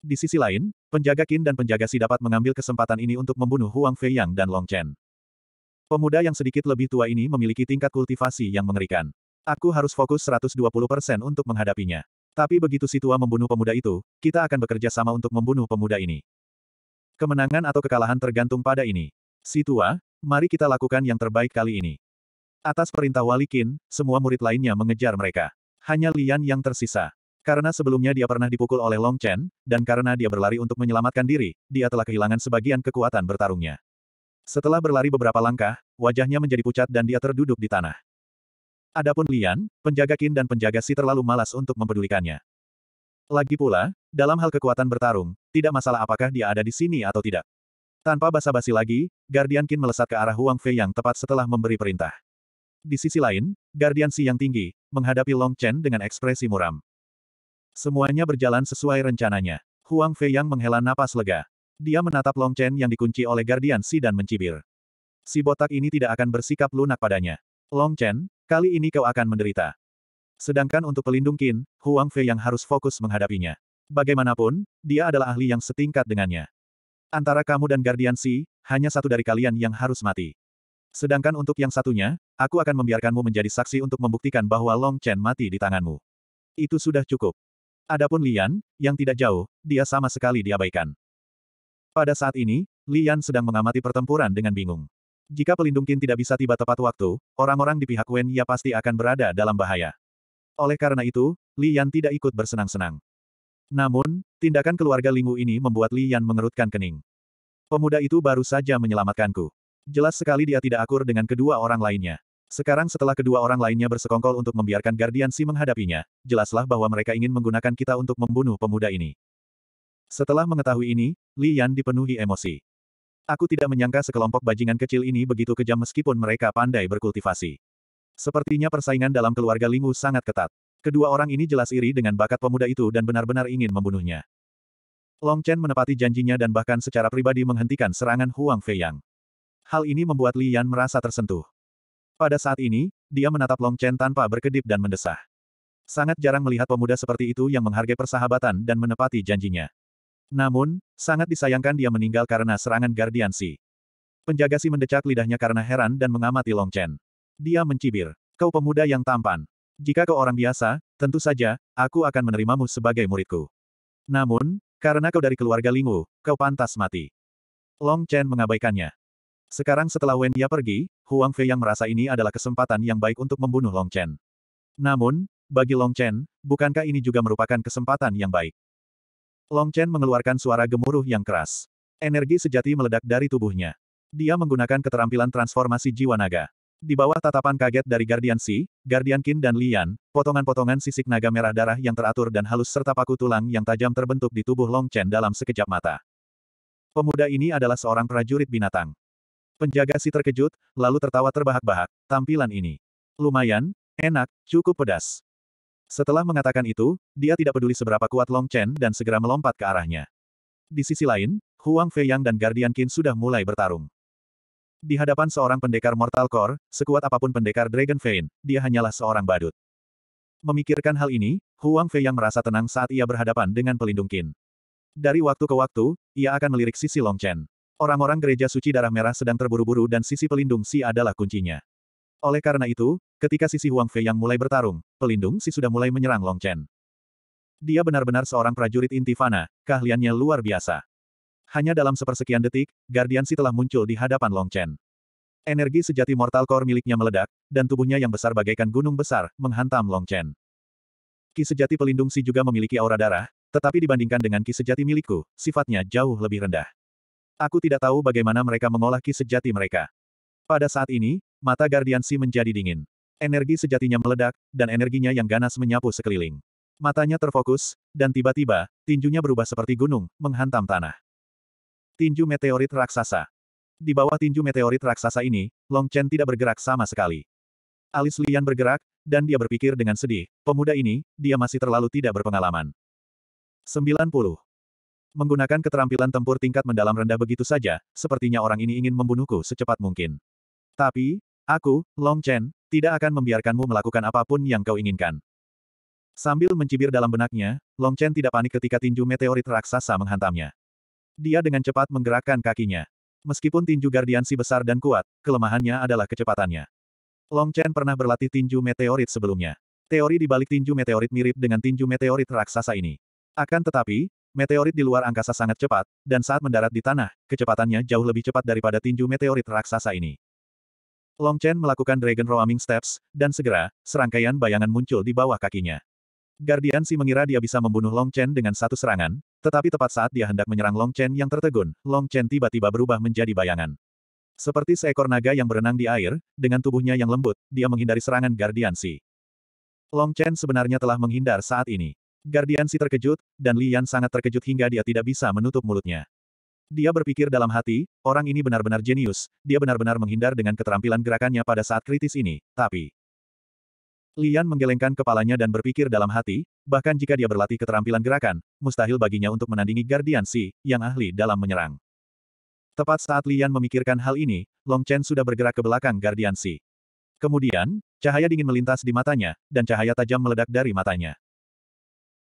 Di sisi lain, penjaga Qin dan penjaga Si dapat mengambil kesempatan ini untuk membunuh Huang Fei Yang dan Long Chen. Pemuda yang sedikit lebih tua ini memiliki tingkat kultivasi yang mengerikan. Aku harus fokus 120% untuk menghadapinya. Tapi begitu si tua membunuh pemuda itu, kita akan bekerja sama untuk membunuh pemuda ini. Kemenangan atau kekalahan tergantung pada ini. Si tua, mari kita lakukan yang terbaik kali ini. Atas perintah Wali Qin, semua murid lainnya mengejar mereka. Hanya Lian yang tersisa. Karena sebelumnya dia pernah dipukul oleh Long Chen, dan karena dia berlari untuk menyelamatkan diri, dia telah kehilangan sebagian kekuatan bertarungnya. Setelah berlari beberapa langkah, wajahnya menjadi pucat dan dia terduduk di tanah. Adapun Lian, penjaga Qin dan penjaga Si terlalu malas untuk mempedulikannya. Lagi pula, dalam hal kekuatan bertarung, tidak masalah apakah dia ada di sini atau tidak. Tanpa basa-basi lagi, Guardian Qin melesat ke arah Huang Fei yang tepat setelah memberi perintah. Di sisi lain, Guardian Si yang tinggi, menghadapi Long Chen dengan ekspresi muram. Semuanya berjalan sesuai rencananya. Huang Fei yang menghela napas lega. Dia menatap Long Chen yang dikunci oleh Guardian Si dan mencibir. Si botak ini tidak akan bersikap lunak padanya. Long Chen, kali ini kau akan menderita. Sedangkan untuk pelindung Qin, Huang Fei yang harus fokus menghadapinya. Bagaimanapun, dia adalah ahli yang setingkat dengannya. Antara kamu dan Guardian Si, hanya satu dari kalian yang harus mati. Sedangkan untuk yang satunya, aku akan membiarkanmu menjadi saksi untuk membuktikan bahwa Long Chen mati di tanganmu. Itu sudah cukup. Adapun Lian, yang tidak jauh, dia sama sekali diabaikan. Pada saat ini, Lian sedang mengamati pertempuran dengan bingung. Jika pelindung Qin tidak bisa tiba tepat waktu, orang-orang di pihak Wen Ya pasti akan berada dalam bahaya. Oleh karena itu, Lian tidak ikut bersenang-senang. Namun, tindakan keluarga Lingu ini membuat Lian mengerutkan kening. Pemuda itu baru saja menyelamatkanku. Jelas sekali dia tidak akur dengan kedua orang lainnya. Sekarang setelah kedua orang lainnya bersekongkol untuk membiarkan Guardian Si menghadapinya, jelaslah bahwa mereka ingin menggunakan kita untuk membunuh pemuda ini. Setelah mengetahui ini, Li Yan dipenuhi emosi. Aku tidak menyangka sekelompok bajingan kecil ini begitu kejam meskipun mereka pandai berkultivasi. Sepertinya persaingan dalam keluarga Lingu sangat ketat. Kedua orang ini jelas iri dengan bakat pemuda itu dan benar-benar ingin membunuhnya. Long Chen menepati janjinya dan bahkan secara pribadi menghentikan serangan Huang Feiyang. Hal ini membuat Li Yan merasa tersentuh. Pada saat ini, dia menatap Long Chen tanpa berkedip dan mendesah. Sangat jarang melihat pemuda seperti itu yang menghargai persahabatan dan menepati janjinya. Namun, sangat disayangkan dia meninggal karena serangan Guardian Si. Penjaga Si mendecak lidahnya karena heran dan mengamati Long Chen. Dia mencibir, kau pemuda yang tampan. Jika kau orang biasa, tentu saja, aku akan menerimamu sebagai muridku. Namun, karena kau dari keluarga Lingwu, kau pantas mati. Long Chen mengabaikannya. Sekarang setelah Wen Ya pergi, Huang Fei yang merasa ini adalah kesempatan yang baik untuk membunuh Long Chen. Namun, bagi Long Chen, bukankah ini juga merupakan kesempatan yang baik? Long Chen mengeluarkan suara gemuruh yang keras. Energi sejati meledak dari tubuhnya. Dia menggunakan keterampilan transformasi jiwa naga. Di bawah tatapan kaget dari Guardian Si, Guardian Qin dan Lian, potongan-potongan sisik naga merah darah yang teratur dan halus serta paku tulang yang tajam terbentuk di tubuh Long Chen dalam sekejap mata. Pemuda ini adalah seorang prajurit binatang. Penjaga si terkejut, lalu tertawa terbahak-bahak, tampilan ini. Lumayan, enak, cukup pedas. Setelah mengatakan itu, dia tidak peduli seberapa kuat Long Chen dan segera melompat ke arahnya. Di sisi lain, Huang Fei Yang dan Guardian Qin sudah mulai bertarung. Di hadapan seorang pendekar Mortal Core, sekuat apapun pendekar Dragon Vein, dia hanyalah seorang badut. Memikirkan hal ini, Huang Fei Yang merasa tenang saat ia berhadapan dengan pelindung Qin. Dari waktu ke waktu, ia akan melirik sisi Long Chen. Orang-orang gereja suci darah merah sedang terburu-buru dan sisi pelindung si adalah kuncinya. Oleh karena itu, ketika sisi Huang Fei yang mulai bertarung, pelindung si sudah mulai menyerang Long Chen. Dia benar-benar seorang prajurit inti fana, keahliannya luar biasa. Hanya dalam sepersekian detik, Guardian si telah muncul di hadapan Long Chen. Energi sejati mortal core miliknya meledak, dan tubuhnya yang besar bagaikan gunung besar, menghantam Long Chen. Ki sejati pelindung si juga memiliki aura darah, tetapi dibandingkan dengan ki sejati milikku, sifatnya jauh lebih rendah. Aku tidak tahu bagaimana mereka mengolah ki sejati mereka. Pada saat ini, mata gardiansi menjadi dingin. Energi sejatinya meledak, dan energinya yang ganas menyapu sekeliling. Matanya terfokus, dan tiba-tiba, tinjunya berubah seperti gunung, menghantam tanah. Tinju meteorit raksasa. Di bawah tinju meteorit raksasa ini, Long Chen tidak bergerak sama sekali. Alis Lian bergerak, dan dia berpikir dengan sedih, pemuda ini, dia masih terlalu tidak berpengalaman. 90. Menggunakan keterampilan tempur tingkat mendalam rendah begitu saja, sepertinya orang ini ingin membunuhku secepat mungkin. Tapi, aku, Long Chen, tidak akan membiarkanmu melakukan apapun yang kau inginkan. Sambil mencibir dalam benaknya, Long Chen tidak panik ketika tinju meteorit raksasa menghantamnya. Dia dengan cepat menggerakkan kakinya. Meskipun tinju gardiansi besar dan kuat, kelemahannya adalah kecepatannya. Long Chen pernah berlatih tinju meteorit sebelumnya. Teori di balik tinju meteorit mirip dengan tinju meteorit raksasa ini. Akan tetapi, meteorit di luar angkasa sangat cepat, dan saat mendarat di tanah, kecepatannya jauh lebih cepat daripada tinju meteorit raksasa ini. Long Chen melakukan Dragon Roaming Steps, dan segera, serangkaian bayangan muncul di bawah kakinya. Guardian Si mengira dia bisa membunuh Long Chen dengan satu serangan, tetapi tepat saat dia hendak menyerang Long Chen yang tertegun, Long Chen tiba-tiba berubah menjadi bayangan. Seperti seekor naga yang berenang di air, dengan tubuhnya yang lembut, dia menghindari serangan Guardian Si. Long Chen sebenarnya telah menghindar saat ini. Guardian si terkejut, dan Lian sangat terkejut hingga dia tidak bisa menutup mulutnya. Dia berpikir dalam hati, orang ini benar-benar jenius, dia benar-benar menghindar dengan keterampilan gerakannya pada saat kritis ini, tapi... Lian menggelengkan kepalanya dan berpikir dalam hati, bahkan jika dia berlatih keterampilan gerakan, mustahil baginya untuk menandingi Guardian Si, yang ahli dalam menyerang. Tepat saat Lian memikirkan hal ini, Long Chen sudah bergerak ke belakang Guardian Si. Kemudian, cahaya dingin melintas di matanya, dan cahaya tajam meledak dari matanya.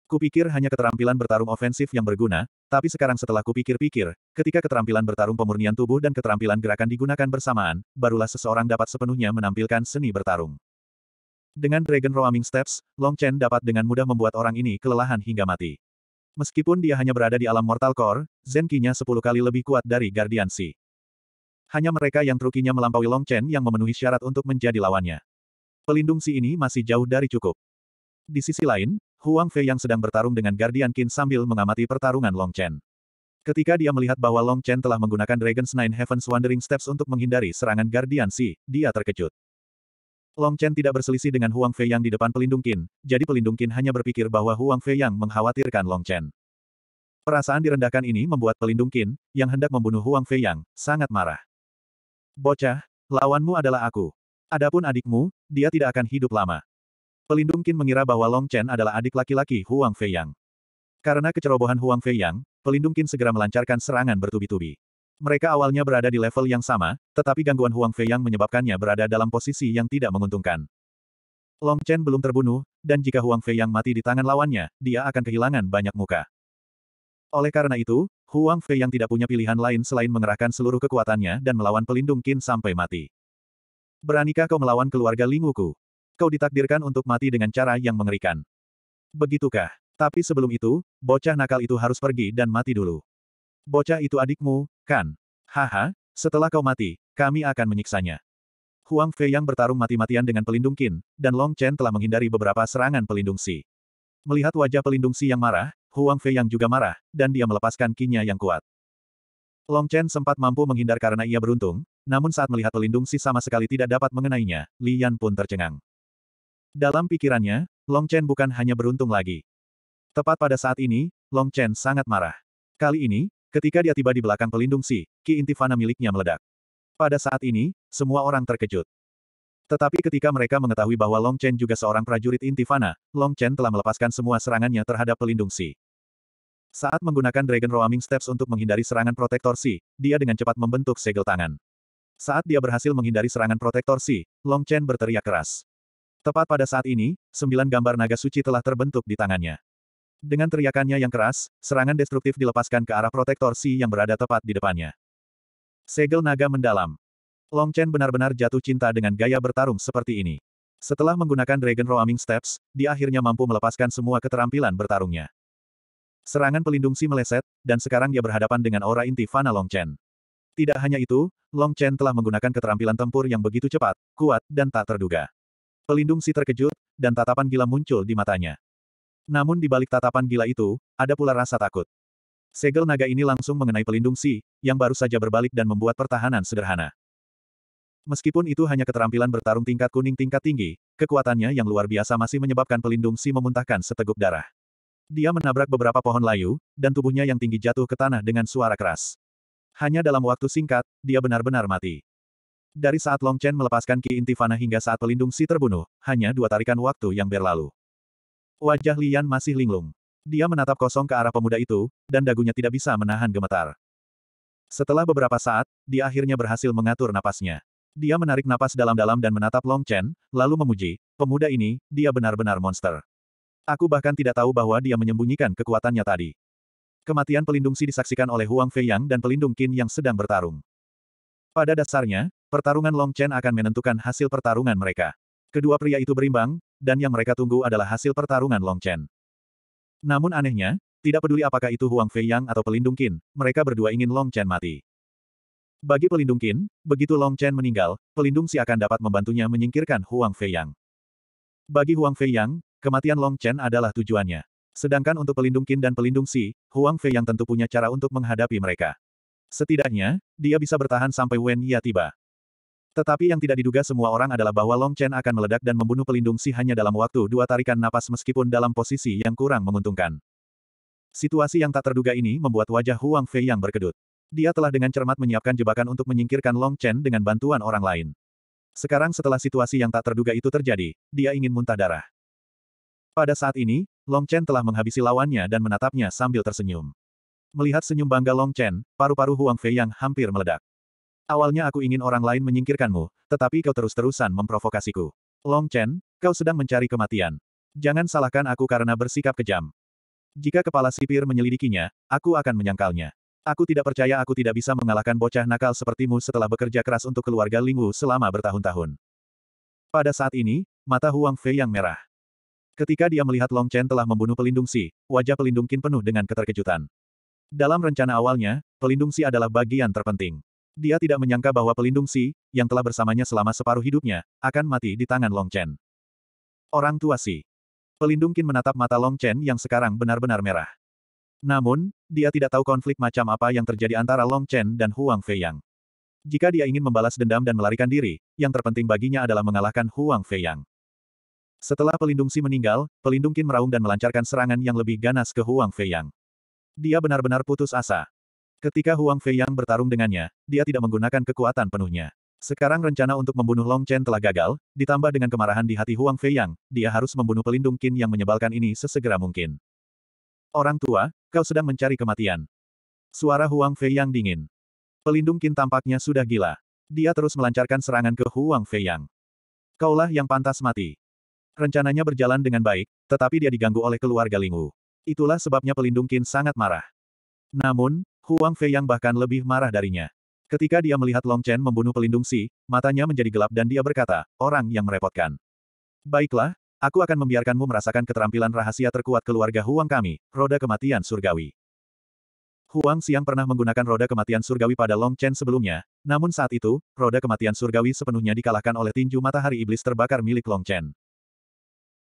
Kupikir hanya keterampilan bertarung ofensif yang berguna, tapi sekarang setelah kupikir-pikir, ketika keterampilan bertarung pemurnian tubuh dan keterampilan gerakan digunakan bersamaan, barulah seseorang dapat sepenuhnya menampilkan seni bertarung. Dengan Dragon Roaming Steps, Long Chen dapat dengan mudah membuat orang ini kelelahan hingga mati. Meskipun dia hanya berada di alam Mortal Core, Zen sepuluh 10 kali lebih kuat dari Guardian Si. Hanya mereka yang trukinya melampaui Long Chen yang memenuhi syarat untuk menjadi lawannya. Pelindung si ini masih jauh dari cukup. Di sisi lain, Huang Fei yang sedang bertarung dengan Guardian Qin sambil mengamati pertarungan Long Chen. Ketika dia melihat bahwa Long Chen telah menggunakan Dragon's Nine Heavens Wandering Steps untuk menghindari serangan Guardian Si, dia terkejut. Long Chen tidak berselisih dengan Huang Fei yang di depan pelindung Qin, jadi pelindung Qin hanya berpikir bahwa Huang Fei yang mengkhawatirkan Long Chen. Perasaan direndahkan ini membuat pelindung Qin, yang hendak membunuh Huang Fei yang, sangat marah. Bocah, lawanmu adalah aku. Adapun adikmu, dia tidak akan hidup lama. Pelindung Qin mengira bahwa Long Chen adalah adik laki-laki Huang Feiyang. Karena kecerobohan Huang Feiyang, pelindung Qin segera melancarkan serangan bertubi-tubi. Mereka awalnya berada di level yang sama, tetapi gangguan Huang Feiyang menyebabkannya berada dalam posisi yang tidak menguntungkan. Long Chen belum terbunuh, dan jika Huang Feiyang mati di tangan lawannya, dia akan kehilangan banyak muka. Oleh karena itu, Huang Feiyang tidak punya pilihan lain selain mengerahkan seluruh kekuatannya dan melawan pelindung Qin sampai mati. Beranikah kau melawan keluarga Linguku? Kau ditakdirkan untuk mati dengan cara yang mengerikan. Begitukah? Tapi sebelum itu, bocah nakal itu harus pergi dan mati dulu. Bocah itu adikmu, kan? Haha, setelah kau mati, kami akan menyiksanya. Huang Fei yang bertarung mati-matian dengan pelindung Qin, dan Long Chen telah menghindari beberapa serangan pelindung Si. Melihat wajah pelindung Si yang marah, Huang Fei yang juga marah, dan dia melepaskan kinya yang kuat. Long Chen sempat mampu menghindar karena ia beruntung, namun saat melihat pelindung Si sama sekali tidak dapat mengenainya, Li Yan pun tercengang. Dalam pikirannya, Long Chen bukan hanya beruntung lagi. Tepat pada saat ini, Long Chen sangat marah. Kali ini, ketika dia tiba di belakang pelindung si, Ki Intifana miliknya meledak. Pada saat ini, semua orang terkejut. Tetapi ketika mereka mengetahui bahwa Long Chen juga seorang prajurit Intifana, Long Chen telah melepaskan semua serangannya terhadap pelindung si. Saat menggunakan Dragon Roaming Steps untuk menghindari serangan protektor si, dia dengan cepat membentuk segel tangan. Saat dia berhasil menghindari serangan protektor si, Long Chen berteriak keras. Tepat pada saat ini, sembilan gambar naga suci telah terbentuk di tangannya. Dengan teriakannya yang keras, serangan destruktif dilepaskan ke arah protektor Si yang berada tepat di depannya. Segel naga mendalam. Long Chen benar-benar jatuh cinta dengan gaya bertarung seperti ini. Setelah menggunakan Dragon Roaming Steps, dia akhirnya mampu melepaskan semua keterampilan bertarungnya. Serangan pelindung Si meleset, dan sekarang dia berhadapan dengan aura inti Fana Long Chen. Tidak hanya itu, Long Chen telah menggunakan keterampilan tempur yang begitu cepat, kuat, dan tak terduga. Pelindung si terkejut, dan tatapan gila muncul di matanya. Namun di balik tatapan gila itu, ada pula rasa takut. Segel naga ini langsung mengenai pelindung si, yang baru saja berbalik dan membuat pertahanan sederhana. Meskipun itu hanya keterampilan bertarung tingkat kuning tingkat tinggi, kekuatannya yang luar biasa masih menyebabkan pelindung si memuntahkan seteguk darah. Dia menabrak beberapa pohon layu, dan tubuhnya yang tinggi jatuh ke tanah dengan suara keras. Hanya dalam waktu singkat, dia benar-benar mati. Dari saat Long Chen melepaskan Ki Intifana hingga saat pelindung si terbunuh, hanya dua tarikan waktu yang berlalu. Wajah Lian masih linglung. Dia menatap kosong ke arah pemuda itu, dan dagunya tidak bisa menahan gemetar. Setelah beberapa saat, dia akhirnya berhasil mengatur napasnya. Dia menarik napas dalam-dalam dan menatap Long Chen, lalu memuji, pemuda ini, dia benar-benar monster. Aku bahkan tidak tahu bahwa dia menyembunyikan kekuatannya tadi. Kematian pelindung Si disaksikan oleh Huang Feiyang dan pelindung Qin yang sedang bertarung. Pada dasarnya, Pertarungan Long Chen akan menentukan hasil pertarungan mereka. Kedua pria itu berimbang, dan yang mereka tunggu adalah hasil pertarungan Long Chen. Namun anehnya, tidak peduli apakah itu Huang Fei Yang atau pelindung Qin, mereka berdua ingin Long Chen mati. Bagi pelindung Qin, begitu Long Chen meninggal, pelindung Si akan dapat membantunya menyingkirkan Huang Fei Yang. Bagi Huang Fei Yang, kematian Long Chen adalah tujuannya. Sedangkan untuk pelindung Qin dan pelindung Si, Huang Fei Yang tentu punya cara untuk menghadapi mereka. Setidaknya, dia bisa bertahan sampai Wen Ya tiba. Tetapi yang tidak diduga semua orang adalah bahwa Long Chen akan meledak dan membunuh pelindung si hanya dalam waktu dua tarikan napas meskipun dalam posisi yang kurang menguntungkan. Situasi yang tak terduga ini membuat wajah Huang Fei yang berkedut. Dia telah dengan cermat menyiapkan jebakan untuk menyingkirkan Long Chen dengan bantuan orang lain. Sekarang setelah situasi yang tak terduga itu terjadi, dia ingin muntah darah. Pada saat ini, Long Chen telah menghabisi lawannya dan menatapnya sambil tersenyum. Melihat senyum bangga Long Chen, paru-paru Huang Fei yang hampir meledak. Awalnya aku ingin orang lain menyingkirkanmu, tetapi kau terus-terusan memprovokasiku. Long Chen, kau sedang mencari kematian. Jangan salahkan aku karena bersikap kejam. Jika kepala sipir menyelidikinya, aku akan menyangkalnya. Aku tidak percaya aku tidak bisa mengalahkan bocah nakal sepertimu setelah bekerja keras untuk keluarga Lingwu selama bertahun-tahun. Pada saat ini, mata Huang Fei yang merah. Ketika dia melihat Long Chen telah membunuh pelindung Si, wajah pelindung Qin penuh dengan keterkejutan. Dalam rencana awalnya, pelindung Si adalah bagian terpenting. Dia tidak menyangka bahwa pelindung Si, yang telah bersamanya selama separuh hidupnya, akan mati di tangan Long Chen. Orang tua Si. Pelindung Qin menatap mata Long Chen yang sekarang benar-benar merah. Namun, dia tidak tahu konflik macam apa yang terjadi antara Long Chen dan Huang Feiyang. Jika dia ingin membalas dendam dan melarikan diri, yang terpenting baginya adalah mengalahkan Huang Feiyang. Setelah pelindung Si meninggal, pelindung Qin meraung dan melancarkan serangan yang lebih ganas ke Huang Feiyang. Dia benar-benar putus asa. Ketika Huang Fei Yang bertarung dengannya, dia tidak menggunakan kekuatan penuhnya. Sekarang rencana untuk membunuh Long Chen telah gagal, ditambah dengan kemarahan di hati Huang Feiyang, dia harus membunuh pelindung Qin yang menyebalkan ini sesegera mungkin. Orang tua, kau sedang mencari kematian. Suara Huang Fei Yang dingin. Pelindung Qin tampaknya sudah gila. Dia terus melancarkan serangan ke Huang Fei Yang. Kaulah yang pantas mati. Rencananya berjalan dengan baik, tetapi dia diganggu oleh keluarga Lingwu. Itulah sebabnya pelindung Qin sangat marah. Namun, Huang Fei yang bahkan lebih marah darinya. Ketika dia melihat Long Chen membunuh pelindung Si, matanya menjadi gelap dan dia berkata, orang yang merepotkan. Baiklah, aku akan membiarkanmu merasakan keterampilan rahasia terkuat keluarga Huang kami, roda kematian surgawi. Huang Siang pernah menggunakan roda kematian surgawi pada Long Chen sebelumnya, namun saat itu, roda kematian surgawi sepenuhnya dikalahkan oleh tinju matahari iblis terbakar milik Long Chen.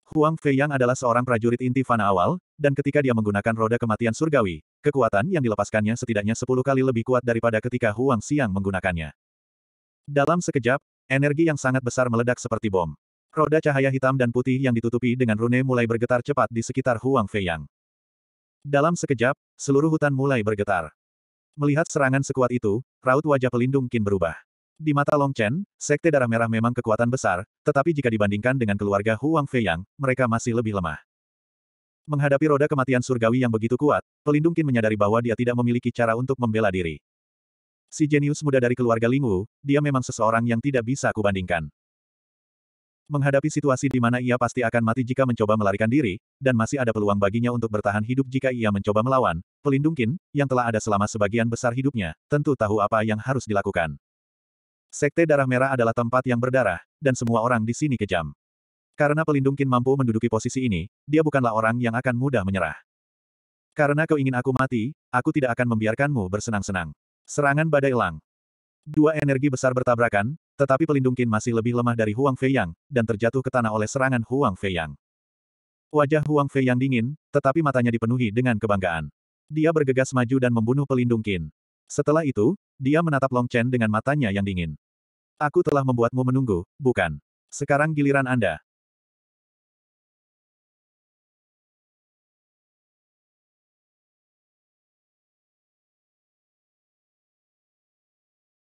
Huang Feiyang adalah seorang prajurit inti fana awal, dan ketika dia menggunakan roda kematian surgawi, kekuatan yang dilepaskannya setidaknya sepuluh kali lebih kuat daripada ketika Huang Xiang menggunakannya. Dalam sekejap, energi yang sangat besar meledak seperti bom. Roda cahaya hitam dan putih yang ditutupi dengan rune mulai bergetar cepat di sekitar Huang Feiyang. Dalam sekejap, seluruh hutan mulai bergetar. Melihat serangan sekuat itu, raut wajah pelindung Qin berubah. Di mata Long Chen, sekte darah merah memang kekuatan besar, tetapi jika dibandingkan dengan keluarga Huang Feiyang, mereka masih lebih lemah. Menghadapi roda kematian surgawi yang begitu kuat, pelindung Qin menyadari bahwa dia tidak memiliki cara untuk membela diri. Si jenius muda dari keluarga Lingwu, dia memang seseorang yang tidak bisa kubandingkan. Menghadapi situasi di mana ia pasti akan mati jika mencoba melarikan diri, dan masih ada peluang baginya untuk bertahan hidup jika ia mencoba melawan, pelindung Qin, yang telah ada selama sebagian besar hidupnya, tentu tahu apa yang harus dilakukan. Sekte Darah Merah adalah tempat yang berdarah, dan semua orang di sini kejam. Karena pelindung Qin mampu menduduki posisi ini, dia bukanlah orang yang akan mudah menyerah. Karena kau ingin aku mati, aku tidak akan membiarkanmu bersenang-senang. Serangan badai elang. Dua energi besar bertabrakan, tetapi pelindung Qin masih lebih lemah dari Huang Feiyang, dan terjatuh ke tanah oleh serangan Huang Feiyang. Wajah Huang Feiyang dingin, tetapi matanya dipenuhi dengan kebanggaan. Dia bergegas maju dan membunuh pelindung Qin. Setelah itu, dia menatap Long Chen dengan matanya yang dingin. Aku telah membuatmu menunggu, bukan? Sekarang giliran Anda.